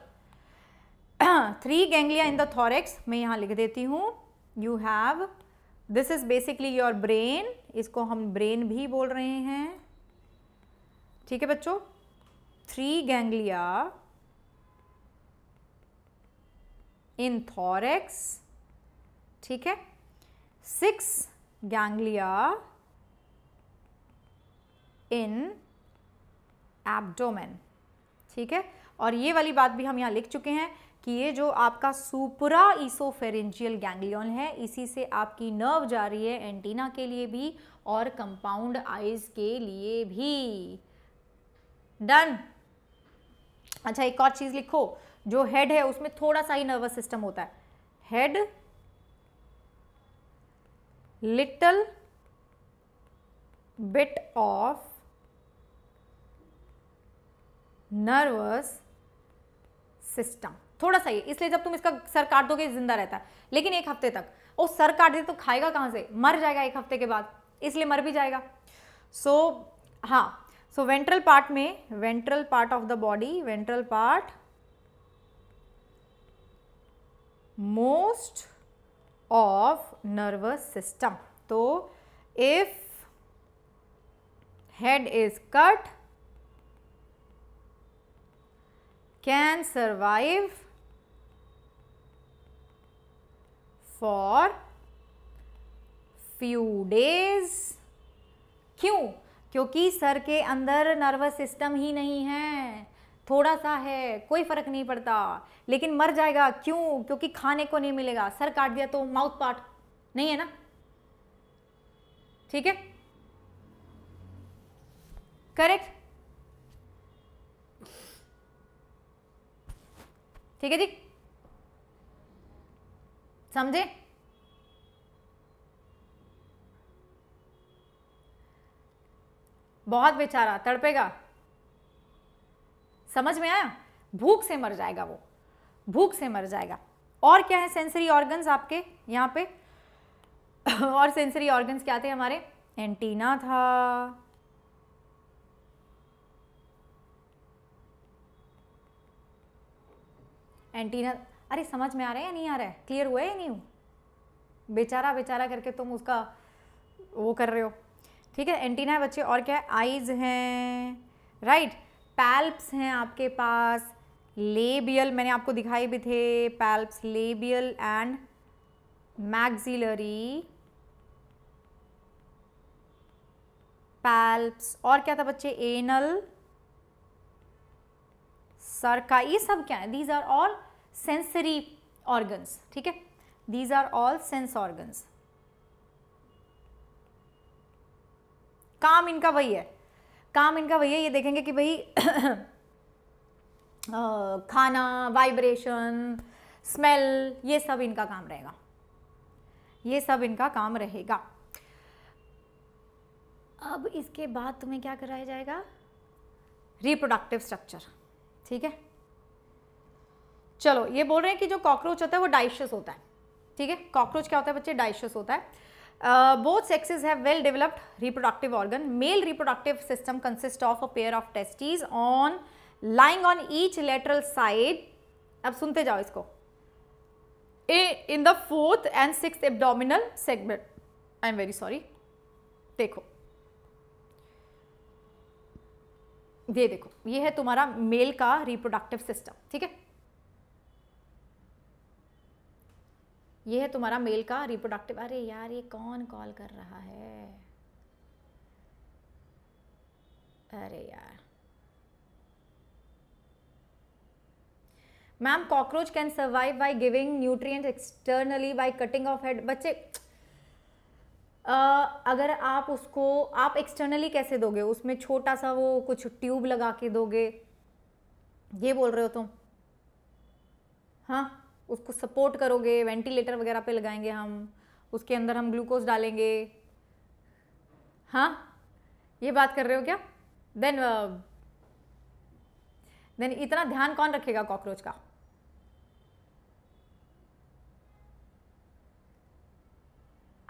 three ganglia in the thorax मैं यहाँ लिख देती हूँ you have this is basically your brain इसको हम ब्रेन भी बोल रहे हैं ठीक है बच्चों थ्री गैंग्लिया इन थॉरेक्स ठीक है सिक्स गैंग्लिया इन एब्डोमेन ठीक है और ये वाली बात भी हम यहां लिख चुके हैं कि ये जो आपका सुपरा ईसोफेरेंजियल गैंग्लियन है इसी से आपकी नर्व जा रही है एंटीना के लिए भी और कंपाउंड आइज के लिए भी डन अच्छा एक और चीज़ लिखो जो हेड है उसमें थोड़ा सा ही नर्वस सिस्टम होता है head little bit of nervous system थोड़ा सा ही इसलिए जब तुम इसका सर काट दोगे जिंदा रहता है लेकिन एक हफ्ते तक वो सर काट दे तो खाएगा कहाँ से मर जाएगा एक हफ्ते के बाद इसलिए मर भी जाएगा सो so, हाँ सो वेंट्रल पार्ट में ventral part of the body ventral part most of nervous system तो if head is cut can survive for few days क्यों क्योंकि सर के अंदर नर्वस सिस्टम ही नहीं है थोड़ा सा है कोई फ़र्क नहीं पड़ता लेकिन मर जाएगा क्यों क्योंकि खाने को नहीं मिलेगा सर काट दिया तो माउथ पार्ट नहीं है ना ठीक है करेक्ट ठीक है जी समझे बहुत बेचारा तड़पेगा समझ में आया भूख से मर जाएगा वो भूख से मर जाएगा और क्या है सेंसरी ऑर्गन्स आपके यहां पे (laughs) और सेंसरी ऑर्गन्स क्या थे हमारे एंटीना था एंटीना अरे समझ में आ रहा है या नहीं आ रहा है क्लियर हुआ है या नहीं हुआ बेचारा बेचारा करके तुम उसका वो कर रहे हो ठीक है एंटीना है बच्चे और क्या है आइज हैं राइट पैल्प्स हैं आपके पास लेबियल मैंने आपको दिखाई भी थे palps labial and maxillary palps और क्या था बच्चे एनल सर का ये सब क्या है these are all sensory organs ठीक है these are all sense organs काम इनका वही है काम इनका वही है ये देखेंगे कि भाई (coughs) खाना वाइब्रेशन स्मेल ये सब इनका काम रहेगा ये सब इनका काम रहेगा अब इसके बाद तुम्हें क्या कराया जाएगा रिप्रोडक्टिव स्ट्रक्चर ठीक है चलो ये बोल रहे हैं कि जो कॉकरोच होता है वो डाइशस होता है ठीक है कॉकरोच क्या होता है बच्चे डाइशियस होता है both sexes have well developed reproductive organ male reproductive system consist of a pair of testes on lying on each lateral side अब सुनते जाओ इसको ए in the fourth and six abdominal segment I am very sorry देखो ये देखो ये है तुम्हारा मेल का रिप्रोडक्टिव सिस्टम ठीक है ये है तुम्हारा मेल का रिप्रोडक्टिव अरे यार ये कौन कॉल कर रहा है अरे यार ma'am cockroach can survive by giving nutrient externally by cutting of head बच्चे Uh, अगर आप उसको आप एक्सटर्नली कैसे दोगे उसमें छोटा सा वो कुछ ट्यूब लगा के दोगे ये बोल रहे हो तुम हाँ उसको सपोर्ट करोगे वेंटिलेटर वगैरह पे लगाएंगे हम उसके अंदर हम ग्लूकोज डालेंगे हाँ ये बात कर रहे हो क्या देन देन uh, इतना ध्यान कौन रखेगा कॉकरोच का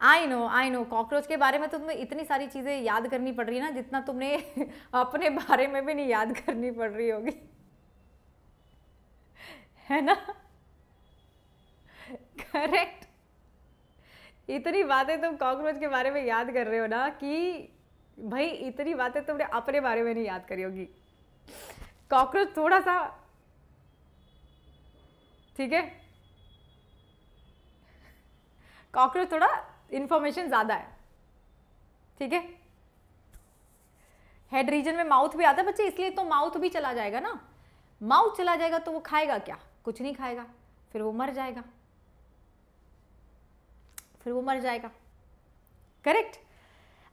I know I know cockroach के बारे में तो तुम्हें इतनी सारी चीज़ें याद करनी पड़ रही है ना जितना तुमने (laughs) अपने बारे में भी नहीं याद करनी पड़ रही होगी (laughs) है ना करेक्ट इतनी बातें तुम कॉकरोच के बारे में याद कर रहे हो ना कि भाई इतनी बातें तुमने अपने बारे में नहीं याद करी होगी कॉकरोच थोड़ा सा ठीक है कॉकरोच थोड़ा इन्फॉर्मेशन ज़्यादा है ठीक है हेड रीजन में माउथ भी आता है बच्चे इसलिए तो माउथ भी चला जाएगा ना माउथ चला जाएगा तो वो खाएगा क्या कुछ नहीं खाएगा फिर वो मर जाएगा फिर वो मर जाएगा करेक्ट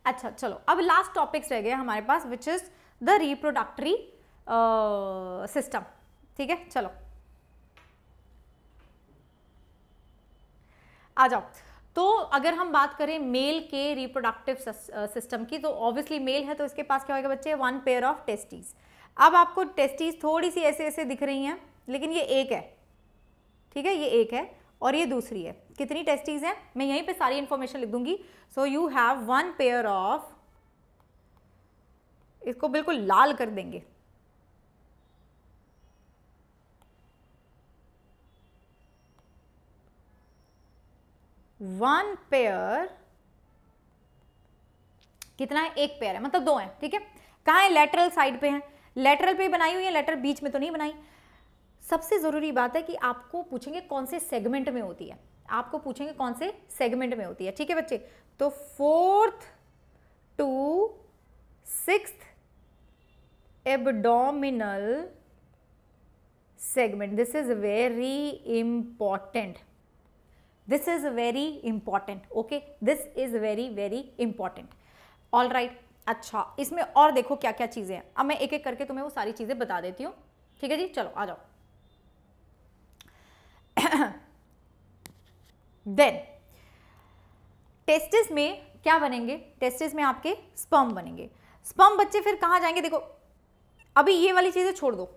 अच्छा चलो अब लास्ट टॉपिक्स रह गए हमारे पास which is the reproductory system ठीक है चलो आ जाओ तो अगर हम बात करें मेल के रिप्रोडक्टिव सिस्टम की तो ऑब्वियसली मेल है तो इसके पास क्या होगा बच्चे वन पेयर ऑफ टेस्टीज अब आपको टेस्टीज थोड़ी सी ऐसे ऐसे दिख रही हैं लेकिन ये एक है ठीक है ये एक है और ये दूसरी है कितनी टेस्टीज़ हैं मैं यहीं पे सारी इंफॉर्मेशन लिख दूंगी so you have one pair of इसको बिल्कुल लाल कर देंगे वन पेयर कितना है एक पेयर है मतलब दो है ठीक है कहा है लेटरल साइड पे है लेटरल पे बनाई हुई है लेटर बीच में तो नहीं बनाई सबसे ज़रूरी बात है कि आपको पूछेंगे कौन से सेगमेंट में होती है आपको पूछेंगे कौन से सेगमेंट में होती है ठीक है बच्चे तो fourth to six abdominal segment this is very important this is very important okay this is very very important all right अच्छा इसमें और देखो क्या क्या चीज़ें हैं अब मैं एक एक करके तुम्हें वो सारी चीज़ें बता देती हूँ ठीक है जी चलो आ जाओ देन टेस्टिस में क्या बनेंगे टेस्टिस में आपके स्पर्म बनेंगे स्पर्म बच्चे फिर कहाँ जाएंगे देखो अभी ये वाली चीज़ें छोड़ दो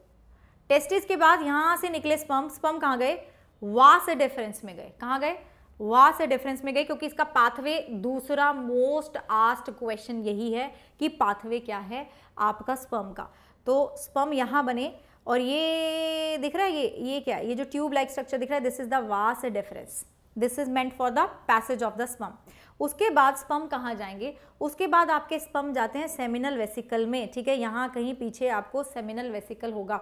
टेस्टिस के बाद यहाँ से निकले स्पर्म स्पर्म कहाँ गए वा से डिफरेंस में गए कहाँ गए वा से डिफरेंस में गए क्योंकि इसका पाथवे दूसरा मोस्ट आस्ट क्वेश्चन यही है कि पाथवे क्या है आपका स्पर्म का तो स्पर्म यहाँ बने और ये दिख रहा है ये ये क्या ये जो ट्यूब लाइक स्ट्रक्चर दिख रहा है this is the vas deferens this is meant for the passage of the sperm उसके बाद स्पम कहाँ जाएंगे उसके बाद आपके स्पम जाते हैं सेमिनल वेसिकल में ठीक है यहाँ कहीं पीछे आपको सेमिनल वेसिकल होगा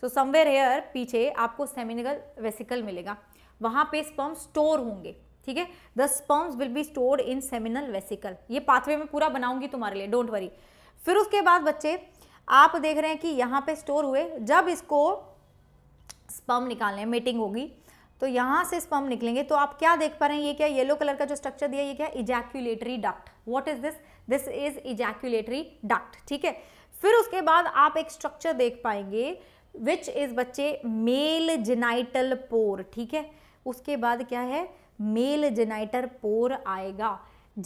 सो समवेयर हेयर पीछे आपको सेमिनल वेसिकल मिलेगा वहाँ पे स्पम स्टोर होंगे ठीक है the sperms will be store in seminal vesicle ये पाथवे में पूरा बनाऊंगी तुम्हारे लिए डोंट वरी फिर उसके बाद बच्चे आप देख रहे हैं कि यहाँ पे स्टोर हुए जब इसको स्पम निकालने मीटिंग होगी तो यहाँ से स्पर्म निकलेंगे तो आप क्या देख पा रहे हैं ये क्या येलो कलर का जो स्ट्रक्चर दिया ये क्या ejaculatory duct what is this this is ejaculatory duct ठीक है फिर उसके बाद आप एक स्ट्रक्चर देख पाएंगे विच इज बच्चे मेल जेनाइटल पोर ठीक है उसके बाद क्या है मेल जेनाइटर पोर आएगा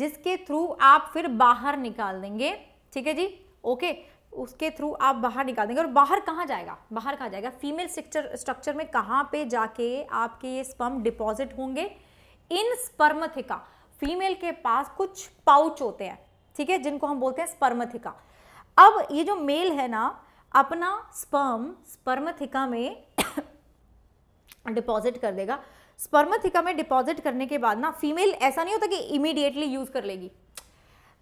जिसके थ्रू आप फिर बाहर निकाल देंगे ठीक है जी ओके okay. उसके थ्रू आप बाहर निकाल देंगे और बाहर कहाँ जाएगा बाहर कहाँ जाएगा फीमेल स्ट्रक्चर स्ट्रक्चर में कहाँ पे जाके आपके ये स्पर्म डिपॉजिट होंगे इन स्पर्मथिका फीमेल के पास कुछ पाउच होते हैं ठीक है जिनको हम बोलते हैं स्पर्मथिका अब ये जो मेल है ना अपना स्पर्म स्पर्मथिका में डिपॉजिट (coughs) कर देगा स्पर्मथिका में डिपॉजिट करने के बाद ना फीमेल ऐसा नहीं होता कि इमीडिएटली यूज़ कर लेगी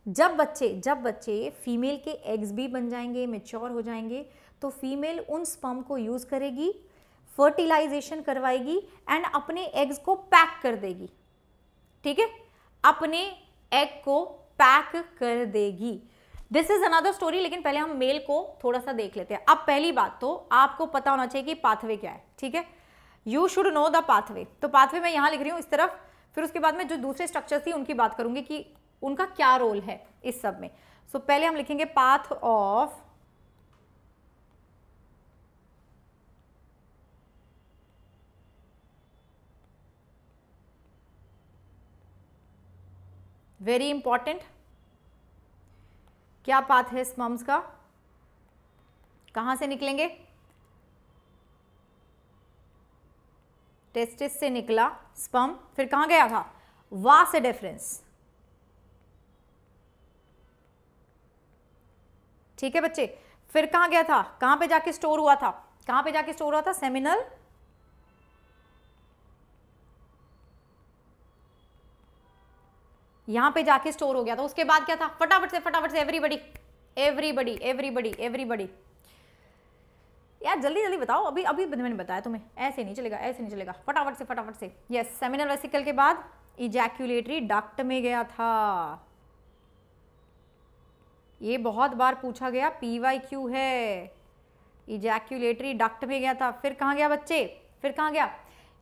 जब बच्चे जब बच्चे फीमेल के एग्स भी बन जाएंगे मेच्योर हो जाएंगे तो फीमेल उन स्पम को यूज़ करेगी फर्टिलाइजेशन करवाएगी एंड अपने एग्स को पैक कर देगी ठीक है अपने एग को पैक कर देगी दिस इज अनदर स्टोरी लेकिन पहले हम मेल को थोड़ा सा देख लेते हैं अब पहली बात तो आपको पता होना चाहिए कि पाथवे क्या है ठीक है you should know the pathway तो पाथवे मैं यहाँ लिख रही हूँ इस तरफ फिर उसके बाद में जो दूसरे स्ट्रक्चर थी उनकी बात करूंगी कि उनका क्या रोल है इस सब में सो so, पहले हम लिखेंगे पाथ ऑफ वेरी इंपॉर्टेंट क्या पाथ है मम्स का कहां से निकलेंगे टेस्टिस से निकला स्पम फिर कहां गया था वा से डिफरेंस ठीक है बच्चे फिर कहाँ गया था कहाँ पे जाके स्टोर हुआ था कहाँ पे जाके स्टोर हुआ था सेमिनल यहाँ पे जाके स्टोर हो गया था उसके बाद क्या था फटाफट से फटाफट से एवरीबडी एवरीबडी एवरीबडी एवरीबडी यार जल्दी जल्दी बताओ अभी अभी मैंने बताया तुम्हें ऐसे नहीं चलेगा ऐसे नहीं चलेगा फटाफट से फटाफट से यस सेमिनल वेसिकल के बाद इजैक्यूलेटरी डक्ट में गया था ये बहुत बार पूछा गया पी वाई क्यू है इजैक्यूलेटरी डक्ट में गया था फिर कहाँ गया बच्चे फिर कहाँ गया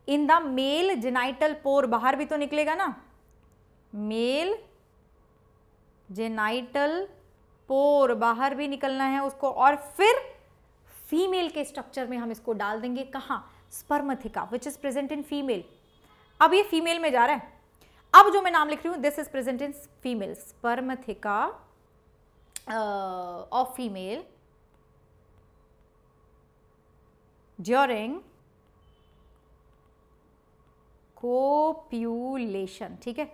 in the male genital pore बाहर भी तो निकलेगा ना मेल जेनाइटल पोर बाहर भी निकलना है उसको और फिर फीमेल के स्ट्रक्चर में हम इसको डाल देंगे कहाँ spermatheca which is present in female अब ये फीमेल में जा रहा है अब जो मैं नाम लिख रही हूँ this is present in female spermatheca uh, of female during copulation ठीक है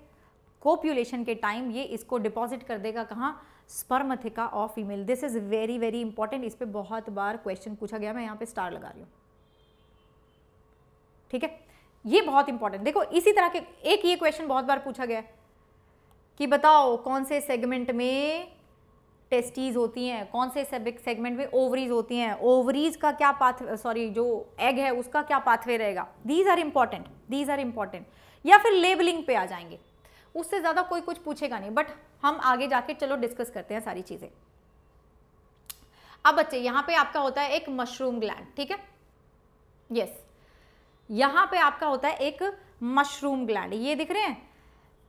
कोप्यूलेशन के टाइम ये इसको डिपॉजिट कर देगा कहाँ spermatheca of female this is very very important इस पर बहुत बार क्वेश्चन पूछा गया मैं यहाँ पे स्टार लगा रही हूँ ठीक है ये बहुत इंपॉर्टेंट देखो इसी तरह के एक ये क्वेश्चन बहुत बार पूछा गया कि बताओ कौन से सेगमेंट में टेस्टीज होती हैं कौन से सेगमेंट में ओवरीज होती हैं ओवरीज का क्या पाथ सॉरी जो एग है उसका क्या पाथवे रहेगा these are important these are important या फिर लेबलिंग पे आ जाएंगे उससे ज़्यादा कोई कुछ पूछेगा नहीं बट हम आगे जाके चलो डिस्कस करते हैं सारी चीज़ें अब बच्चे यहाँ पे आपका होता है एक मशरूम ग्लैंड ठीक है यस यहाँ पे आपका होता है एक मशरूम ग्लैंड ये दिख रहे हैं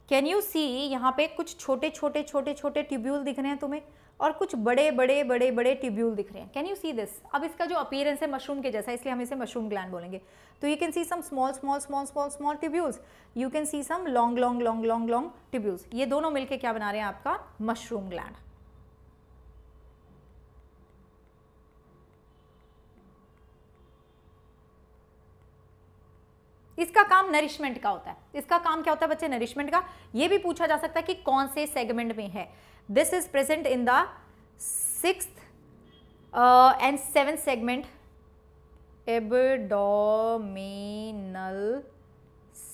कैन यू सी यहाँ पे कुछ छोटे छोटे छोटे छोटे ट्यूब्यूल दिख रहे हैं तुम्हें और कुछ बड़े बड़े बड़े बड़े ट्यूब्यूल दिख रहे हैं कैन यू सी दिस अब इसका जो अपीयरेंस है मशरूम के जैसा इसलिए हम इसे मशरूम ग्लैंड बोलेंगे तो you can see some small small small small small tubules you can see some long long long long long tubules ये दोनों मिलकर क्या बना रहे हैं आपका मशरूम ग्लैंड इसका काम नरिशमेंट का होता है इसका काम क्या होता है बच्चे नरिशमेंट का ये भी पूछा जा सकता है कि कौन से सेगमेंट में है This is present in the sixth uh, and seventh segment abdominal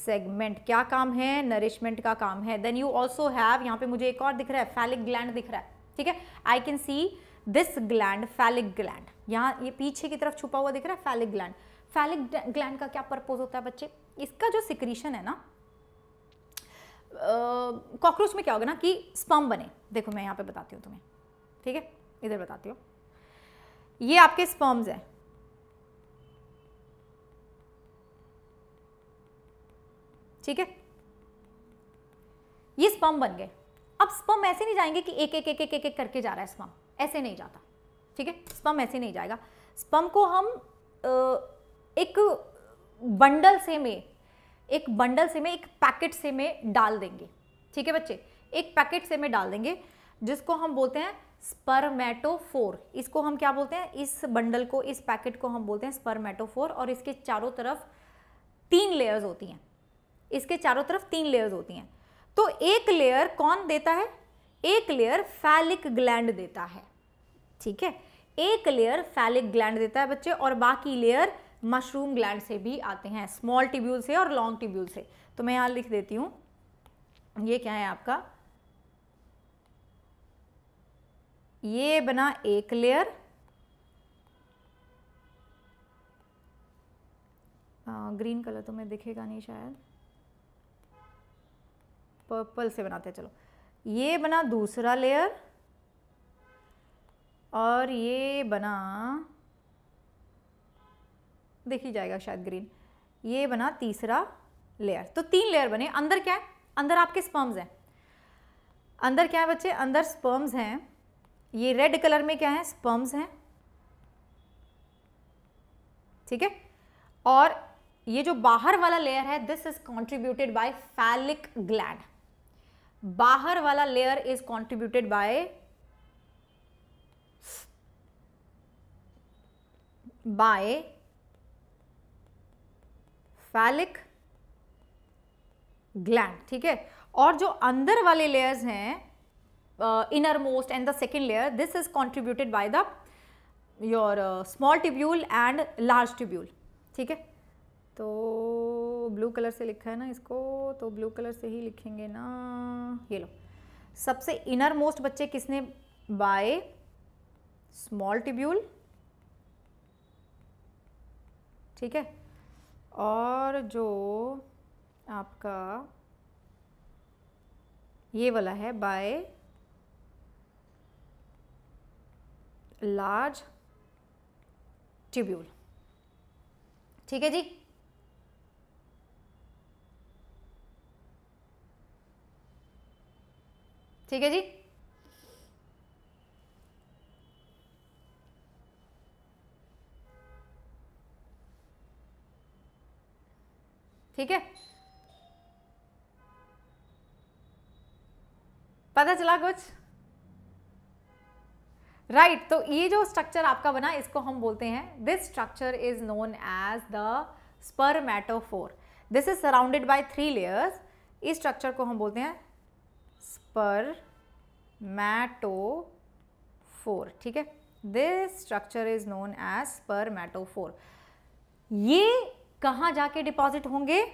segment क्या काम है नरिशमेंट का काम है देन यू ऑल्सो हैव यहाँ पे मुझे एक और दिख रहा है फैलिक ग्लैंड दिख रहा है ठीक है I can see this gland phallic gland यहाँ ये पीछे की तरफ छुपा हुआ दिख रहा है फैलिक ग्लैंड फैलिक ग्लैंड का क्या पर्पोज होता है बच्चे इसका जो सिक्रीशन है ना कॉकरोच में क्या होगा ना कि स्पम बने देखो मैं यहाँ पे बताती हूँ तुम्हें ठीक है इधर बताती हूँ ये आपके स्पम्स हैं ठीक है ये स्पम बन गए अब स्पम ऐसे नहीं जाएंगे कि एक एक एक एक एक एक करके जा रहा है स्पम ऐसे नहीं जाता ठीक है स्पम ऐसे नहीं जाएगा स्पम को हम एक बंडल से में एक बंडल से में एक पैकेट से में डाल देंगे ठीक है बच्चे एक पैकेट से में डाल देंगे जिसको हम बोलते हैं स्पर्मेटोफोर इसको हम क्या बोलते हैं इस बंडल को इस पैकेट को हम बोलते हैं स्पर्मेटोफोर और इसके चारों तरफ तीन लेयर्स होती हैं इसके चारों तरफ तीन लेयर्स होती हैं तो एक लेयर कौन देता है एक लेयर फैलिक ग्लैंड देता है ठीक है एक लेयर फैलिक ग्लैंड देता है बच्चे और बाकी लेयर मशरूम ग्लैंड से भी आते हैं स्मॉल टिब्यूल से और लॉन्ग टिब्यूल से तो मैं यहाँ लिख देती हूँ ये क्या है आपका ये बना एक लेयर ग्रीन कलर तो मैं दिखेगा नहीं शायद पर्पल से बनाते हैं चलो ये बना दूसरा लेयर और ये बना देख ही जाएगा शायद ग्रीन ये बना तीसरा लेयर तो तीन लेयर बने अंदर क्या है अंदर आपके स्पर्म्स हैं अंदर क्या है बच्चे अंदर स्पर्म्स हैं ये रेड कलर में क्या है स्पर्म्स हैं ठीक है और ये जो बाहर वाला लेयर है this is contributed by phallic gland बाहर वाला layer is contributed by by phallic gland ठीक है और जो अंदर वाले लेयर्स हैं innermost and the second layer this is contributed by the your small tubule and large tubule ठीक है तो ब्लू कलर से लिखा है ना इसको तो ब्लू कलर से ही लिखेंगे ना ये लो सबसे इनर मोस्ट बच्चे किसने बाय स्मॉल ट्यूब्यूल ठीक है और जो आपका ये वाला है बाय लार्ज ट्यूब्यूल ठीक है जी ठीक है जी ठीक है पता चला कुछ राइट right, तो ये जो स्ट्रक्चर आपका बना इसको हम बोलते हैं this structure is known as the spermatophore this is surrounded by three layers इस स्ट्रक्चर को हम बोलते हैं स्पर मैटोफोर ठीक है this structure is known as spermatophore ये कहाँ जाके डिपॉजिट होंगे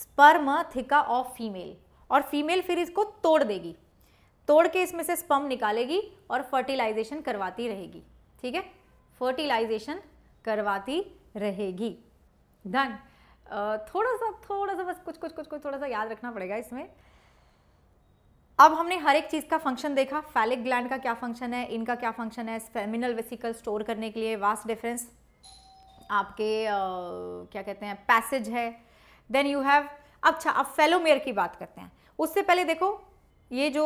स्पर्म थिका ऑफ फीमेल और फीमेल फिर इसको तोड़ देगी तोड़ के इसमें से स्पर्म निकालेगी और फर्टिलाइजेशन करवाती रहेगी ठीक है फर्टिलाइजेशन करवाती रहेगी डन थोड़ा सा थोड़ा सा बस कुछ कुछ कुछ कुछ थोड़ा सा याद रखना पड़ेगा इसमें अब हमने हर एक चीज़ का फंक्शन देखा फैलिक ग्लैंड का क्या फंक्शन है इनका क्या फंक्शन है सेमिनल वेसिकल स्टोर करने के लिए वास्ट डिफरेंस आपके क्या कहते हैं पैसेज है देन यू हैव अच्छा अब फेलोमेयर की बात करते हैं उससे पहले देखो ये जो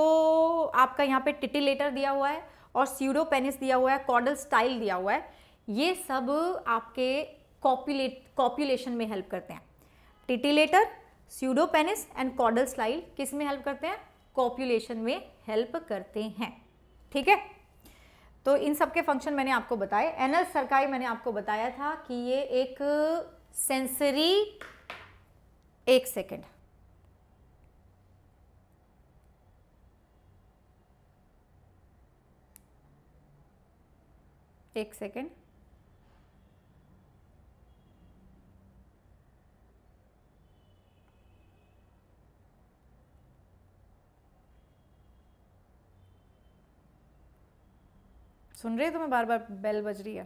आपका यहाँ पे टिटिलेटर दिया हुआ है और सीडो पेनिस दिया हुआ है कॉडल स्टाइल दिया हुआ है ये सब आपके कॉप्यूलेट कॉपुलेशन में हेल्प करते हैं titillator pseudo penis and caudal style किस में हेल्प करते हैं कॉपुलेशन में हेल्प करते हैं ठीक है तो इन सब के फंक्शन मैंने आपको बताए एनल सरकाई मैंने आपको बताया था कि ये एक सेंसरी एक सेकेंड एक सेकेंड सुन रही तुम्हें तो बार बार बेल बज रही है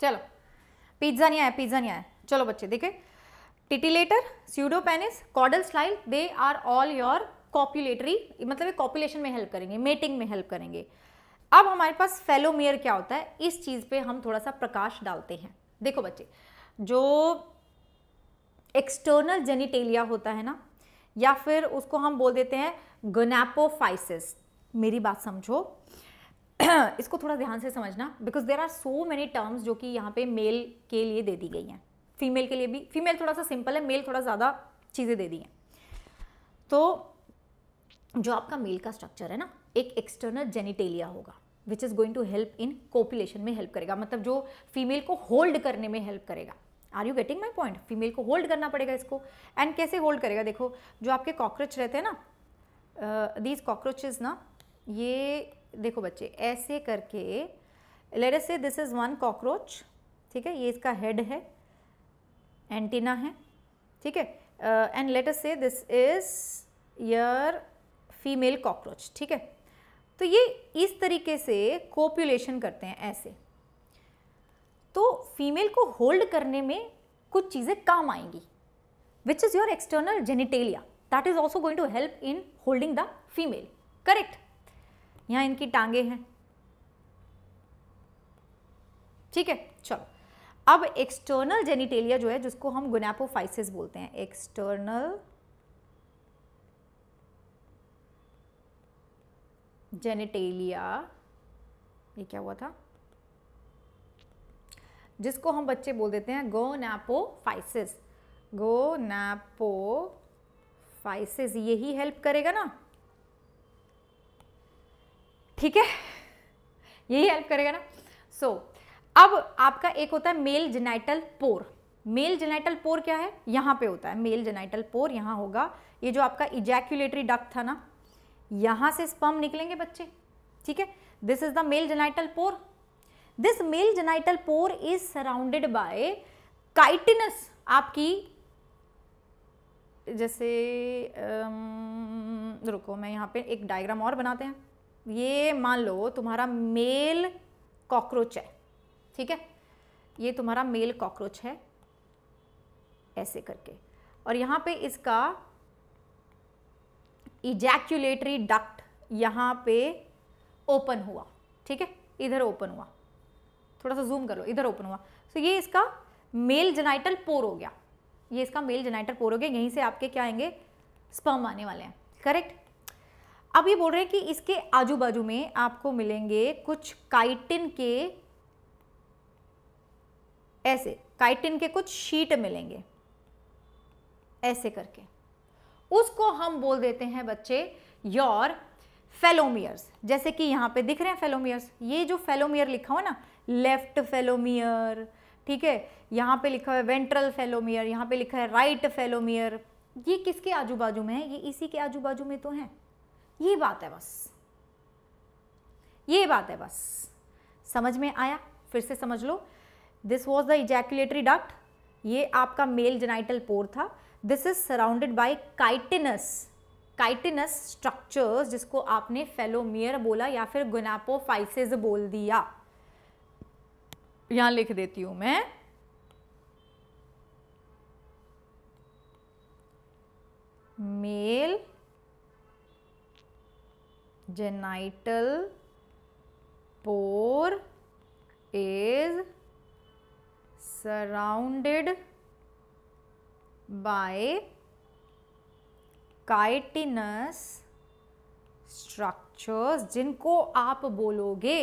चलो पिज्जा नहीं आया पिज्जा नहीं आया चलो बच्चे देखे titillator pseudopenis caudal style they are all your copulatory मतलब कॉपुलेशन में हेल्प करेंगे मेटिंग में हेल्प करेंगे अब हमारे पास फेलोमियर क्या होता है इस चीज़ पे हम थोड़ा सा प्रकाश डालते हैं देखो बच्चे जो एक्सटर्नल जेनिटेलिया होता है ना या फिर उसको हम बोल देते हैं गनेपोफाइसिस मेरी बात समझो (clears throat) इसको थोड़ा ध्यान से समझना because there are so many terms जो कि यहाँ पे मेल के लिए दे दी गई हैं फीमेल के लिए भी फीमेल थोड़ा सा सिंपल है मेल थोड़ा ज़्यादा चीज़ें दे दी हैं तो जो आपका मेल का स्ट्रक्चर है ना एक एक्सटर्नल जेनिटेलिया होगा which is going to help in copulation में हेल्प करेगा मतलब जो फीमेल को होल्ड करने में हेल्प करेगा are you getting my point female को होल्ड करना पड़ेगा इसको एंड कैसे होल्ड करेगा देखो जो आपके कॉकरोच रहते हैं ना दीज कॉकरोचेज ना ये देखो बच्चे ऐसे करके late say this is one cockroach ठीक है ये इसका हेड है एंटीना है ठीक है and let's say this is your female cockroach ठीक है तो ये इस तरीके से कोपुलेशन करते हैं ऐसे तो फीमेल को होल्ड करने में कुछ चीज़ें काम आएंगी which is your external genitalia that is also going to help in holding the female correct यहाँ इनकी टांगे हैं ठीक है चलो अब एक्सटर्नल जेनिटेलिया जो है जिसको हम गुनापोफाइसिस बोलते हैं एक्सटर्नल जेनेटेलिया ये क्या हुआ था जिसको हम बच्चे बोल देते हैं गोनापोफाइसिस गोनापोफाइसिस यही हेल्प करेगा ना ठीक है यही हेल्प करेगा ना सो so, अब आपका एक होता है male genital pore male genital pore क्या है यहां पे होता है मेल जेनाइटल पोर यहां होगा ये जो आपका इजैक्यूलेटरी डक्ट था ना यहां से स्पर्म निकलेंगे बच्चे ठीक है this is the male genital pore this male genital pore is surrounded by chitinous आपकी जैसे um, रुको मैं यहाँ पे एक डायग्राम और बनाते हैं ये मान लो तुम्हारा मेल कॉकरोच है ठीक है ये तुम्हारा मेल कॉकरोच है ऐसे करके और यहाँ पे इसका इजैक्यूलेटरी डक्ट यहाँ पे ओपन हुआ ठीक है इधर ओपन हुआ थोड़ा सा जूम कर लो इधर ओपन हुआ सो so, ये इसका मेल जेनाइटल पोर हो गया ये इसका मेल जेनाइटल पोर हो गया यहीं से आपके क्या आएंगे स्पर्म आने वाले हैं करेक्ट अब ये बोल रहे हैं कि इसके आजू बाजू में आपको मिलेंगे कुछ काइटिन के ऐसे काइटिन के कुछ शीट मिलेंगे ऐसे करके उसको हम बोल देते हैं बच्चे योर फेलोमियर्स जैसे कि यहाँ पे दिख रहे हैं फेलोमियर्स ये जो फेलोमियर लिखा हो ना लेफ्ट फेलोमियर ठीक है यहाँ पे लिखा है वेंट्रल फेलोमियर यहाँ पे लिखा है राइट फेलोमियर ये किसके आजू बाजू में है ये इसी के आजू बाजू में तो है ये बात है बस ये बात है बस समझ में आया फिर से समझ लो this was the ejaculatory duct ये आपका मेल जेनाइटल पोर था this is surrounded by chitinous chitinous structures जिसको आपने फेलोमियर बोला या फिर गुनापोफाइसिस बोल दिया यहां लिख देती हूं मैं male genital pore is surrounded by chitinous structures जिनको आप बोलोगे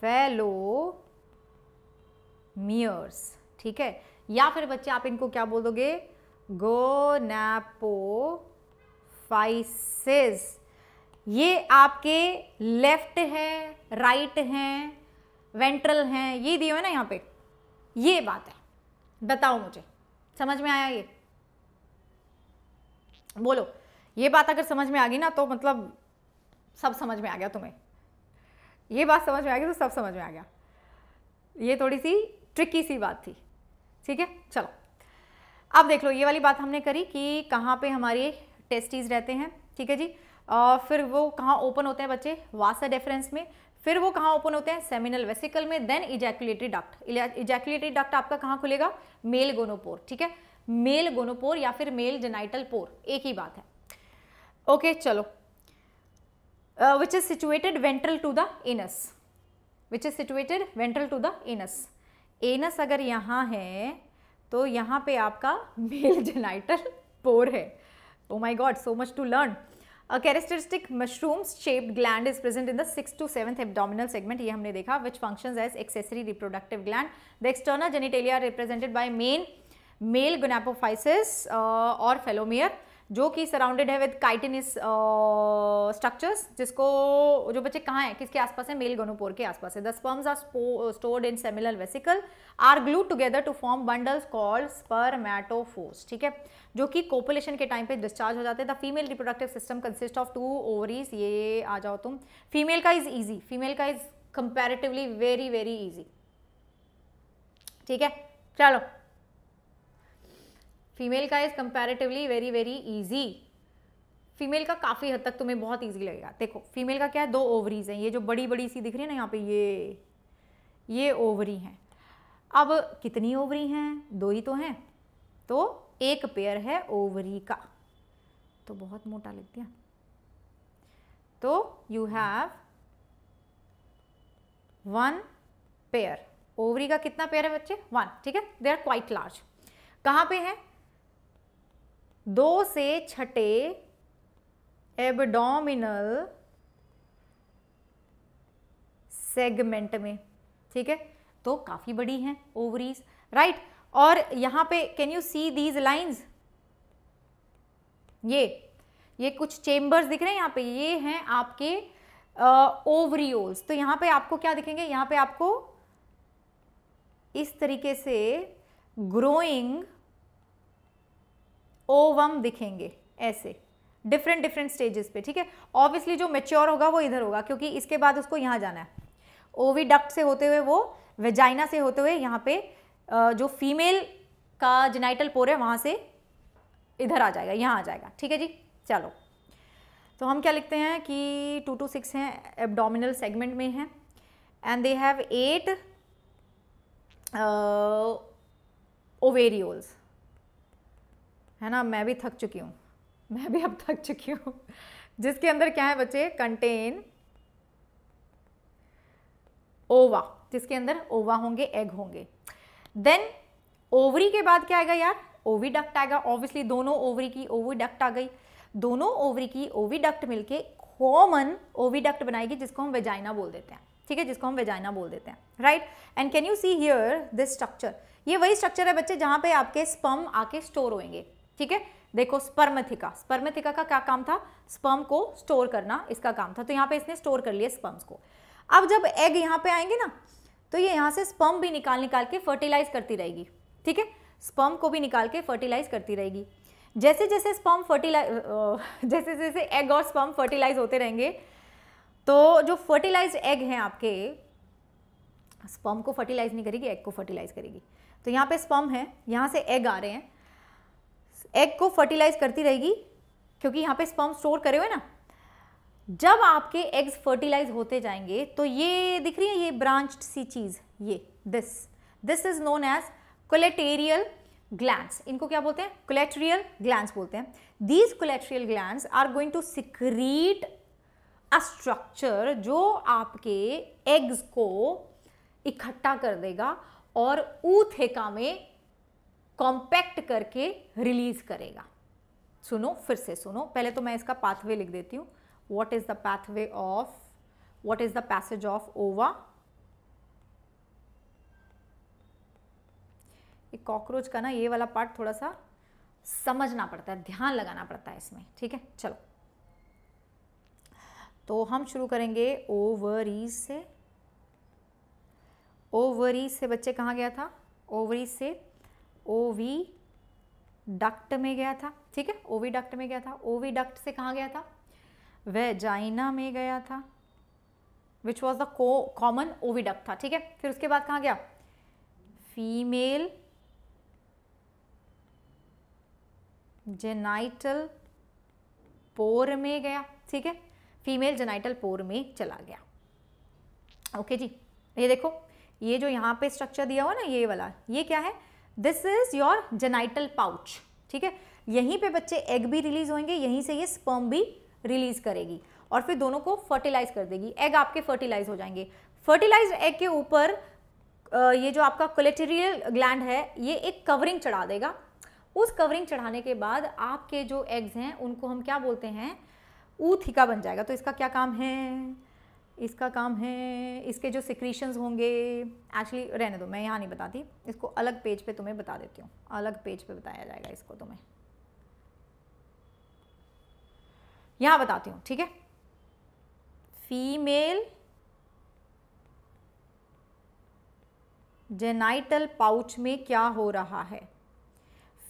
फेलो मियर्स ठीक है या फिर बच्चे आप इनको क्या बोल दोगे गोनापोफाइसिस ये आपके लेफ्ट है राइट हैं वेंट्रल हैं ये दिए हुए ना यहाँ पे ये बात है बताओ मुझे समझ में आया ये बोलो ये बात अगर समझ में आ गई ना तो मतलब सब समझ में आ गया तुम्हें ये बात समझ में आ गई तो सब समझ में आ गया ये थोड़ी सी ट्रिकी सी बात थी ठीक है चलो अब देख लो ये वाली बात हमने करी कि कहाँ पे हमारे टेस्टीज रहते हैं ठीक है जी और फिर वो कहाँ ओपन होते हैं बच्चे वासा डेफरेंस में फिर वो कहाँ ओपन होते हैं सेमिनल वेसिकल में then ejaculatory duct ejaculatory duct आपका कहाँ खुलेगा मेल गोनोपोर ठीक है मेल गोनोपोर या फिर मेल जेनाइटल पोर एक ही बात है ओके okay, चलो which is situated ventral to the anus which is situated ventral to the anus anus अगर यहाँ है तो यहाँ पे आपका मेल जेनाइटल पोर है oh my God so much to learn A characteristic mushroom-shaped gland is present in the 6th to 7th abdominal segment. ये हमने देखा which functions as accessory reproductive gland. The external genitalia are represented by main male gonapophysis uh, or phallomere. जो कि सराउंडेड है विद काइटिनिस स्ट्रक्चर्स जिसको जो बच्चे कहाँ हैं किसके आसपास है मेल गोनोपोर के आसपास है the sperms are stored in seminal vesicle are glue together to form bundles called spermatophores ठीक है जो कि कोपोलेशन के टाइम पे डिस्चार्ज हो जाते हैं the female reproductive system consist of two ovaries ये आ जाओ तुम फीमेल का इज़ ईजी फीमेल का is comparatively very very easy ठीक है चलो फीमेल का is comparatively very very easy female का काफ़ी हद तक तुम्हें बहुत ईजी लगेगा देखो फीमेल का क्या है दो ओवरीज हैं ये जो बड़ी बड़ी सी दिख रही है ना यहाँ पे ये ये ओवरी हैं अब कितनी ओवरी हैं दो ही तो हैं तो एक पेयर है ओवरी का तो बहुत मोटा लिख दिया तो you have one pair ovary का कितना पेयर है बच्चे वन ठीक है दे आर क्वाइट लार्ज कहाँ पे है दो से छठे एबडोमिनल सेगमेंट में ठीक है तो काफ़ी बड़ी हैं ओवरीज राइट और यहां पे can you see these lines ये ये कुछ चेंबर्स दिख रहे हैं यहां पे ये हैं आपके ओवरियोल्स तो यहां पे आपको क्या दिखेंगे यहां पे आपको इस तरीके से ग्रोइंग ओवम दिखेंगे ऐसे डिफरेंट डिफरेंट स्टेजेस पे ठीक है ऑब्वियसली जो मेच्योर होगा वो इधर होगा क्योंकि इसके बाद उसको यहाँ जाना है ओवी डक्ट से होते हुए वो वेजाइना से होते हुए यहाँ पे जो फीमेल का जिनाइटल पोर है वहाँ से इधर आ जाएगा यहाँ आ जाएगा ठीक है जी चलो तो हम क्या लिखते हैं कि टू टू सिक्स हैं एबडोमिनल सेगमेंट में हैं and they have eight ovarioles है ना मैं भी थक चुकी हूँ मैं भी अब थक चुकी हूँ जिसके अंदर क्या है बच्चे कंटेन ओवा जिसके अंदर ओवा होंगे एग होंगे देन ओवरी के बाद क्या आएगा यार ओवी डक्ट आएगा ऑब्वियसली दोनों ओवरी की ओवी डक्ट आ गई दोनों ओवरी की ओवी डक्ट मिलके कॉमन ओवी डक्ट बनाएगी जिसको हम वेजाइना बोल देते हैं ठीक है जिसको हम वेजाइना बोल देते हैं right and can you see here this structure ये वही स्ट्रक्चर है बच्चे जहां पे आपके स्पम आके स्टोर होंगे ठीक है देखो स्पर्मथिका स्पर्मथिका का क्या काम था स्पर्म को स्टोर करना इसका काम था तो यहाँ पे इसने स्टोर कर लिया स्पर्म्स को अब जब एग यहाँ पे आएंगे ना तो ये यहाँ से स्पर्म भी निकाल निकाल के फर्टिलाइज करती रहेगी ठीक है स्पर्म को भी निकाल के फर्टिलाइज करती रहेगी जैसे जैसे स्पर्म फर्टिलाइज जैसे जैसे एग और स्पर्म फर्टिलाइज होते रहेंगे तो जो फर्टिलाइज एग हैं आपके स्पर्म को फर्टिलाइज नहीं करेगी एग को फर्टिलाइज करेगी तो यहाँ पे स्पर्म है यहाँ से एग आ रहे हैं एग को फर्टिलाइज करती रहेगी क्योंकि यहाँ पे स्पर्म स्टोर करे हुए ना जब आपके एग्स फर्टिलाइज होते जाएंगे तो ये दिख रही है ये ब्रांच्ड सी चीज़ ये this this is known as colleterial gland इनको क्या बोलते हैं कोलेट्रियल ग्लैंड बोलते हैं these colleterial gland are going to secrete a structure जो आपके एग्स को इकट्ठा कर देगा और ऊथेका में कॉम्पैक्ट करके रिलीज करेगा सुनो फिर से सुनो पहले तो मैं इसका पाथवे लिख देती हूँ what is the pathway of what is the passage of ova एक कॉकरोच का ना ये वाला पार्ट थोड़ा सा समझना पड़ता है ध्यान लगाना पड़ता है इसमें ठीक है चलो तो हम शुरू करेंगे ओवरीज से ओवरीज से बच्चे कहाँ गया था ओवरीज से ओवी डक्ट में गया था ठीक है ओवी डक्ट में गया था ओवी डक्ट से कहाँ गया था वेजाइना में गया था which was the common duct था ठीक है फिर उसके बाद कहाँ गया फीमेल जेनाइटल पोर में गया ठीक है फीमेल जेनाइटल पोर में चला गया ओके okay जी ये देखो ये जो यहाँ पे स्ट्रक्चर दिया हुआ ना ये वाला ये क्या है this is your genital pouch ठीक है यहीं पे बच्चे एग भी रिलीज होंगे यहीं से ये स्पर्म भी रिलीज करेगी और फिर दोनों को फर्टिलाइज कर देगी एग आपके फर्टिलाइज हो जाएंगे फर्टिलाइज एग के ऊपर ये जो आपका कोलेटेरियल ग्लैंड है ये एक कवरिंग चढ़ा देगा उस कवरिंग चढ़ाने के बाद आपके जो एग्स हैं उनको हम क्या बोलते हैं ऊथिका बन जाएगा तो इसका क्या काम है इसका काम है इसके जो सिक्रीशंस होंगे एक्चुअली रहने दो मैं यहाँ नहीं बताती इसको अलग पेज पे तुम्हें बता देती हूँ अलग पेज पे बताया जाएगा इसको तुम्हें यहाँ बताती हूँ ठीक है फीमेल जेनाइटल पाउच में क्या हो रहा है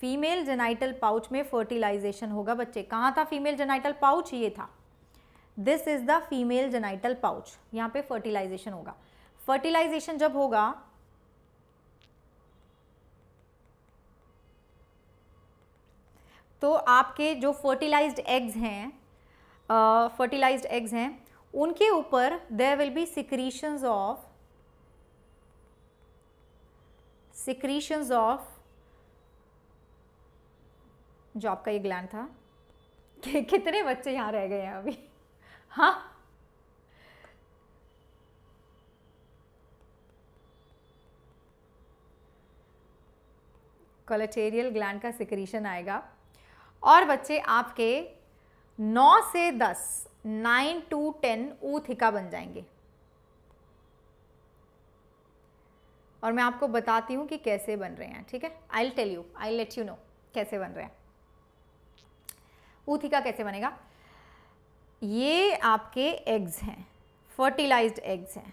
फीमेल जेनाइटल पाउच में फर्टिलाइजेशन होगा बच्चे कहाँ था फीमेल जेनाइटल पाउच ये था this is the female genital pouch यहां पे फर्टिलाइजेशन होगा फर्टिलाइजेशन जब होगा तो आपके जो फर्टिलाइज्ड एग्स हैं फर्टिलाइज्ड एग्स हैं उनके ऊपर there will be secretions of secretions of जो आपका ये ग्लैंड था कि कितने बच्चे यहाँ रह गए हैं अभी हाँ कोलेटेरियल ग्लैंड का सिक्रीशन आएगा और बच्चे आपके 9 से 10 9 टू 10 ऊथिका बन जाएंगे और मैं आपको बताती हूँ कि कैसे बन रहे हैं ठीक है I tell you I let you know कैसे बन रहे हैं ऊथिका कैसे बनेगा ये आपके एग्स हैं फर्टिलाइज्ड एग्स हैं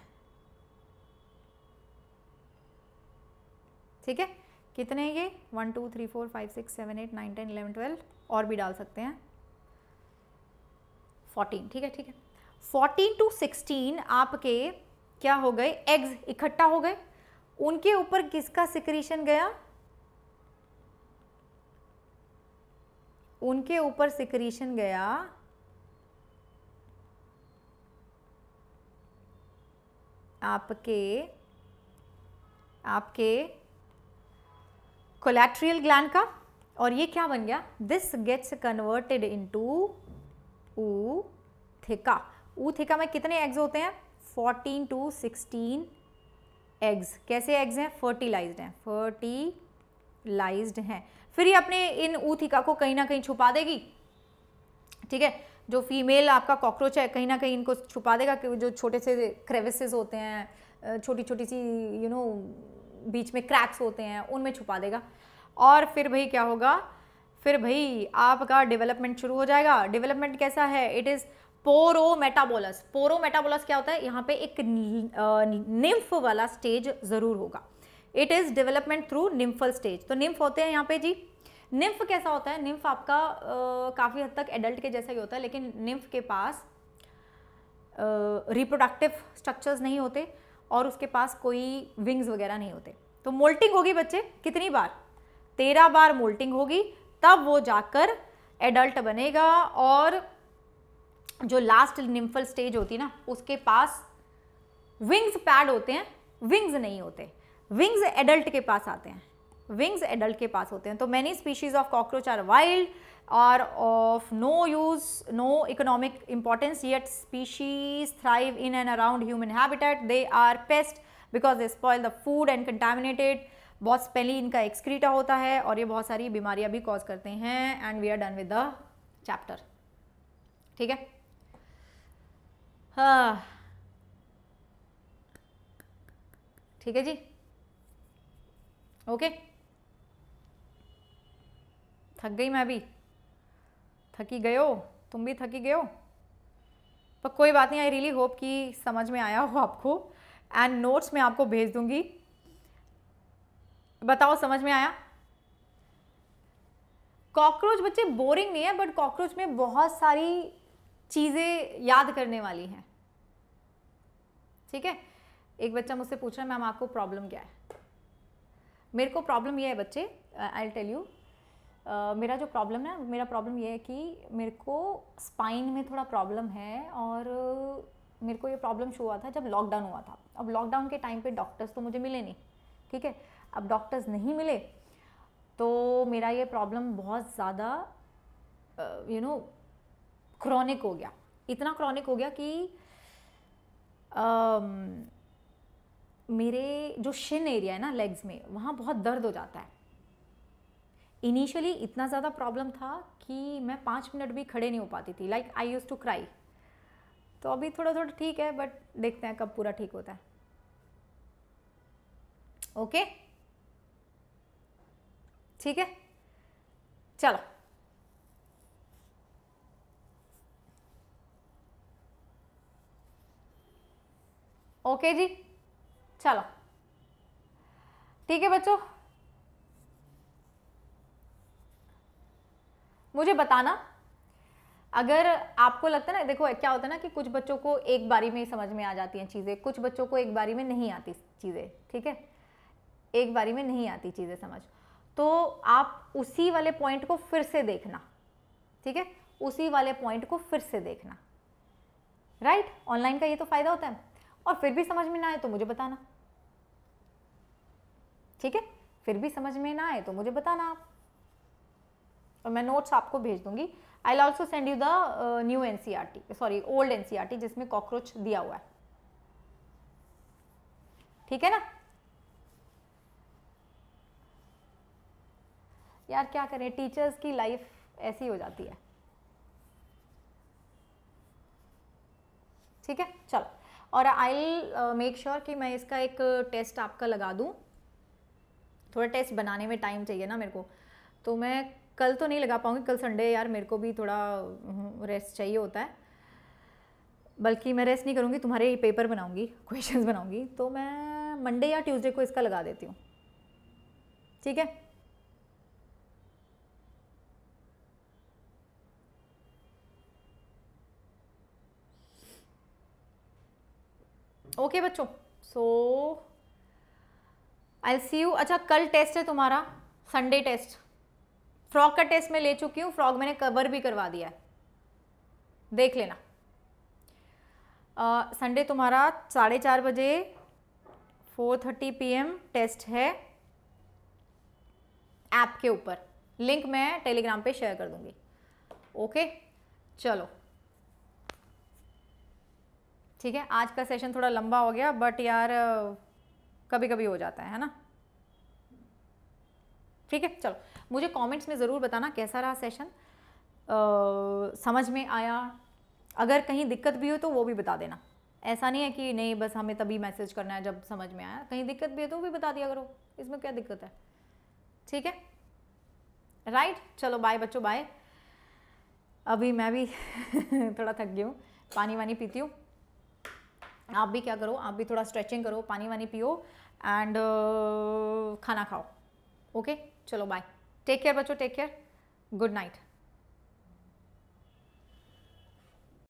ठीक है कितने ये one two three four five six seven eight nine ten eleven twelve और भी डाल सकते हैं फोर्टीन ठीक है ठीक है फोर्टीन टू सिक्सटीन आपके क्या हो गए एग्स इकट्ठा हो गए उनके ऊपर किसका सिक्रीशन गया उनके ऊपर सिक्रीशन गया आपके आपके कोलेट्रियल ग्लैंड का और ये क्या बन गया this gets converted into ootheca ऊ थिका में कितने एग्ज होते हैं 14 टू 16 एग्स कैसे एग्ज हैं फर्टिलाइज्ड हैं फर्टिलाइज्ड हैं फिर ये अपने इन ऊ ऊथिका को कहीं ना कहीं छुपा देगी ठीक है जो फीमेल आपका कॉकरोच है कहीं ना कहीं इनको छुपा देगा कि जो छोटे से क्रेविसेस होते हैं छोटी छोटी सी यू नो बीच में क्रैक्स होते हैं उनमें छुपा देगा और फिर भाई क्या होगा फिर भाई आपका डेवलपमेंट शुरू हो जाएगा डेवलपमेंट कैसा है it is paurometabolous paurometabolous क्या होता है यहाँ पे एक निम्फ वाला स्टेज ज़रूर होगा it is development through nymphal stage तो निम्फ होते हैं यहाँ पे जी निम्फ कैसा होता है निम्फ आपका काफ़ी हद तक एडल्ट के जैसा ही होता है लेकिन निम्फ के पास रिप्रोडक्टिव स्ट्रक्चर्स नहीं होते और उसके पास कोई विंग्स वगैरह नहीं होते तो मोल्टिंग होगी बच्चे कितनी बार तेरह बार मोल्टिंग होगी तब वो जाकर एडल्ट बनेगा और जो लास्ट निम्फल स्टेज होती है ना उसके पास विंग्स पैड होते हैं विंग्स नहीं होते विंग्स एडल्ट के पास आते हैं विंग्स एडल्ट के पास होते हैं तो many species of cockroach are wild are of no use no economic importance yet species thrive in and around human habitat they are pest because they spoil the food and contaminated बहुत पहले इनका एक्सक्रीटा होता है और ये बहुत सारी बीमारियां भी कॉज करते हैं and we are done with the chapter ठीक है हाँ। ठीक है जी ओके okay. थक गई मैं भी थकी गयो तुम भी थकी गयो पर कोई बात नहीं आई रियली होप कि समझ में आया हो आपको एंड नोट्स मैं आपको भेज दूंगी बताओ समझ में आया कॉकरोच बच्चे बोरिंग नहीं है बट कॉकरोच में बहुत सारी चीज़ें याद करने वाली हैं ठीक है एक बच्चा मुझसे पूछ रहा है मैम आपको प्रॉब्लम क्या है मेरे को प्रॉब्लम ये है बच्चे आई टेल यू मेरा जो प्रॉब्लम है मेरा प्रॉब्लम ये है कि मेरे को स्पाइन में थोड़ा प्रॉब्लम है और मेरे को ये प्रॉब्लम शो हुआ था जब लॉकडाउन हुआ था अब लॉकडाउन के टाइम पे डॉक्टर्स तो मुझे मिले नहीं ठीक है अब डॉक्टर्स नहीं मिले तो मेरा ये प्रॉब्लम बहुत ज़्यादा यू नो क्रॉनिक हो गया इतना क्रॉनिक हो गया कि uh, मेरे जो शिन एरिया है ना लेग्स में वहाँ बहुत दर्द हो जाता है इनिशियली इतना ज़्यादा प्रॉब्लम था कि मैं पाँच मिनट भी खड़े नहीं हो पाती थी like I use to cry तो अभी थोड़ा थोड़ा ठीक है बट देखते हैं कब पूरा ठीक होता है ओके ठीक है चलो ओके जी चलो ठीक है बच्चों मुझे बताना अगर आपको लगता है ना देखो क्या होता है ना कि कुछ बच्चों को एक बारी में ही समझ में आ जाती हैं चीज़ें कुछ बच्चों को एक बारी में नहीं आती चीज़ें ठीक है एक बारी में नहीं आती चीज़ें समझ तो आप उसी वाले पॉइंट को फिर से देखना ठीक है उसी वाले पॉइंट को फिर से देखना राइट ऑनलाइन का ये तो फ़ायदा होता है और फिर भी समझ में ना आए तो मुझे बताना ठीक है फिर भी समझ में ना आए तो मुझे बताना आप और तो मैं नोट्स आपको भेज दूंगी I also send you the new an sorry old an जिसमें कॉकरोच दिया हुआ है ठीक है ना यार क्या करें टीचर्स की लाइफ ऐसी हो जाती है ठीक है चलो और आई मेक श्योर कि मैं इसका एक टेस्ट आपका लगा दूं थोड़ा टेस्ट बनाने में टाइम चाहिए ना मेरे को तो मैं कल तो नहीं लगा पाऊंगी कल संडे यार मेरे को भी थोड़ा रेस्ट हम्म, चाहिए होता है बल्कि मैं रेस्ट नहीं करूँगी तुम्हारे पेपर बनाऊँगी क्वेश्चंस बनाऊँगी तो मैं मंडे या ट्यूसडे को इसका लगा देती हूँ ठीक है ओके बच्चों सो आई सी यू अच्छा कल टेस्ट है तुम्हारा संडे टेस्ट फ्रॉक का टेस्ट मैं ले चुकी हूँ फ्रॉक मैंने कवर भी करवा दिया है देख लेना संडे uh, तुम्हारा साढ़े चार बजे फोर थर्टी पी टेस्ट है ऐप के ऊपर लिंक मैं टेलीग्राम पे शेयर कर दूंगी ओके okay? चलो ठीक है आज का सेशन थोड़ा लंबा हो गया बट यार कभी कभी हो जाता है है ना ठीक है चलो मुझे कमेंट्स में ज़रूर बताना कैसा रहा सेशन आ, समझ में आया अगर कहीं दिक्कत भी हो तो वो भी बता देना ऐसा नहीं है कि नहीं बस हमें तभी मैसेज करना है जब समझ में आया कहीं दिक्कत भी है तो वो भी बता दिया करो इसमें क्या दिक्कत है ठीक है राइट चलो बाय बच्चों बाय अभी मैं भी (laughs) थोड़ा थक गई हूँ पानी वानी पीती हूँ आप भी क्या करो आप भी थोड़ा स्ट्रेचिंग करो पानी वानी पियो एंड uh, खाना खाओ ओके okay? चलो बाय टेक केयर बच्चों टेक केयर गुड नाइट